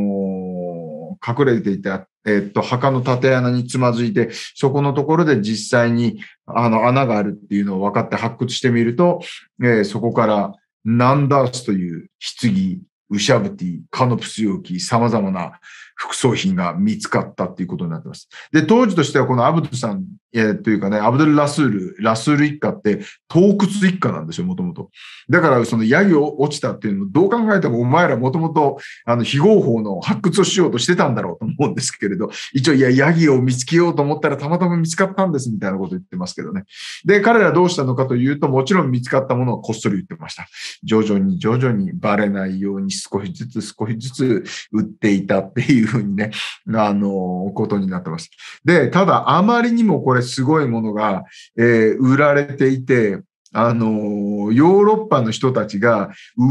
A: 隠れていた、えっと、墓の縦穴につまずいて、そこのところで実際に、あの、穴があるっていうのを分かって発掘してみると、えー、そこから、ナンダースという棺、ウシャブティ、カノプス容器、様々な、副葬品が見つかったっていうことになってます。で、当時としてはこのアブドゥさん、えー、というかね、アブドゥル・ラスール、ラスール一家って、洞窟一家なんですよ、もともと。だから、そのヤギを落ちたっていうのどう考えても、お前らもともと、あの、非合法の発掘をしようとしてたんだろうと思うんですけれど、一応、いや、ヤギを見つけようと思ったらたまたま見つかったんです、みたいなこと言ってますけどね。で、彼らどうしたのかというと、もちろん見つかったものはこっそり言ってました。徐々に徐々にバレないように少しずつ少しずつ売っていたっていうふうにね、あの、ことになってます。で、ただ、あまりにもこれすごいものが、えー、売られていて、あの、ヨーロッパの人たちが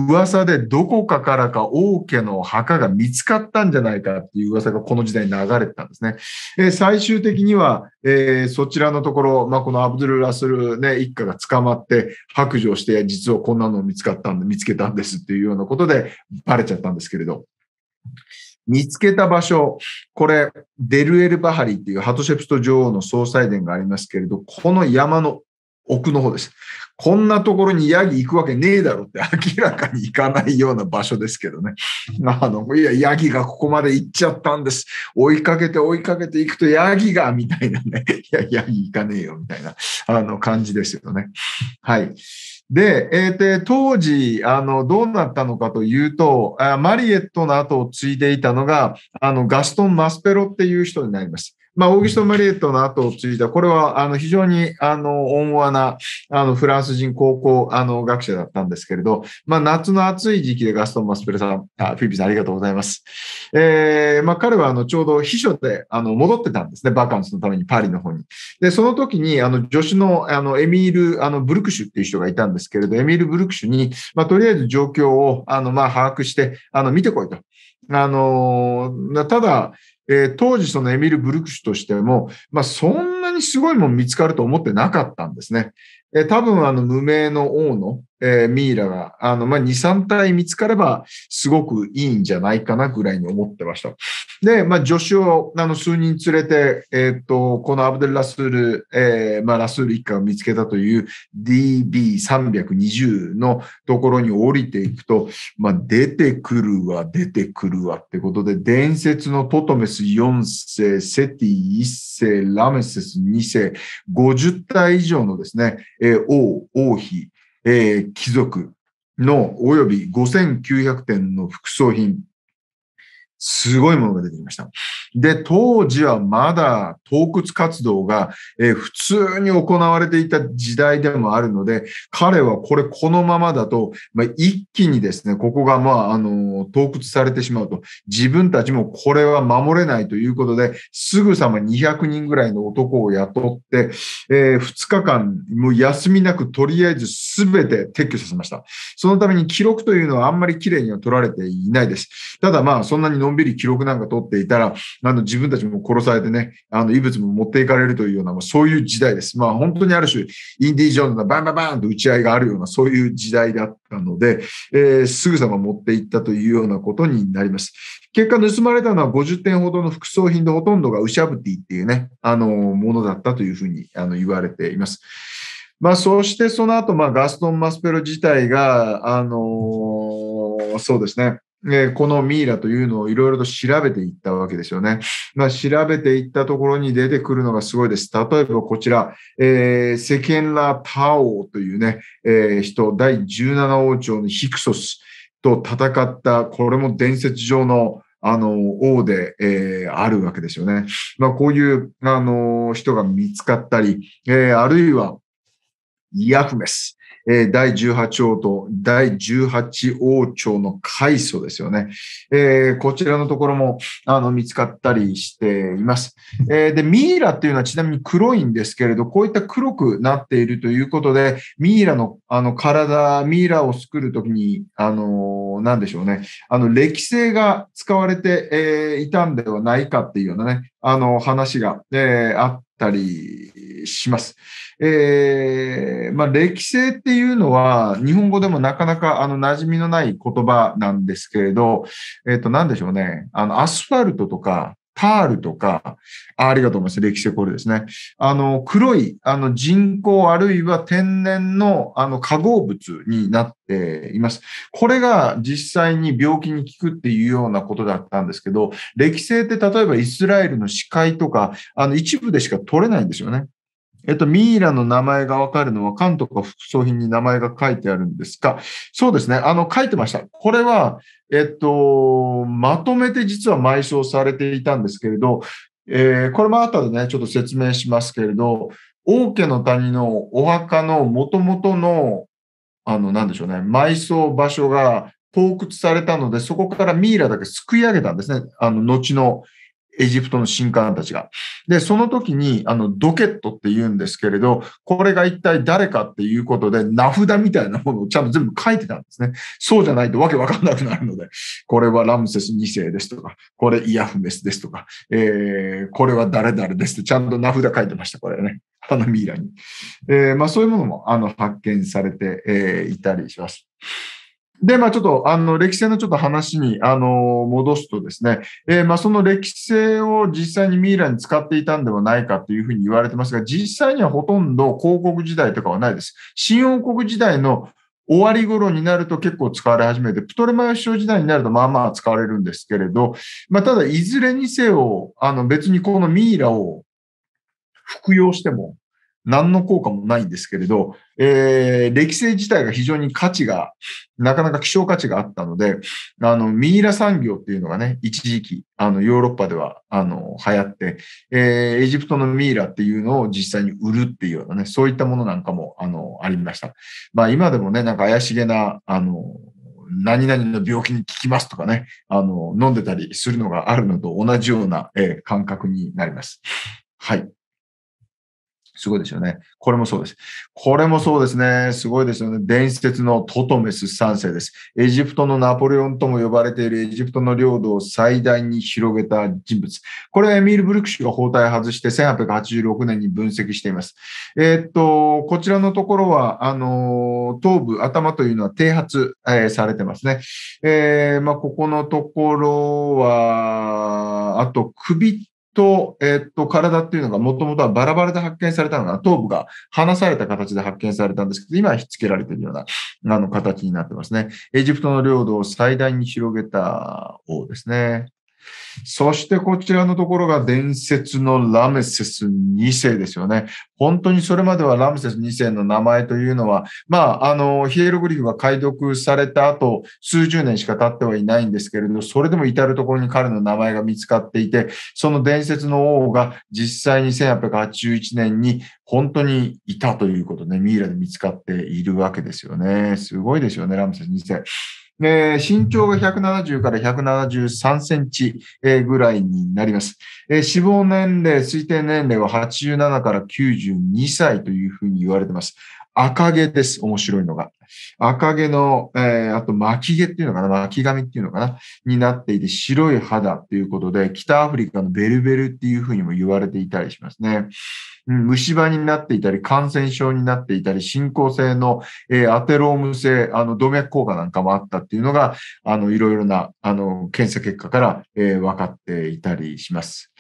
A: 噂でどこかからか王家の墓が見つかったんじゃないかっていう噂がこの時代に流れてたんですね。え最終的には、えー、そちらのところ、まあ、このアブドゥル・ラスル、ね、一家が捕まって白状して、実はこんなの見つかったんで、見つけたんですっていうようなことでバレちゃったんですけれど。見つけた場所、これ、デルエル・バハリっていうハトシェプスト女王の総裁殿がありますけれど、この山の奥の方です。こんなところにヤギ行くわけねえだろって明らかに行かないような場所ですけどね。あの、いや、ヤギがここまで行っちゃったんです。追いかけて追いかけて行くとヤギが、みたいなね。いや、ヤギ行かねえよ、みたいな、あの、感じですよね。はい。で、えー、で当時あのどうなったのかというとマリエットの後を継いでいたのがあのガストン・マスペロっていう人になります。まあ、オーギスト・マリエットの後を継いだ、これは、あの、非常に、あの、温和な、あの、フランス人高校、あの、学者だったんですけれど、まあ、夏の暑い時期でガストン・マスペルさん、あフィリピさんありがとうございます。えー、まあ、彼は、あの、ちょうど秘書で、あの、戻ってたんですね、バカンスのためにパリの方に。で、その時に、あの、助手の、あの、エミール、あの、ブルクシュっていう人がいたんですけれど、エミール・ブルクシュに、まあ、とりあえず状況を、あの、まあ、把握して、あの、見てこいと。あの、ただ、えー、当時そのエミル・ブルクシュとしても、まあ、そんなにすごいもん見つかると思ってなかったんですね。えー、多分あの無名の王の、えー、ミイラが、あの、まあ、2、3体見つかれば、すごくいいんじゃないかなぐらいに思ってました。で、まあ、助手を、あの、数人連れて、えっ、と、このアブデル・ラスール、えー、まあ、ラスール一家を見つけたという DB320 のところに降りていくと、まあ、出てくるわ、出てくるわってことで、伝説のトトメス4世、セティ1世、ラメセス2世、50体以上のですね、えー、王、王妃、えー、貴族の及び5900点の副葬品、すごいものが出てきました。で、当時はまだ洞窟活動が、え普通に行われていた時代でもあるので、彼はこれこのままだと、まあ、一気にですね、ここがまあ、あの、洞窟されてしまうと、自分たちもこれは守れないということで、すぐさま200人ぐらいの男を雇って、えー、2日間、もう休みなくとりあえず全て撤去させました。そのために記録というのはあんまり綺麗には取られていないです。ただまあ、そんなにのんびり記録なんか取っていたら、あの、自分たちも殺されてね、あの、異物も持っていかれるというような、まあ、そういう時代です。まあ、本当にある種、インディ・ジョーンズのバンバンバンと打ち合いがあるような、そういう時代だったので、えー、すぐさま持っていったというようなことになります。結果、盗まれたのは50点ほどの副葬品でほとんどがウシャブティっていうね、あの、ものだったというふうに、あの、言われています。まあ、そしてその後、まあ、ガストン・マスペロ自体が、あのー、そうですね、えこのミイラというのをいろいろと調べていったわけですよね。まあ、調べていったところに出てくるのがすごいです。例えばこちら、えー、セケンラ・パオというね、えー、人、第17王朝のヒクソスと戦った、これも伝説上のあの、王で、えー、あるわけですよね。まあ、こういう、あの、人が見つかったり、えー、あるいは、イアフメス。えー、第18王と第18王朝の開祖ですよね。えー、こちらのところもあの見つかったりしています。えー、で、ミイラっていうのはちなみに黒いんですけれど、こういった黒くなっているということで、ミイラのあの体、ミイラを作るときに、あの、なんでしょうね、あの、歴性が使われて、えいたんではないかっていうようなね、あの、話が、えー、あったりします。えー、まあ、歴性っていうのは、日本語でもなかなか、あの、馴染みのない言葉なんですけれど、えっ、ー、と、なんでしょうね。あの、アスファルトとか、パールとか、ありがとうございます。歴史これですね。あの、黒い、あの、人工あるいは天然の、あの、化合物になっています。これが実際に病気に効くっていうようなことだったんですけど、歴性って例えばイスラエルの視界とか、あの、一部でしか取れないんですよね。えっと、ミイラの名前がわかるのは、缶とか副葬品に名前が書いてあるんですかそうですね。あの、書いてました。これは、えっと、まとめて実は埋葬されていたんですけれど、えー、これも後でね、ちょっと説明しますけれど、王家の谷のお墓の元々の、あの、なんでしょうね、埋葬場所が盗掘されたので、そこからミイラだけすくい上げたんですね。あの、後のエジプトの神官たちが。で、その時に、あの、ドケットって言うんですけれど、これが一体誰かっていうことで、名札みたいなものをちゃんと全部書いてたんですね。そうじゃないとわけわかんなくなるので、これはラムセス2世ですとか、これイヤフメスですとか、えー、これは誰々ですってちゃんと名札書いてました、これね。あのミイラに。えー、まあそういうものも、あの、発見されて、えー、いたりします。で、まあちょっと、あの、歴戦のちょっと話に、あの、戻すとですね、えー、まあその歴戦を実際にミイラに使っていたんではないかというふうに言われてますが、実際にはほとんど広告時代とかはないです。新王国時代の終わり頃になると結構使われ始めて、プトレマイオ首相時代になるとまあまあ使われるんですけれど、まあただいずれにせよ、あの別にこのミイラを服用しても何の効果もないんですけれど、えー、歴史自体が非常に価値が、なかなか希少価値があったので、あの、ミイラ産業っていうのがね、一時期、あの、ヨーロッパでは、あの、流行って、えー、エジプトのミイラっていうのを実際に売るっていうようなね、そういったものなんかも、あの、ありました。まあ、今でもね、なんか怪しげな、あの、何々の病気に効きますとかね、あの、飲んでたりするのがあるのと同じような、えー、感覚になります。はい。すごいですよね。これもそうです。これもそうですね。すごいですよね。伝説のトトメス3世です。エジプトのナポレオンとも呼ばれているエジプトの領土を最大に広げた人物。これはエミール・ブルク氏が包帯を外して1886年に分析しています。えー、っと、こちらのところは、あの、頭部、頭というのは低発、えー、されてますね。えー、まあ、ここのところは、あと首と、えっと、体っていうのがもともとはバラバラで発見されたのが、頭部が離された形で発見されたんですけど、今はひっつけられているような、あの、形になってますね。エジプトの領土を最大に広げた王ですね。そしてこちらのところが伝説のラメセス2世ですよね。本当にそれまではラメセス2世の名前というのは、まあ、あの、ヒエログリフが解読された後、数十年しか経ってはいないんですけれど、それでも至るところに彼の名前が見つかっていて、その伝説の王が実際に1881年に本当にいたということね、ミイラで見つかっているわけですよね。すごいですよね、ラメセス2世。えー、身長が170から173センチ、ぐらいになります、えー、死亡年齢、推定年齢は87から92歳というふうに言われています。赤毛です。面白いのが。赤毛の、えー、あと巻き毛っていうのかな巻き髪っていうのかなになっていて白い肌ということで、北アフリカのベルベルっていうふうにも言われていたりしますね。虫歯になっていたり、感染症になっていたり、進行性の、えー、アテローム性、あの、動脈硬化なんかもあったっていうのが、あの、いろいろな、あの、検査結果から、えー、分かっていたりします。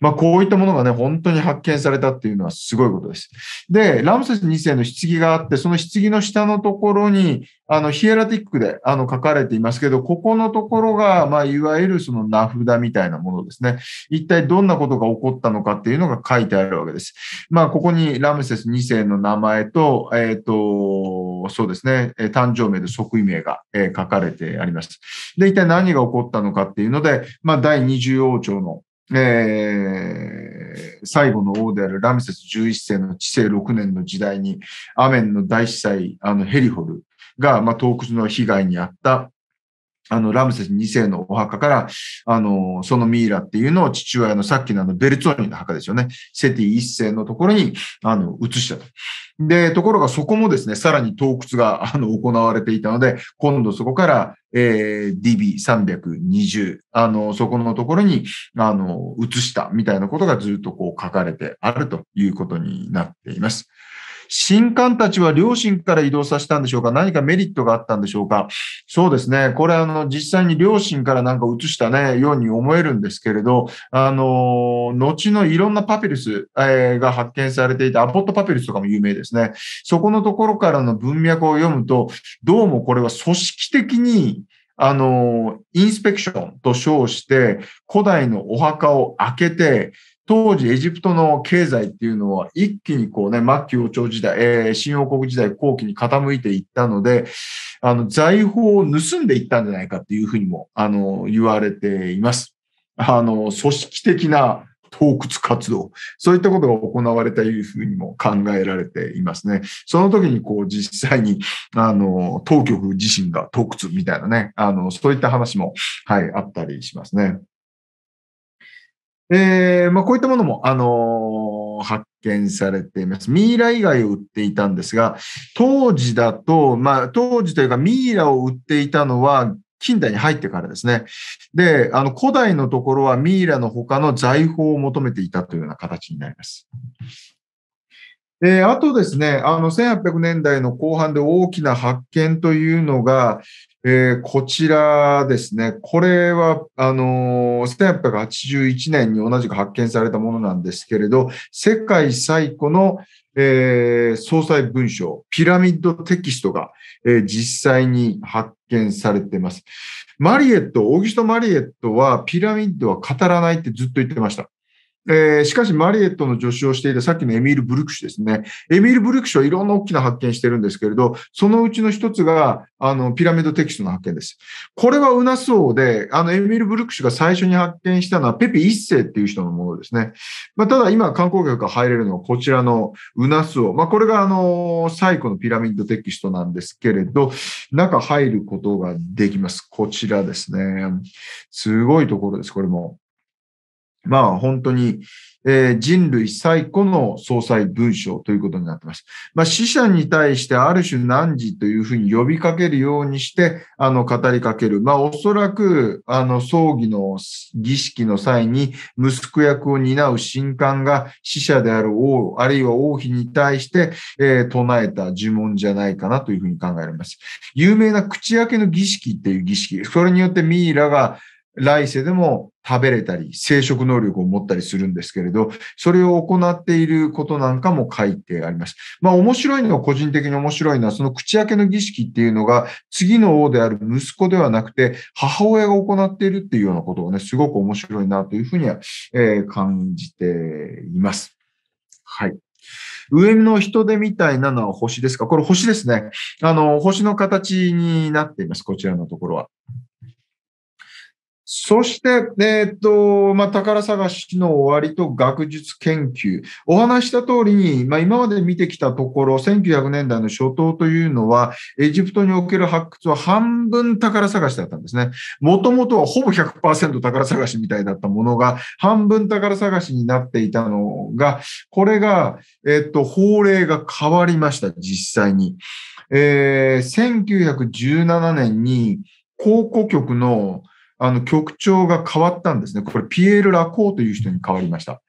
A: まあ、こういったものがね、本当に発見されたっていうのはすごいことです。で、ラムセス2世の棺があって、その棺の下のところに、あの、ヒエラティックで、あの、書かれていますけど、ここのところが、まあ、いわゆるその名札みたいなものですね。一体どんなことが起こったのかっていうのが書いてあるわけです。まあ、ここにラムセス2世の名前と、えっ、ー、と、そうですね、誕生名で即位名が、え書かれてあります。で、一体何が起こったのかっていうので、まあ、第20王朝のえー、最後の王であるラミセス11世の治世6年の時代に、アメンの大司祭、あのヘリホルが、まあ、洞窟の被害に遭ったあの、ラムセス2世のお墓から、あの、そのミイラっていうのを父親のさっきのあの、ベルツォーの墓ですよね。セティ1世のところに、あの、移したと。で、ところがそこもですね、さらに洞窟が、あの、行われていたので、今度そこから、えー、DB320、あの、そこのところに、あの、移したみたいなことがずっとこう書かれてあるということになっています。新官たちは両親から移動させたんでしょうか何かメリットがあったんでしょうかそうですね。これ、あの、実際に両親からなんか移したね、ように思えるんですけれど、あの、後のいろんなパピルス、えー、が発見されていて、アポットパピルスとかも有名ですね。そこのところからの文脈を読むと、どうもこれは組織的に、あの、インスペクションと称して、古代のお墓を開けて、当時エジプトの経済っていうのは一気にこうね、末期王朝時代、えー、新王国時代後期に傾いていったので、あの、財宝を盗んでいったんじゃないかっていうふうにも、あの、言われています。あの、組織的な洞窟活動、そういったことが行われたというふうにも考えられていますね。その時にこう実際に、あの、当局自身が洞窟みたいなね、あの、そういった話も、はい、あったりしますね。えー、まあ、こういったものも、あのー、発見されています。ミイラ以外を売っていたんですが、当時だと、まあ、当時というかミイラを売っていたのは、近代に入ってからですね。で、あの、古代のところはミイラの他の財宝を求めていたというような形になります。で、あとですね、あの、1800年代の後半で大きな発見というのが、えー、こちらですね。これは、あのー、1881年に同じく発見されたものなんですけれど、世界最古の、えー、総裁文章、ピラミッドテキストが、えー、実際に発見されています。マリエット、オーギスト・マリエットは、ピラミッドは語らないってずっと言ってました。えー、しかし、マリエットの助手をしていたさっきのエミール・ブルクシュですね。エミール・ブルクシュはいろんな大きな発見してるんですけれど、そのうちの一つが、あの、ピラミッドテキストの発見です。これはうなそ王で、あの、エミール・ブルクシュが最初に発見したのは、ペピ一世っていう人のものですね。まあ、ただ、今、観光客が入れるのはこちらのうなす王。まあ、これが、あの、最古のピラミッドテキストなんですけれど、中入ることができます。こちらですね。すごいところです、これも。まあ本当に、えー、人類最古の総裁文章ということになってます。まあ死者に対してある種汝というふうに呼びかけるようにして、あの語りかける。まあおそらく、あの葬儀の儀式の際に息子役を担う神官が死者である王、あるいは王妃に対して、えー、唱えた呪文じゃないかなというふうに考えられます。有名な口開けの儀式っていう儀式。それによってミイラが来世でも食べれたり、生殖能力を持ったりするんですけれど、それを行っていることなんかも書いてあります。まあ面白いのは個人的に面白いのは、その口開けの儀式っていうのが、次の王である息子ではなくて、母親が行っているっていうようなことをね、すごく面白いなというふうには、え感じています。はい。上の人手みたいなのは星ですかこれ星ですね。あの、星の形になっています。こちらのところは。そして、えっ、ー、と、まあ、宝探しの終わりと学術研究。お話した通りに、まあ、今まで見てきたところ、1900年代の初頭というのは、エジプトにおける発掘は半分宝探しだったんですね。もともとはほぼ100%宝探しみたいだったものが、半分宝探しになっていたのが、これが、えっ、ー、と、法令が変わりました、実際に。えー、1917年に、考古局のあの局長が変わったんですね。これ、ピエール・ラコーという人に変わりました。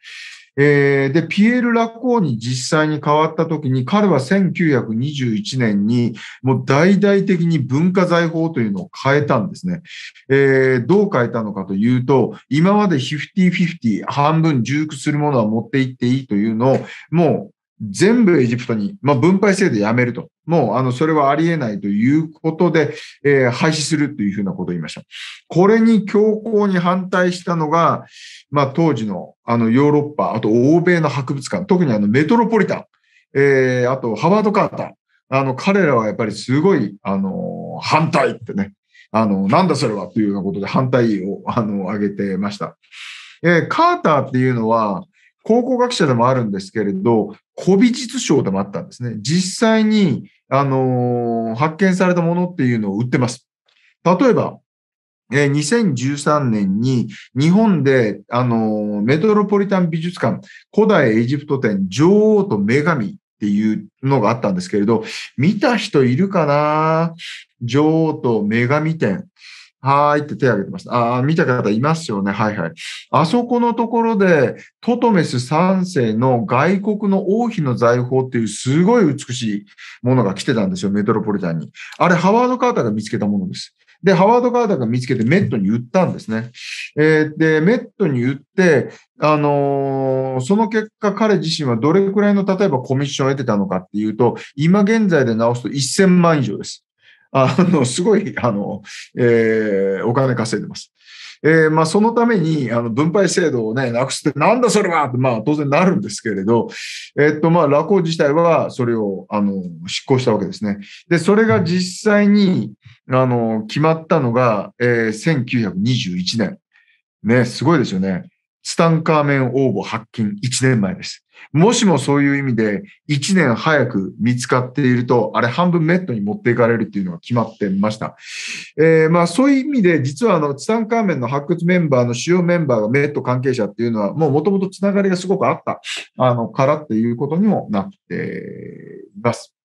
A: えー、で、ピエール・ラコーに実際に変わった時に、彼は1921年に、もう大々的に文化財法というのを変えたんですね。えー、どう変えたのかというと、今まで50-50、半分重複するものは持っていっていいというのを、もう全部エジプトに、まあ、分配制度やめると。もう、あの、それはありえないということで、えー、廃止するというふうなことを言いました。これに強硬に反対したのが、まあ、当時の、あの、ヨーロッパ、あと欧米の博物館、特にあの、メトロポリタン、えー、あと、ハワード・カーター。あの、彼らはやっぱりすごい、あの、反対ってね、あの、なんだそれはというようなことで反対を、あの、挙げてました。えー、カーターっていうのは、考古学者でもあるんですけれど、古美術商でもあったんですね。実際に、あのー、発見されたものっていうのを売ってます。例えば、えー、2013年に日本で、あのー、メトロポリタン美術館、古代エジプト展、女王と女神っていうのがあったんですけれど、見た人いるかな女王と女神展。はーいって手を挙げてました。ああ、見た方いますよね。はいはい。あそこのところで、トトメス3世の外国の王妃の財宝っていうすごい美しいものが来てたんですよ。メトロポリタンに。あれ、ハワード・カーターが見つけたものです。で、ハワード・カーターが見つけてメットに売ったんですね。えー、で、メットに売って、あのー、その結果彼自身はどれくらいの例えばコミッションを得てたのかっていうと、今現在で直すと1000万以上です。あの、すごい、あの、えー、お金稼いでます。えー、まあ、そのために、あの、分配制度をね、なくすって、なんだそれはって、まあ、当然なるんですけれど、えっと、まあ、ラコー自体は、それを、あの、執行したわけですね。で、それが実際に、あの、決まったのが、えー、1921年。ね、すごいですよね。ツタンカーメン応募発見1年前です。もしもそういう意味で1年早く見つかっていると、あれ半分メットに持っていかれるっていうのが決まってました。えー、まあそういう意味で、実はあのツタンカーメンの発掘メンバーの主要メンバーがメット関係者っていうのは、もうもともとつながりがすごくあった、あの、からっていうことにもなっています。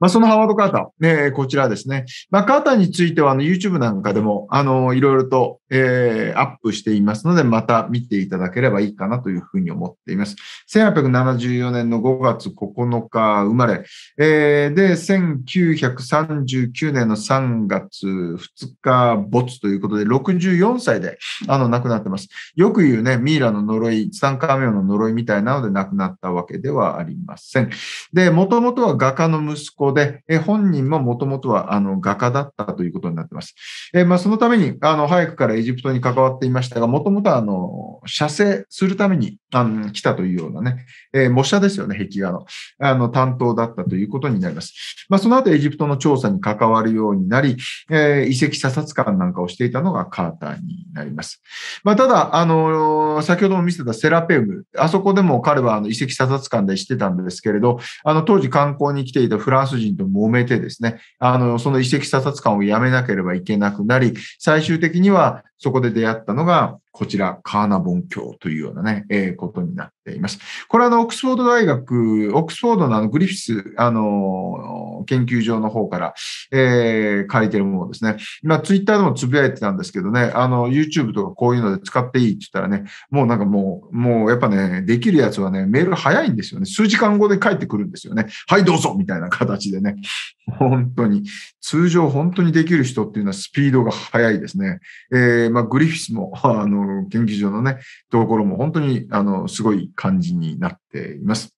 A: まあ、そのハワード・カーター、ね、こちらですね。まあ、カーターについては、あの、YouTube なんかでも、あの、いろいろとえー、アップしていますので、また見ていただければいいかなというふうに思っています。1874年の5月9日生まれ、えー、で、1939年の3月2日没ということで、64歳で、あの、亡くなってます。よく言うね、ミイラの呪い、ツタンカーメオの呪いみたいなので亡くなったわけではありません。で、もともとは画家の息子で、え本人ももともとはあの画家だったということになってます。えー、まあ、そのために、あの、早くからエジプトに関わっていましたが、もともとあの、射精するためにあの来たというようなね、えー、模写ですよね、壁画の。あの、担当だったということになります。まあ、その後エジプトの調査に関わるようになり、えー、遺跡査察官なんかをしていたのがカーターになります。まあ、ただ、あの、先ほども見せたセラペウム、あそこでも彼はあの遺跡査察官でしてたんですけれど、あの、当時観光に来ていたフランス人と揉めてですね、あの、その遺跡査察官を辞めなければいけなくなり、最終的には、そこで出会ったのが、こちら、カーナボン教というようなね、えー、ことになっています。これはあの、オックスフォード大学、オックスフォードのあの、グリフィス、あの、研究所の方から、えー、書いてるものですね。今、ツイッターでもつぶやいてたんですけどね、あの、YouTube とかこういうので使っていいって言ったらね、もうなんかもう、もうやっぱね、できるやつはね、メール早いんですよね。数時間後で帰ってくるんですよね。はい、どうぞみたいな形でね。本当に。通常本当にできる人っていうのはスピードが速いですね。えー、まあ、グリフィスも、あの、研究所のね、ところも本当に、あの、すごい感じになっています。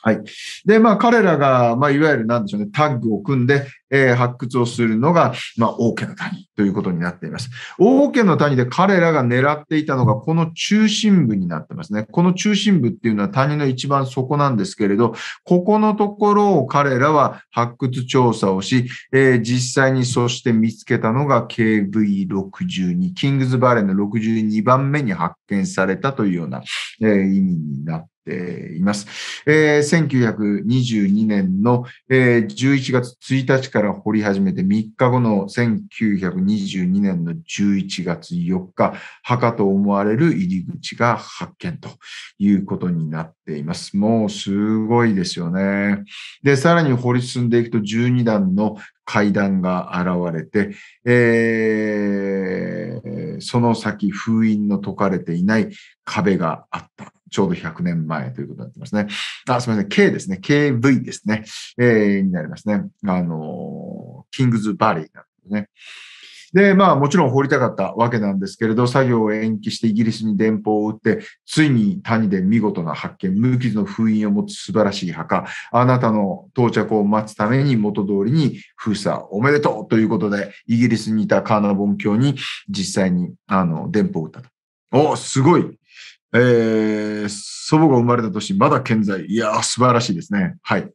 A: はい。で、まあ、彼らが、まあ、いわゆるなんでしょうね、タッグを組んで、えー、発掘をするのが、まあ、王家の谷ということになっています。王家の谷で彼らが狙っていたのが、この中心部になってますね。この中心部っていうのは谷の一番底なんですけれど、ここのところを彼らは発掘調査をし、えー、実際にそして見つけたのが KV62、キングズバレーの62番目に発見されたというような、えー、意味になってています。えー、1922年の、えー、11月1日から掘り始めて3日後の1922年の11月4日、墓と思われる入り口が発見ということになっています。もうすごいですよね。で、さらに掘り進んでいくと12段の階段が現れて、えー、その先封印の解かれていない壁があった。ちょうど100年前ということになってますね。あ、すみません。K ですね。KV ですね。えー、になりますね。あの、キングズバリーなんですね。で、まあもちろん掘りたかったわけなんですけれど、作業を延期してイギリスに電報を打って、ついに谷で見事な発見、無傷の封印を持つ素晴らしい墓、あなたの到着を待つために元通りに封鎖おめでとうということで、イギリスにいたカーナボン教に実際にあの電報を打ったと。お、すごいえー、祖母が生まれた年、まだ健在。いや素晴らしいですね。はい。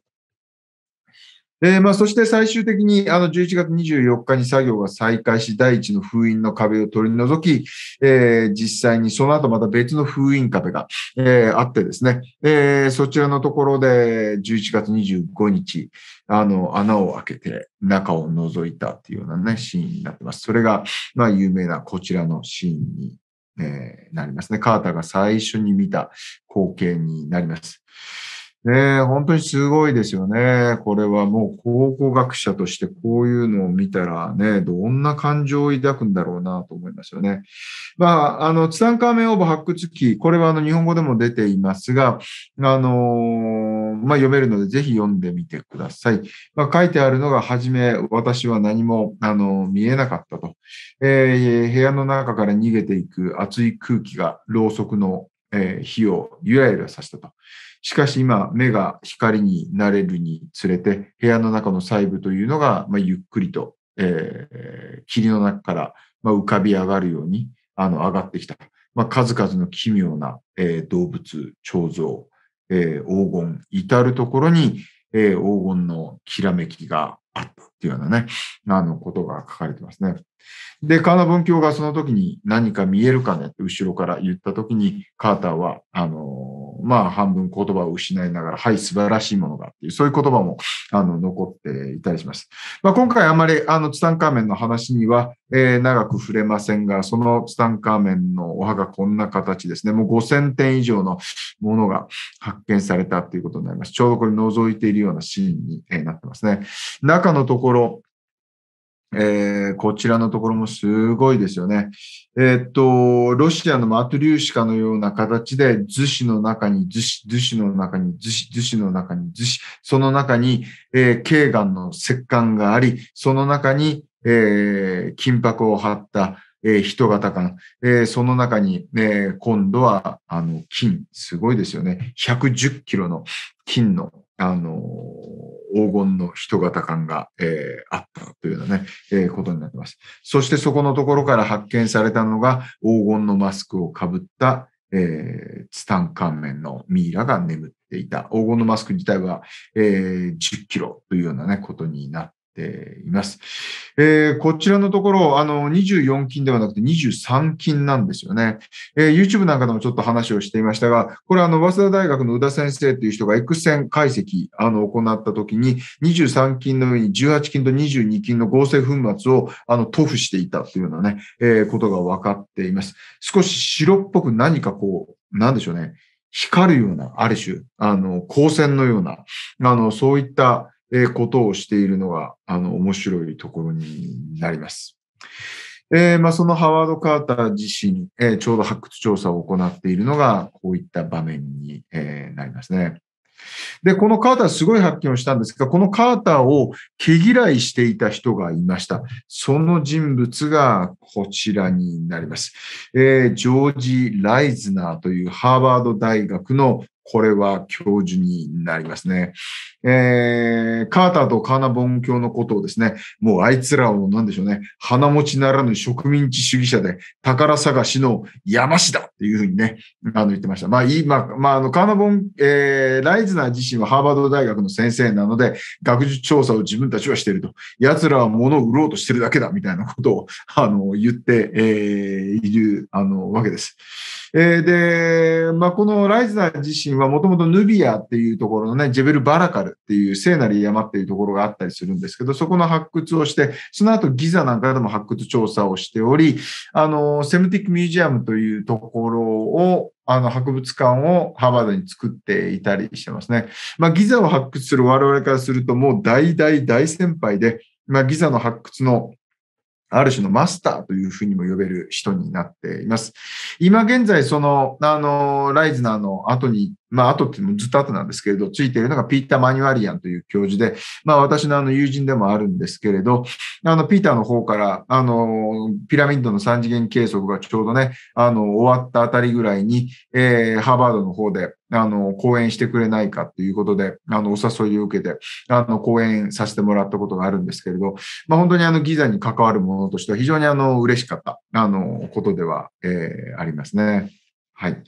A: えー、まあ、そして最終的にあの11月24日に作業が再開し、第一の封印の壁を取り除き、えー、実際にその後また別の封印壁が、えー、あってですね、えそちらのところで11月25日、あの、穴を開けて中を覗いたっていうようなね、シーンになってます。それが、まあ、有名なこちらのシーンにえー、なりますね。カーターが最初に見た光景になります。ねえ、本当にすごいですよね。これはもう考古学者としてこういうのを見たらね、どんな感情を抱くんだろうなと思いますよね。まあ、あの、ツタンカーメンオーバー発掘記、これはあの、日本語でも出ていますが、あのまあ、読めるのでぜひ読んでみてください。まあ、書いてあるのが、はじめ、私は何も、あの、見えなかったと。えー、部屋の中から逃げていく熱い空気がろうそくの、えー、火をゆらゆらさせたと。しかし今、目が光に慣れるにつれて、部屋の中の細部というのが、まあ、ゆっくりと、えー、霧の中から、まあ、浮かび上がるように、あの、上がってきた。まあ、数々の奇妙な、えー、動物、彫像、えー、黄金、至るところに、えー、黄金のきらめきがあったっていうようなね、あのことが書かれてますね。で、カーナ文教がその時に何か見えるかねって後ろから言った時に、カーターは、あのまあ、半分言葉を失いながら、はい、素晴らしいものがっていう、そういう言葉も、あの、残っていたりします。まあ、今回あまり、あの、ツタンカーメンの話には、えー、長く触れませんが、そのツタンカーメンのお墓、こんな形ですね。もう5000点以上のものが発見されたということになります。ちょうどこれ覗いているようなシーンになってますね。中のところ、えー、こちらのところもすごいですよね。えー、っと、ロシアのマトリューシカのような形で、図子の中に図子、図子の中に図子、図子の中に図子、その中に、えー、頸がんの石棺があり、その中に、えー、金箔を張った、えー、人型感、えー、その中に、え今度は、あの、金、すごいですよね。110キロの金のあの、黄金の人型感が、えー、あったというようなね、えー、ことになってます。そしてそこのところから発見されたのが黄金のマスクをかぶった、えー、ツタンカンメンのミイラが眠っていた。黄金のマスク自体は、え10キロというようなね、ことになっています。えー、こちらのところ、あの、24金ではなくて23金なんですよね。えー、YouTube なんかでもちょっと話をしていましたが、これあの、早稲田大学の宇田先生という人が X 線解析、あの、行ったときに、23金の上に18金と22金の合成粉末を、あの、塗布していたというようなね、えー、ことが分かっています。少し白っぽく何かこう、なんでしょうね。光るような、ある種、あの、光線のような、あの、そういった、えことをしているのが、あの、面白いところになります。えー、まあ、そのハワード・カーター自身、えー、ちょうど発掘調査を行っているのが、こういった場面に、えー、なりますね。で、このカーターすごい発見をしたんですが、このカーターを毛嫌いしていた人がいました。その人物がこちらになります。えー、ジョージ・ライズナーというハーバード大学のこれは教授になりますね。えー、カーターとカーナボン教のことをですね、もうあいつらを何でしょうね、花持ちならぬ植民地主義者で宝探しの山師だっていうふうにね、あの言ってました。まあ今、まああのカーナボン、えー、ライズナー自身はハーバード大学の先生なので、学術調査を自分たちはしていると。奴らは物を売ろうとしてるだけだみたいなことを、あの、言って、えー、いる、あの、わけです。えで、まあ、このライザー自身はもともとヌビアっていうところのね、ジェベル・バラカルっていう聖なる山っていうところがあったりするんですけど、そこの発掘をして、その後ギザなんかでも発掘調査をしており、あの、セムティック・ミュージアムというところを、あの、博物館をハーバードに作っていたりしてますね。まあ、ギザを発掘する我々からするともう大大大先輩で、まあ、ギザの発掘のある種のマスターというふうにも呼べる人になっています。今現在、その、あの、ライズナーの後に、まあ、後ってずっと後なんですけれど、ついているのがピーター・マニュアリアンという教授で、まあ、私のあの友人でもあるんですけれど、あの、ピーターの方から、あの、ピラミッドの三次元計測がちょうどね、あの、終わったあたりぐらいに、えー、ハーバードの方で、あの、講演してくれないかということで、あの、お誘いを受けて、あの、講演させてもらったことがあるんですけれど、まあ、本当にあの、ギザに関わるものとしては非常にあの、嬉しかった、あの、ことでは、えー、ありますね。はい。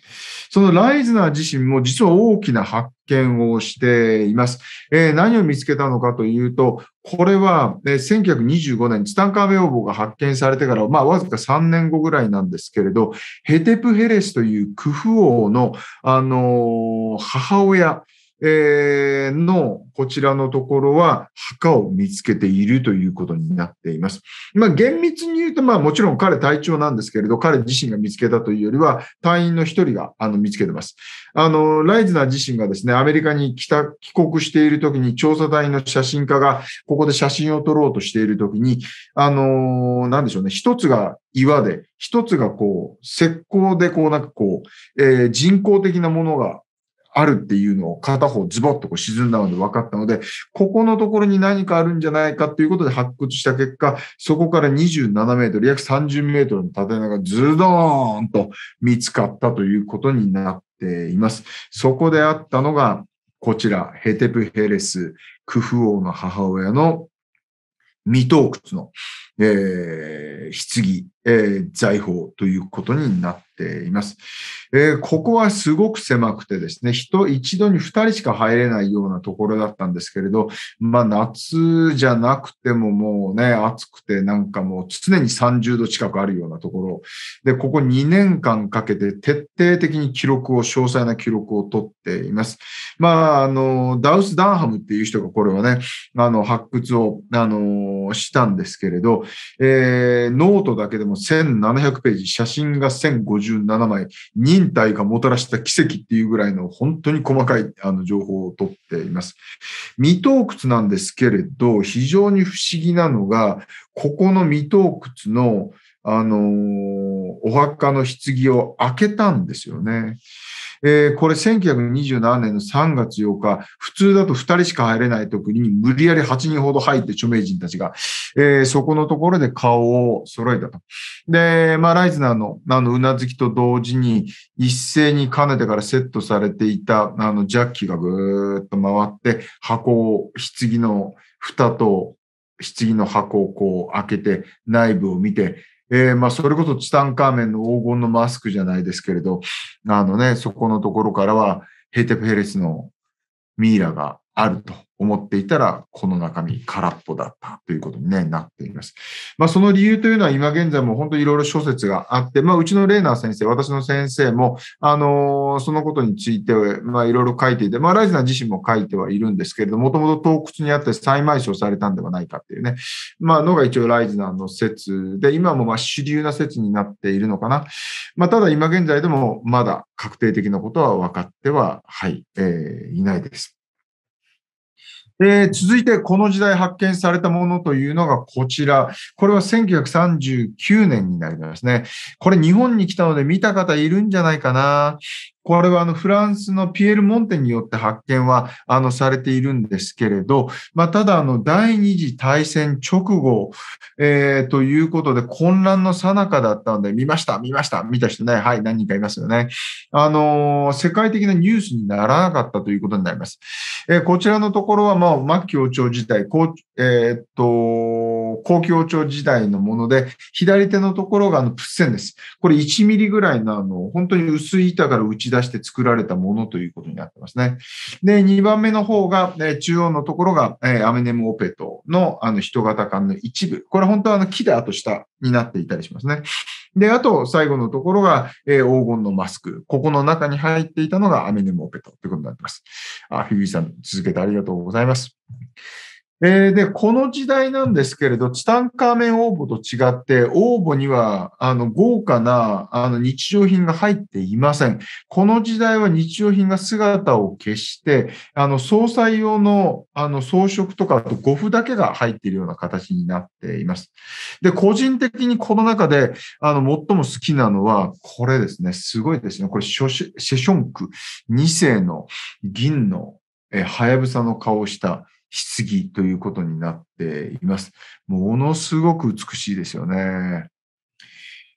A: そのライズナー自身も実は大きな発見をしています。えー、何を見つけたのかというと、これは、え1925年、ツタンカーベオボが発見されてから、まあ、わずか3年後ぐらいなんですけれど、ヘテプヘレスというクフ王の、あのー、母親、えー、のこちらのところは墓を見つけているということになっています。まあ、厳密に言うと、まあ、もちろん彼隊長なんですけれど、彼自身が見つけたというよりは、隊員の一人があの見つけてます。あの、ライズナー自身がですね、アメリカに帰帰国しているときに、調査隊の写真家がここで写真を撮ろうとしているときに、あの、なんでしょうね、一つが岩で、一つがこう、石膏でこう、なんかこう、えー、人工的なものがあるっていうのを片方ズボッとこう沈んだので分かったので、ここのところに何かあるんじゃないかということで発掘した結果、そこから27メートル、約30メートルの縦長がズドーンと見つかったということになっています。そこであったのが、こちら、ヘテプヘレス、クフ王の母親の未洞窟の、えー、棺、えー、財宝ということになってています。えー、ここはすごく狭くてですね、人、一度に2人しか入れないようなところだったんですけれど、まあ夏じゃなくてももうね、暑くてなんかもう常に30度近くあるようなところ。で、ここ2年間かけて徹底的に記録を、詳細な記録を取っています。まあ、あの、ダウス・ダンハムっていう人がこれはね、あの、発掘を、あの、したんですけれど、えー、ノートだけでも1700ページ、写真が1050 157枚、忍耐がもたらした奇跡っていうぐらいの本当に細かいあの情報を取っています。未洞窟なんですけれど、非常に不思議なのが、ここの未洞窟の、あの、お墓の棺を開けたんですよね。えー、これ1927年の3月8日、普通だと2人しか入れない時に無理やり8人ほど入って著名人たちが、えー、そこのところで顔を揃えたと。で、まあ、ライズナーの、あの、うなずきと同時に、一斉にかねてからセットされていた、あの、ジャッキがぐーっと回って、箱を、棺の蓋と、棺の箱をこう開けて、内部を見て、えー、まあ、それこそツタンカーメンの黄金のマスクじゃないですけれど、あのね、そこのところからは、ヘーテプヘレスのミイラがあると。思っていたら、この中身空っぽだったということに、なっています。まあ、その理由というのは今現在も本当にいろいろ諸説があって、まあ、うちのレーナー先生、私の先生も、あのー、そのことについて、まあ、いろいろ書いていて、まあ、ライズナー自身も書いてはいるんですけれども、もともと洞窟にあって再埋葬されたんではないかっていうね、まあのが一応ライズナーの説で、今もまあ主流な説になっているのかな。まあ、ただ今現在でもまだ確定的なことは分かっては、はい、えー、いないです。えー、続いて、この時代発見されたものというのがこちら。これは1939年になりますね。これ日本に来たので見た方いるんじゃないかな。これはあのフランスのピエール・モンテによって発見はあのされているんですけれど、まあ、ただあの第二次大戦直後、えー、ということで混乱の最中だったので、見ました、見ました、見た人ね、はい、何人かいますよね。あのー、世界的なニュースにならなかったということになります。えー、こちらのところは、まあ、マキ王朝時代、えー、っと、公共庁時代のもので、左手のところがあのプッセンです。これ1ミリぐらいのあの、本当に薄い板から打ち出出して作られたものということになってますね。で、2番目の方が、え中央のところが、えアメネムオペトのあの人型艦の一部。これ本当はあの木で後下になっていたりしますね。で、あと最後のところが、えー、黄金のマスク。ここの中に入っていたのがアメネムオペトということになってます。あ、フィビーさん続けてありがとうございます。えー、で、この時代なんですけれど、ツタンカーメン応募と違って、応募には、あの、豪華な、あの、日用品が入っていません。この時代は日用品が姿を消して、あの、総裁用の、あの、装飾とか、あと、護符だけが入っているような形になっています。で、個人的にこの中で、あの、最も好きなのは、これですね。すごいですね。これ、シシェションク2世の銀の、え、はやぶさの顔をした、棺ということになっています。ものすごく美しいですよね。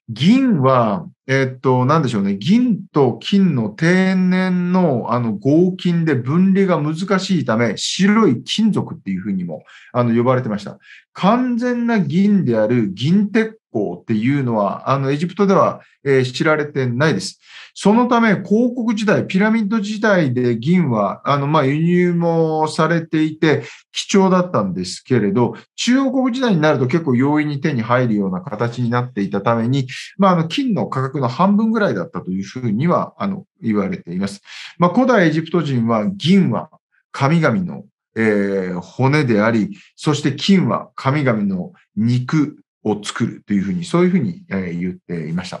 A: 銀はえー、っと、なんでしょうね。銀と金の天然のあの合金で分離が難しいため、白い金属っていうふうにもあの呼ばれてました。完全な銀である銀鉄鋼っていうのは、あのエジプトでは、えー、知られてないです。そのため、広告時代、ピラミッド時代で銀は、あの、ま輸入もされていて、貴重だったんですけれど、中央国時代になると結構容易に手に入るような形になっていたために、まあ、あの、金の価格の半分ぐらいだったというふうには、あの、言われています。まあ、古代エジプト人は銀は神々の、えー、骨であり、そして金は神々の肉を作るというふうに、そういうふうに、え言っていました。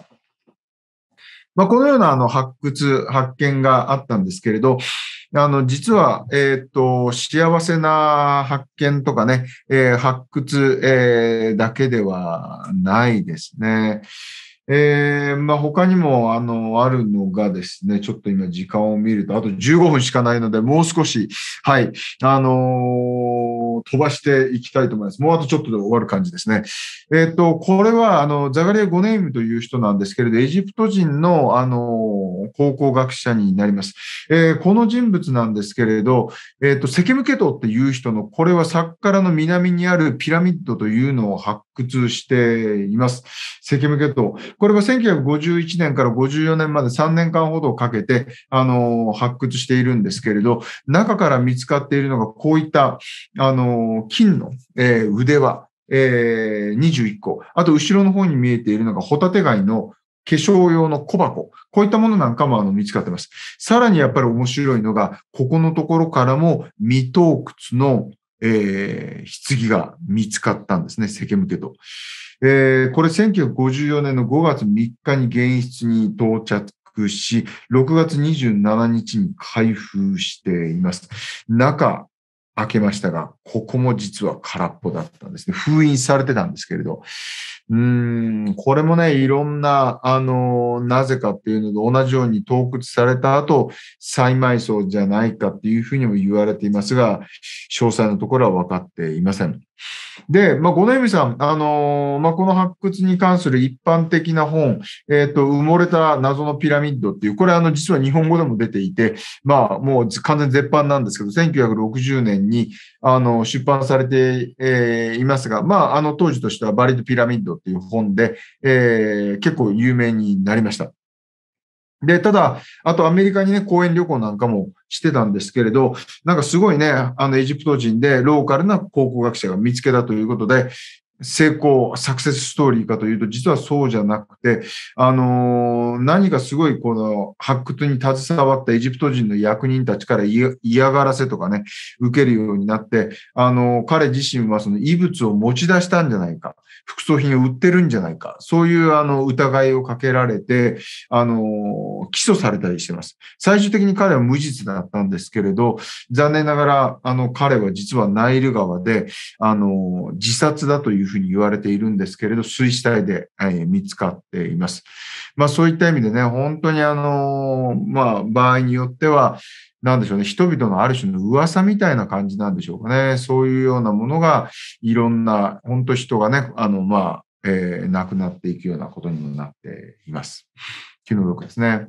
A: まあ、このようなあの発掘、発見があったんですけれど、あの、実は、えっ、と、幸せな発見とかね、え発掘、えだけではないですね。えー、まあ、他にも、あの、あるのがですね、ちょっと今時間を見ると、あと15分しかないので、もう少し、はい、あのー、飛ばしていきたいと思います。もうあとちょっとで終わる感じですね。えっ、ー、と、これは、あの、ザガリア・ゴネームという人なんですけれど、エジプト人の、あの考古学者になります。えこの人物なんですけれど、えっ、と、セケムケトっていう人の、これはサッカラの南にあるピラミッドというのを発掘しています。セケムケト。これは1951年から54年まで3年間ほどかけて、あの、発掘しているんですけれど、中から見つかっているのが、こういった、あの、金の、えー、腕輪、えー、21個。あと、後ろの方に見えているのが、ホタテ貝の化粧用の小箱。こういったものなんかもあの見つかってます。さらにやっぱり面白いのが、ここのところからも未洞窟の、えー、棺が見つかったんですね、世間向けと。えー、これ1954年の5月3日に現室に到着し、6月27日に開封しています。中、開けましたが、ここも実は空っぽだったんですね。封印されてたんですけれど。うん、これもね、いろんな、あの、なぜかっていうのと同じように洞窟された後、再埋葬じゃないかっていうふうにも言われていますが、詳細のところは分かっていません。で、まあ、五年美さん、あのー、まあ、この発掘に関する一般的な本、えっ、ー、と、埋もれた謎のピラミッドっていう、これあの、実は日本語でも出ていて、まあ、もう完全絶版なんですけど、1960年に、あの、出版されて、えー、いますが、まあ、あの、当時としてはバリッドピラミッドっていう本で、えー、結構有名になりました。で、ただ、あとアメリカにね、講演旅行なんかもしてたんですけれど、なんかすごいね、あのエジプト人でローカルな考古学者が見つけたということで、成功、サクセスストーリーかというと、実はそうじゃなくて、あのー、何かすごいこの発掘に携わったエジプト人の役人たちから嫌がらせとかね、受けるようになって、あのー、彼自身はその遺物を持ち出したんじゃないか。副葬品を売ってるんじゃないか、そういうあの疑いをかけられて、あの、起訴されたりしてます。最終的に彼は無実だったんですけれど、残念ながら、あの、彼は実はナイル川で、あの、自殺だというふうに言われているんですけれど、水死体で、え見つかっています。まあそういった意味でね、本当にあの、まあ場合によっては、なんでしょうね、人々のある種の噂みたいな感じなんでしょうかね。そういうようなものが、いろんな、本当人がね、あの、まあ、えー、亡くなっていくようなことにもなっています。気の毒ですね。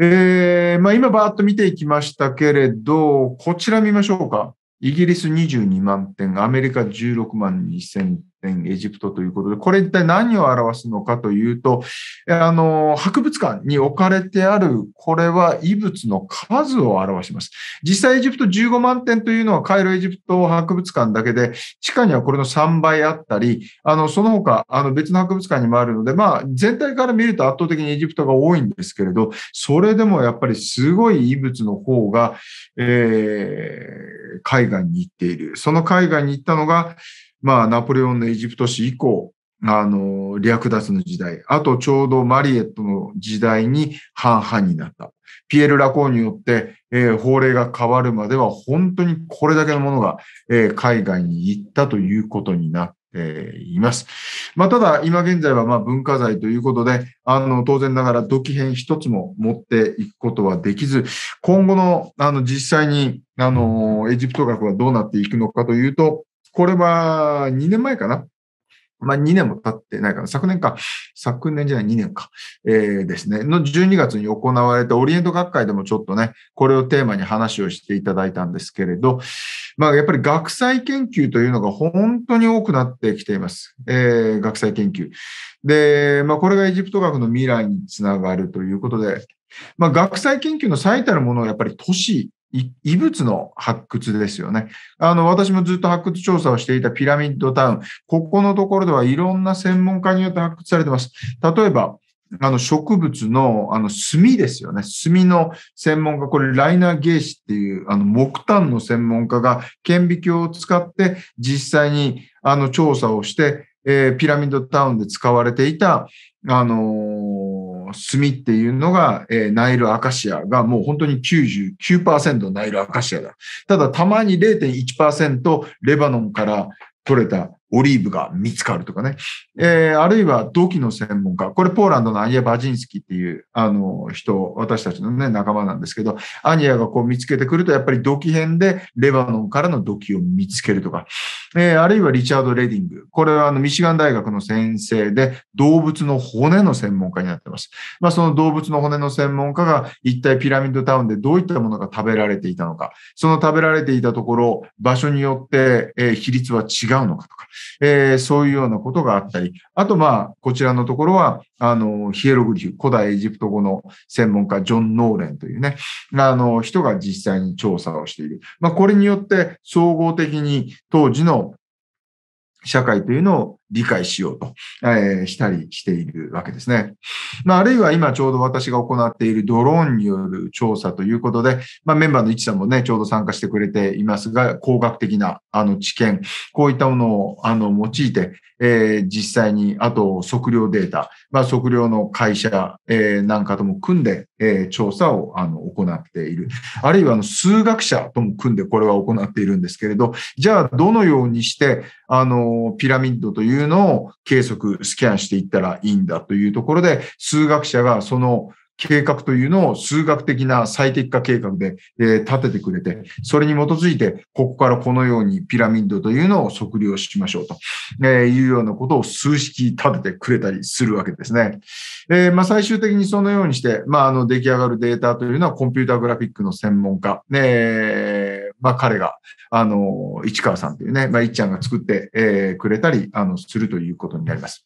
A: えー、まあ、今バーッと見ていきましたけれど、こちら見ましょうか。イギリス22万点、アメリカ16万2000エジプトということで、これ一体何を表すのかというと、あの、博物館に置かれてある、これは遺物の数を表します。実際エジプト15万点というのはカイロエジプト博物館だけで、地下にはこれの3倍あったり、あの、その他、あの別の博物館にもあるので、まあ、全体から見ると圧倒的にエジプトが多いんですけれど、それでもやっぱりすごい遺物の方が、えー、海外に行っている。その海外に行ったのが、まあ、ナポレオンのエジプト史以降、あの、略奪の時代、あとちょうどマリエットの時代に半々になった。ピエール・ラコーによって、えー、法令が変わるまでは本当にこれだけのものが、えー、海外に行ったということになっています。まあ、ただ、今現在はまあ文化財ということで、あの、当然ながら土器編一つも持っていくことはできず、今後の、あの、実際に、あの、エジプト学はどうなっていくのかというと、これは2年前かなまあ、2年も経ってないかな。昨年か。昨年じゃない、2年か。えー、ですね。の12月に行われたオリエント学会でもちょっとね、これをテーマに話をしていただいたんですけれど、まあ、やっぱり学際研究というのが本当に多くなってきています。えー、学際研究。で、まあ、これがエジプト学の未来につながるということで、まあ、学際研究の最たるものはやっぱり都市異物の発掘ですよね。あの、私もずっと発掘調査をしていたピラミッドタウン、ここのところではいろんな専門家によって発掘されてます。例えば、あの植物のあの炭ですよね。炭の専門家、これライナー・ゲイシっていうあの木炭の専門家が顕微鏡を使って実際にあの調査をして、えー、ピラミッドタウンで使われていた、あのー炭っていうのが、えー、ナイルアカシアがもう本当に99%ナイルアカシアだ。ただたまに0.1%レバノンから取れたオリーブが見つかるとかね。えー、あるいは土器の専門家。これポーランドのアニア・バジンスキーっていう、あの、人、私たちのね、仲間なんですけど、アニアがこう見つけてくると、やっぱり土器編でレバノンからの土器を見つけるとか。えー、あるいはリチャード・レディング。これはあの、ミシガン大学の先生で、動物の骨の専門家になってます。まあ、その動物の骨の専門家が一体ピラミッドタウンでどういったものが食べられていたのか。その食べられていたところ、場所によって、えー、比率は違うのかとか。えー、そういうようなことがあったり、あとまあ、こちらのところは、あの、ヒエログリフ、古代エジプト語の専門家、ジョン・ノーレンというね、あの、人が実際に調査をしている。まあ、これによって、総合的に当時の社会というのを理解しようと、えー、したりしているわけですね。まあ、あるいは今ちょうど私が行っているドローンによる調査ということで、まあ、メンバーの一さんもね、ちょうど参加してくれていますが、工学的なあの知見、こういったものをあの用いて、えー、実際に、あと測量データ、まあ、測量の会社、えー、なんかとも組んで、えー、調査をあの行っている。あるいはあの数学者とも組んでこれは行っているんですけれど、じゃあどのようにして、あの、ピラミッドといういうのを計測、スキャンしていったらいいんだというところで、数学者がその計画というのを数学的な最適化計画で、え立ててくれて、それに基づいて、ここからこのようにピラミッドというのを測量しましょうと、えいうようなことを数式立ててくれたりするわけですね。えま最終的にそのようにして、まあ、あの出来上がるデータというのはコンピュータグラフィックの専門家、えまあ、彼が、あの、市川さんというね、まあ、いっちゃんが作って、えー、くれたり、あの、するということになります。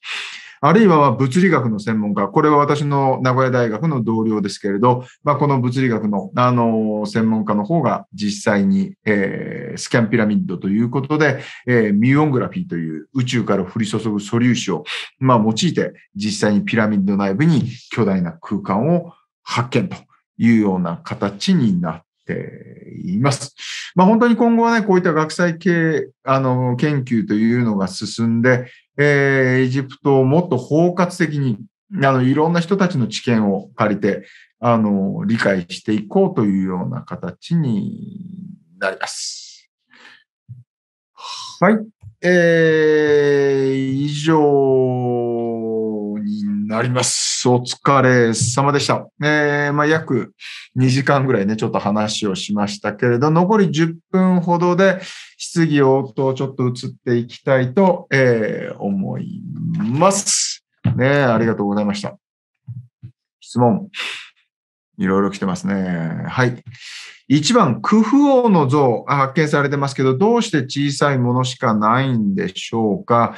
A: あるいは物理学の専門家、これは私の名古屋大学の同僚ですけれど、まあ、この物理学の、あの、専門家の方が実際に、えー、スキャンピラミッドということで、えー、ミューオングラフィーという宇宙から降り注ぐ素粒子を、まあ、用いて、実際にピラミッド内部に巨大な空間を発見というような形になっています。まあ、本当に今後はね、こういった学際系、あの、研究というのが進んで、えー、エジプトをもっと包括的に、あの、いろんな人たちの知見を借りて、あの、理解していこうというような形になります。はい。えー、以上なります。お疲れ様でした。えー、まあ、約2時間ぐらいね、ちょっと話をしましたけれど、残り10分ほどで質疑応答ちょっと移っていきたいと、えー、思います。ねありがとうございました。質問。いろいろ来てますね。はい。1番、クフ王の像、発見されてますけど、どうして小さいものしかないんでしょうか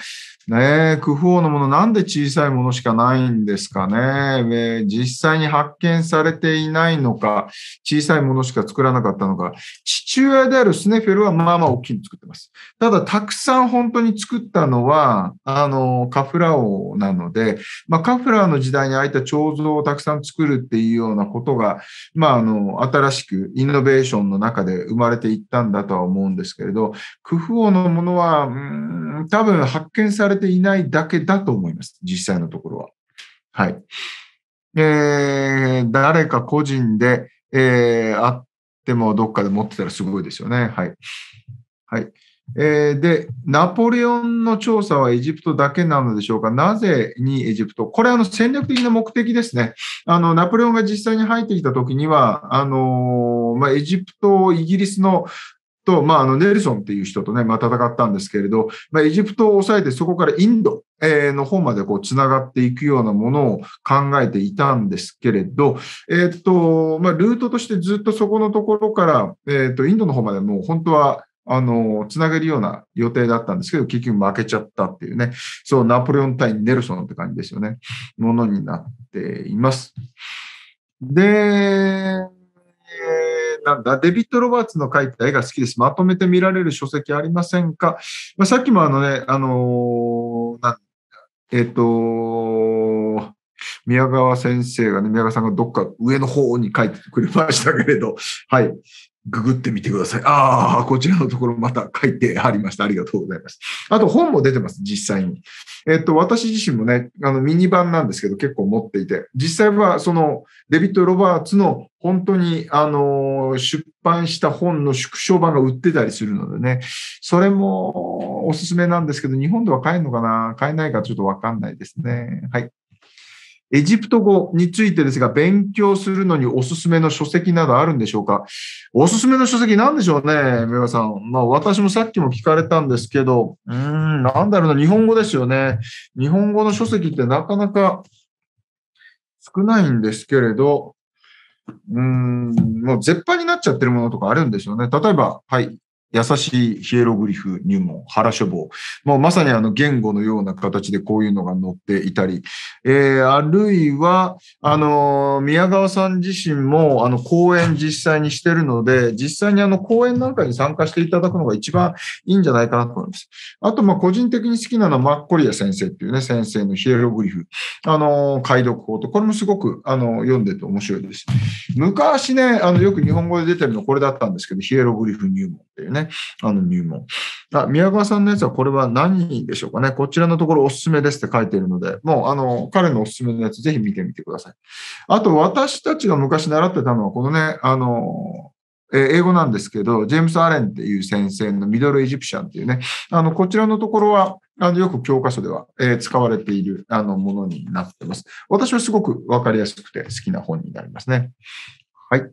A: ねえ、クフ王のものなんで小さいものしかないんですかね。えー、実際に発見されていないのか、小さいものしか作らなかったのか、父親であるスネフェルはまあまあ大きいの作ってます。ただ、たくさん本当に作ったのは、あの、カフラ王なので、まあ、カフラーの時代にあいた彫像をたくさん作るっていうようなことが、まあ、あの、新しくイノベーションの中で生まれていったんだとは思うんですけれど、クフ王のものは、うん、多分発見されれていないだけだと思います。実際のところは。はい。えー、誰か個人で、えー、あってもどっかで持ってたらすごいですよね。はい。はい。えー、で、ナポレオンの調査はエジプトだけなのでしょうかなぜにエジプトこれあの戦略的な目的ですね。あの、ナポレオンが実際に入ってきた時には、あのー、まあ、エジプトイギリスのと、まあ、あの、ネルソンっていう人とね、まあ、戦ったんですけれど、まあ、エジプトを抑えて、そこからインド、えの方までこう、つながっていくようなものを考えていたんですけれど、えっと、まあ、ルートとしてずっとそこのところから、えっと、インドの方までもう本当は、あの、つなげるような予定だったんですけど、結局負けちゃったっていうね、そう、ナポレオン対ネルソンって感じですよね、ものになっています。で、なんだデビッド・ロバーツの描いた絵が好きです。まとめて見られる書籍ありませんか、まあ、さっきもあのね、あのー、えっ、ー、と、宮川先生がね、宮川さんがどっか上の方に書いてくれましたけれど、はい。ググってみてください。ああ、こちらのところまた書いてありました。ありがとうございます。あと本も出てます、実際に。えっと、私自身もね、あの、ミニ版なんですけど結構持っていて、実際はそのデビッド・ロバーツの本当に、あの、出版した本の縮小版が売ってたりするのでね、それもおすすめなんですけど、日本では買えるのかな買えないかちょっとわかんないですね。はい。エジプト語についてですが、勉強するのにおすすめの書籍などあるんでしょうかおすすめの書籍なんでしょうね、三さん。まあ私もさっきも聞かれたんですけど、うん、なんだろうな、日本語ですよね。日本語の書籍ってなかなか少ないんですけれど、うん、もう絶版になっちゃってるものとかあるんですよね。例えば、はい、優しいヒエログリフ入門、原書房。もうまさにあの言語のような形でこういうのが載っていたり、えー、あるいは、あの、宮川さん自身も、あの、講演実際にしてるので、実際にあの、講演なんかに参加していただくのが一番いいんじゃないかなと思います。あと、ま、個人的に好きなのは、マッコリア先生っていうね、先生のヒエログリフ、あの、解読法と、これもすごく、あの、読んでて面白いです。昔ね、あの、よく日本語で出てるのこれだったんですけど、ヒエログリフ入門。っていうね、あの入門。あ、宮川さんのやつはこれは何でしょうかね。こちらのところおすすめですって書いているので、もうあの、彼のおすすめのやつぜひ見てみてください。あと、私たちが昔習ってたのは、このね、あの、え英語なんですけど、ジェームス・アレンっていう先生のミドル・エジプシャンっていうね、あの、こちらのところは、あのよく教科書では、えー、使われているあのものになってます。私はすごくわかりやすくて好きな本になりますね。はい。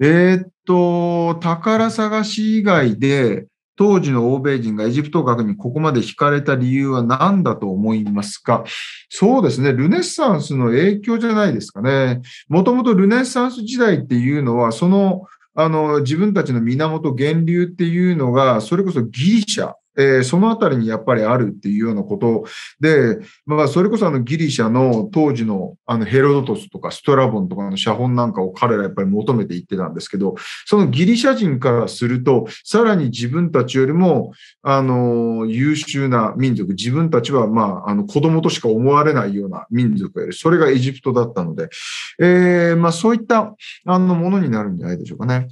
A: えー、っと、宝探し以外で、当時の欧米人がエジプト学にここまで惹かれた理由は何だと思いますかそうですね。ルネッサンスの影響じゃないですかね。もともとルネッサンス時代っていうのは、その、あの、自分たちの源、源流っていうのが、それこそギリシャえー、そのあたりにやっぱりあるっていうようなことで、まあ、それこそあのギリシャの当時のあのヘロドトスとかストラボンとかの写本なんかを彼らやっぱり求めていってたんですけど、そのギリシャ人からすると、さらに自分たちよりも、あの、優秀な民族、自分たちは、まあ、あの、子供としか思われないような民族がいる。それがエジプトだったので、えー、まあ、そういった、あの、ものになるんじゃないでしょうかね。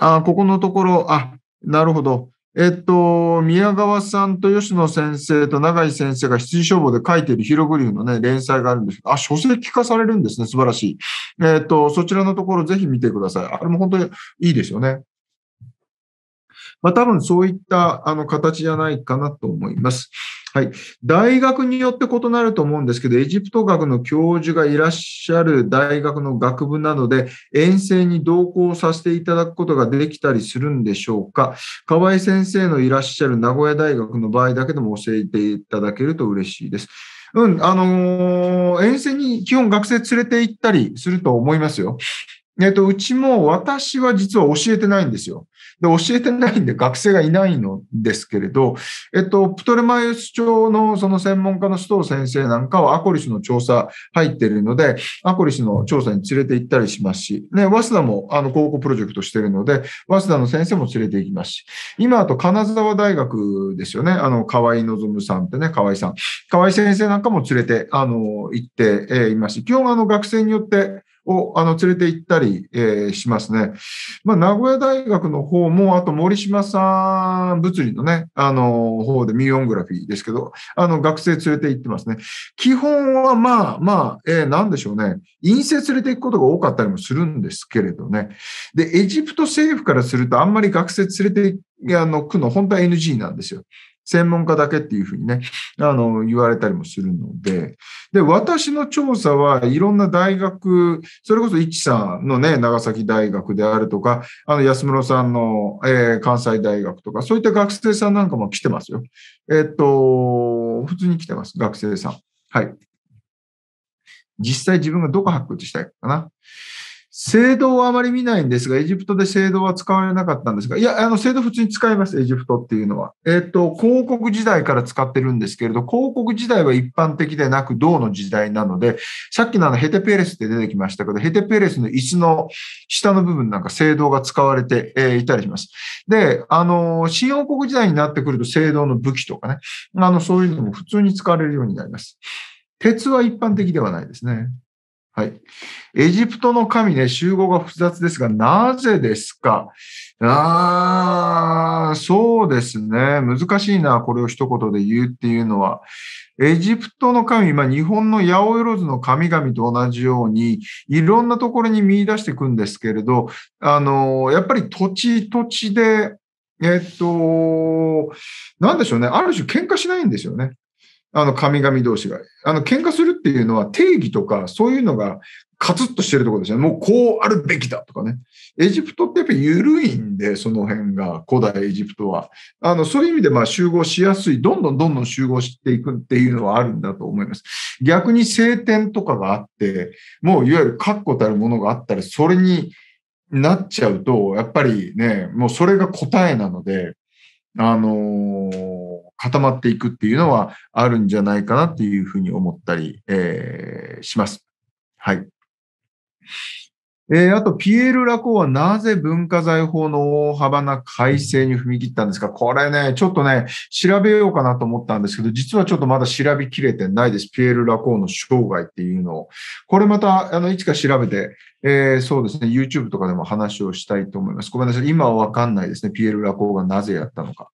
A: あ、ここのところ、あ、なるほど。えっと、宮川さんと吉野先生と永井先生が羊消防で書いているヒログリフのね、連載があるんですけど、あ、書籍化されるんですね。素晴らしい。えっと、そちらのところぜひ見てください。あれも本当にいいですよね。まあ、多分そういったあの形じゃないかなと思います。はい。大学によって異なると思うんですけど、エジプト学の教授がいらっしゃる大学の学部なので、遠征に同行させていただくことができたりするんでしょうか。河合先生のいらっしゃる名古屋大学の場合だけでも教えていただけると嬉しいです。うん、あのー、遠征に基本学生連れて行ったりすると思いますよ。えっと、うちも私は実は教えてないんですよ。で、教えてないんで学生がいないのですけれど、えっと、プトレマイウス朝のその専門家の須藤先生なんかはアコリスの調査入ってるので、アコリスの調査に連れて行ったりしますし、ね、早稲田もあの高校プロジェクトしてるので、早稲田の先生も連れて行きますし、今あと金沢大学ですよね、あの、河合望さんってね、河合さん。河合先生なんかも連れて、あの、行って、えいますし、基本あの学生によって、をあの連れて行ったり、えー、しますね。まあ、名古屋大学の方も、あと森島さん物理のね、あの方でミーオングラフィーですけど、あの学生連れて行ってますね。基本はまあまあ、えー、なんでしょうね。陰性連れて行くことが多かったりもするんですけれどね。で、エジプト政府からするとあんまり学生連れてあの、くの本当は NG なんですよ。専門家だけっていうふうにね、あの、言われたりもするので、で、私の調査はいろんな大学、それこそ一さんのね、長崎大学であるとか、あの、安室さんの、えー、関西大学とか、そういった学生さんなんかも来てますよ。えっと、普通に来てます、学生さん。はい。実際自分がどこ発掘したいかな。聖堂はあまり見ないんですが、エジプトで聖堂は使われなかったんですが、いや、あの、聖堂普通に使います、エジプトっていうのは。えっ、と、広告時代から使ってるんですけれど、広告時代は一般的でなく、銅の時代なので、さっきのあの、ヘテペレスって出てきましたけど、ヘテペレスの椅子の下の部分なんか聖堂が使われて、えいたりします。で、あの、新王国時代になってくると、聖堂の武器とかね、あの、そういうのも普通に使われるようになります。鉄は一般的ではないですね。はい。エジプトの神ね、集合が複雑ですが、なぜですかああ、そうですね。難しいな、これを一言で言うっていうのは。エジプトの神、まあ、日本の八百万の神々と同じように、いろんなところに見出していくんですけれど、あの、やっぱり土地土地で、えっと、なんでしょうね。ある種喧嘩しないんですよね。あの、神々同士が。あの、喧嘩するっていうのは定義とか、そういうのがカツッとしてるところですね。もうこうあるべきだとかね。エジプトってやっぱり緩いんで、その辺が、古代エジプトは。あの、そういう意味でまあ集合しやすい、どんどんどんどん集合していくっていうのはあるんだと思います。逆に聖典とかがあって、もういわゆる確固たるものがあったら、それになっちゃうと、やっぱりね、もうそれが答えなので、あのー、固まっていくっていうのはあるんじゃないかなっていうふうに思ったり、えー、します。はい。えー、あと、ピエール・ラコーはなぜ文化財法の大幅な改正に踏み切ったんですかこれね、ちょっとね、調べようかなと思ったんですけど、実はちょっとまだ調べきれてないです。ピエール・ラコーの生涯っていうのを。これまた、あの、いつか調べて、えー、そうですね、YouTube とかでも話をしたいと思います。ごめんなさい。今はわかんないですね。ピエール・ラコーがなぜやったのか。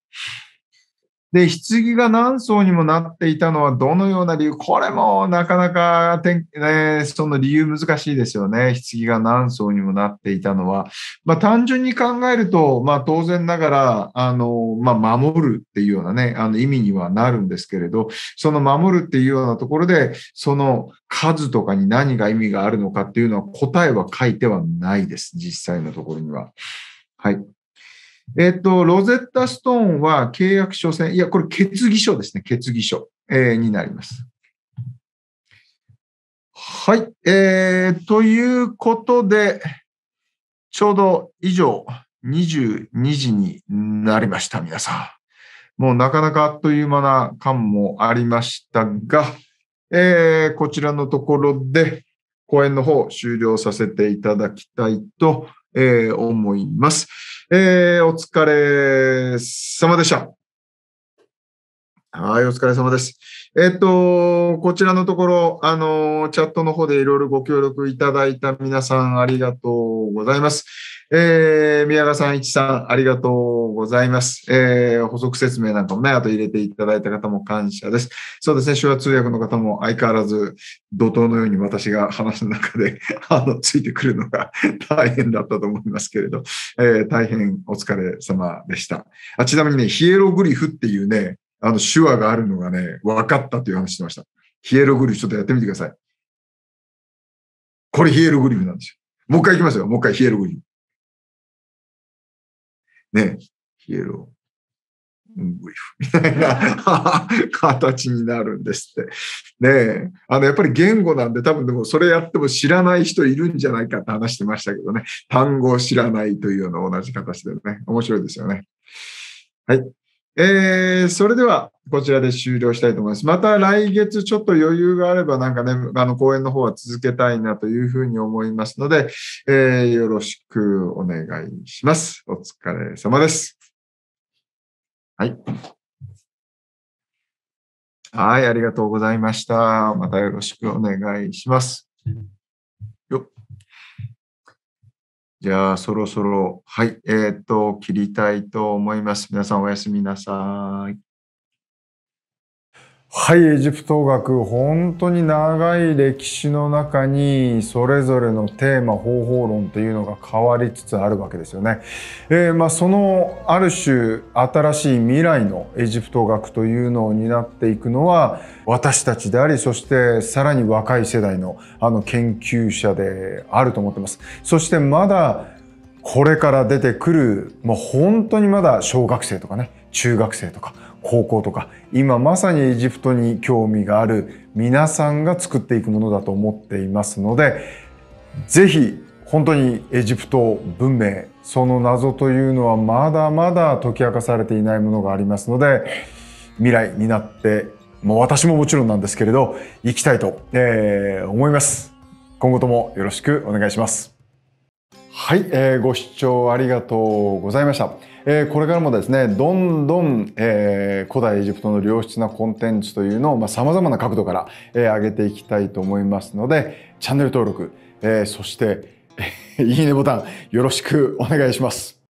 A: で、棺が何層にもなっていたのはどのような理由これもなかなか、ね、その理由難しいですよね。棺が何層にもなっていたのは。まあ、単純に考えると、まあ、当然ながら、あの、まあ、守るっていうようなね、あの意味にはなるんですけれど、その守るっていうようなところで、その数とかに何が意味があるのかっていうのは答えは書いてはないです。実際のところには。はい。えっと、ロゼッタストーンは契約書線、いや、これ決議書ですね、決議書、えー、になります。はい、えー、ということで、ちょうど以上、22時になりました、皆さん。もうなかなかあっという間な感もありましたが、えー、こちらのところで、講演の方終了させていただきたいと、えー、思います。えー、お疲れ様でした。はい、お疲れ様です。えっ、と、こちらのところ、あの、チャットの方でいろいろご協力いただいた皆さんありがとうございます。えー、宮川さん、一さん、ありがとうございます。えー、補足説明なんかもね、あと入れていただいた方も感謝です。そうですね、手話通訳の方も相変わらず、怒涛のように私が話の中で、あの、ついてくるのが 大変だったと思いますけれど、えー、大変お疲れ様でした。あちなみにね、ヒエログリフっていうね、あの、手話があるのがね、分かったという話してました。ヒエログリフ、ちょっとやってみてください。これヒエログリフなんですよ。もう一回いきますよ。もう一回ヒエログリフ。ね、ヒエロー、ングイフみたいな 形になるんですって。ねあの、やっぱり言語なんで多分でもそれやっても知らない人いるんじゃないかって話してましたけどね。単語を知らないというような同じ形でね。面白いですよね。はい。えー、それではこちらで終了したいと思います。また来月ちょっと余裕があればなんかね、あの講演の方は続けたいなというふうに思いますので、えー、よろしくお願いします。お疲れ様です。はい。はい、ありがとうございました。またよろしくお願いします。じゃあ、そろそろ、はい、えっ、ー、と、切りたいと思います。皆さんおやすみなさい。はい、エジプト学、本当に長い歴史の中に、それぞれのテーマ、方法論というのが変わりつつあるわけですよね。えー、まあ、その、ある種、新しい未来のエジプト学というのを担っていくのは、私たちであり、そしてさらに若い世代の、あの、研究者であると思ってます。そしてまだ、これから出てくる、もう本当にまだ小学生とかね、中学生とか、高校とか今まさにエジプトに興味がある皆さんが作っていくものだと思っていますので是非本当にエジプト文明その謎というのはまだまだ解き明かされていないものがありますので未来になってもう私ももちろんなんですけれど行きたいと、えー、思います今後ともよろしくお願いしますはい、えー、ご視聴ありがとうございましたえこれからもですねどんどん、えー、古代エジプトの良質なコンテンツというのをさまざ、まな角度から、えー、上げていきたいと思いますのでチャンネル登録、えー、そして、えー、いいねボタンよろしくお願いします。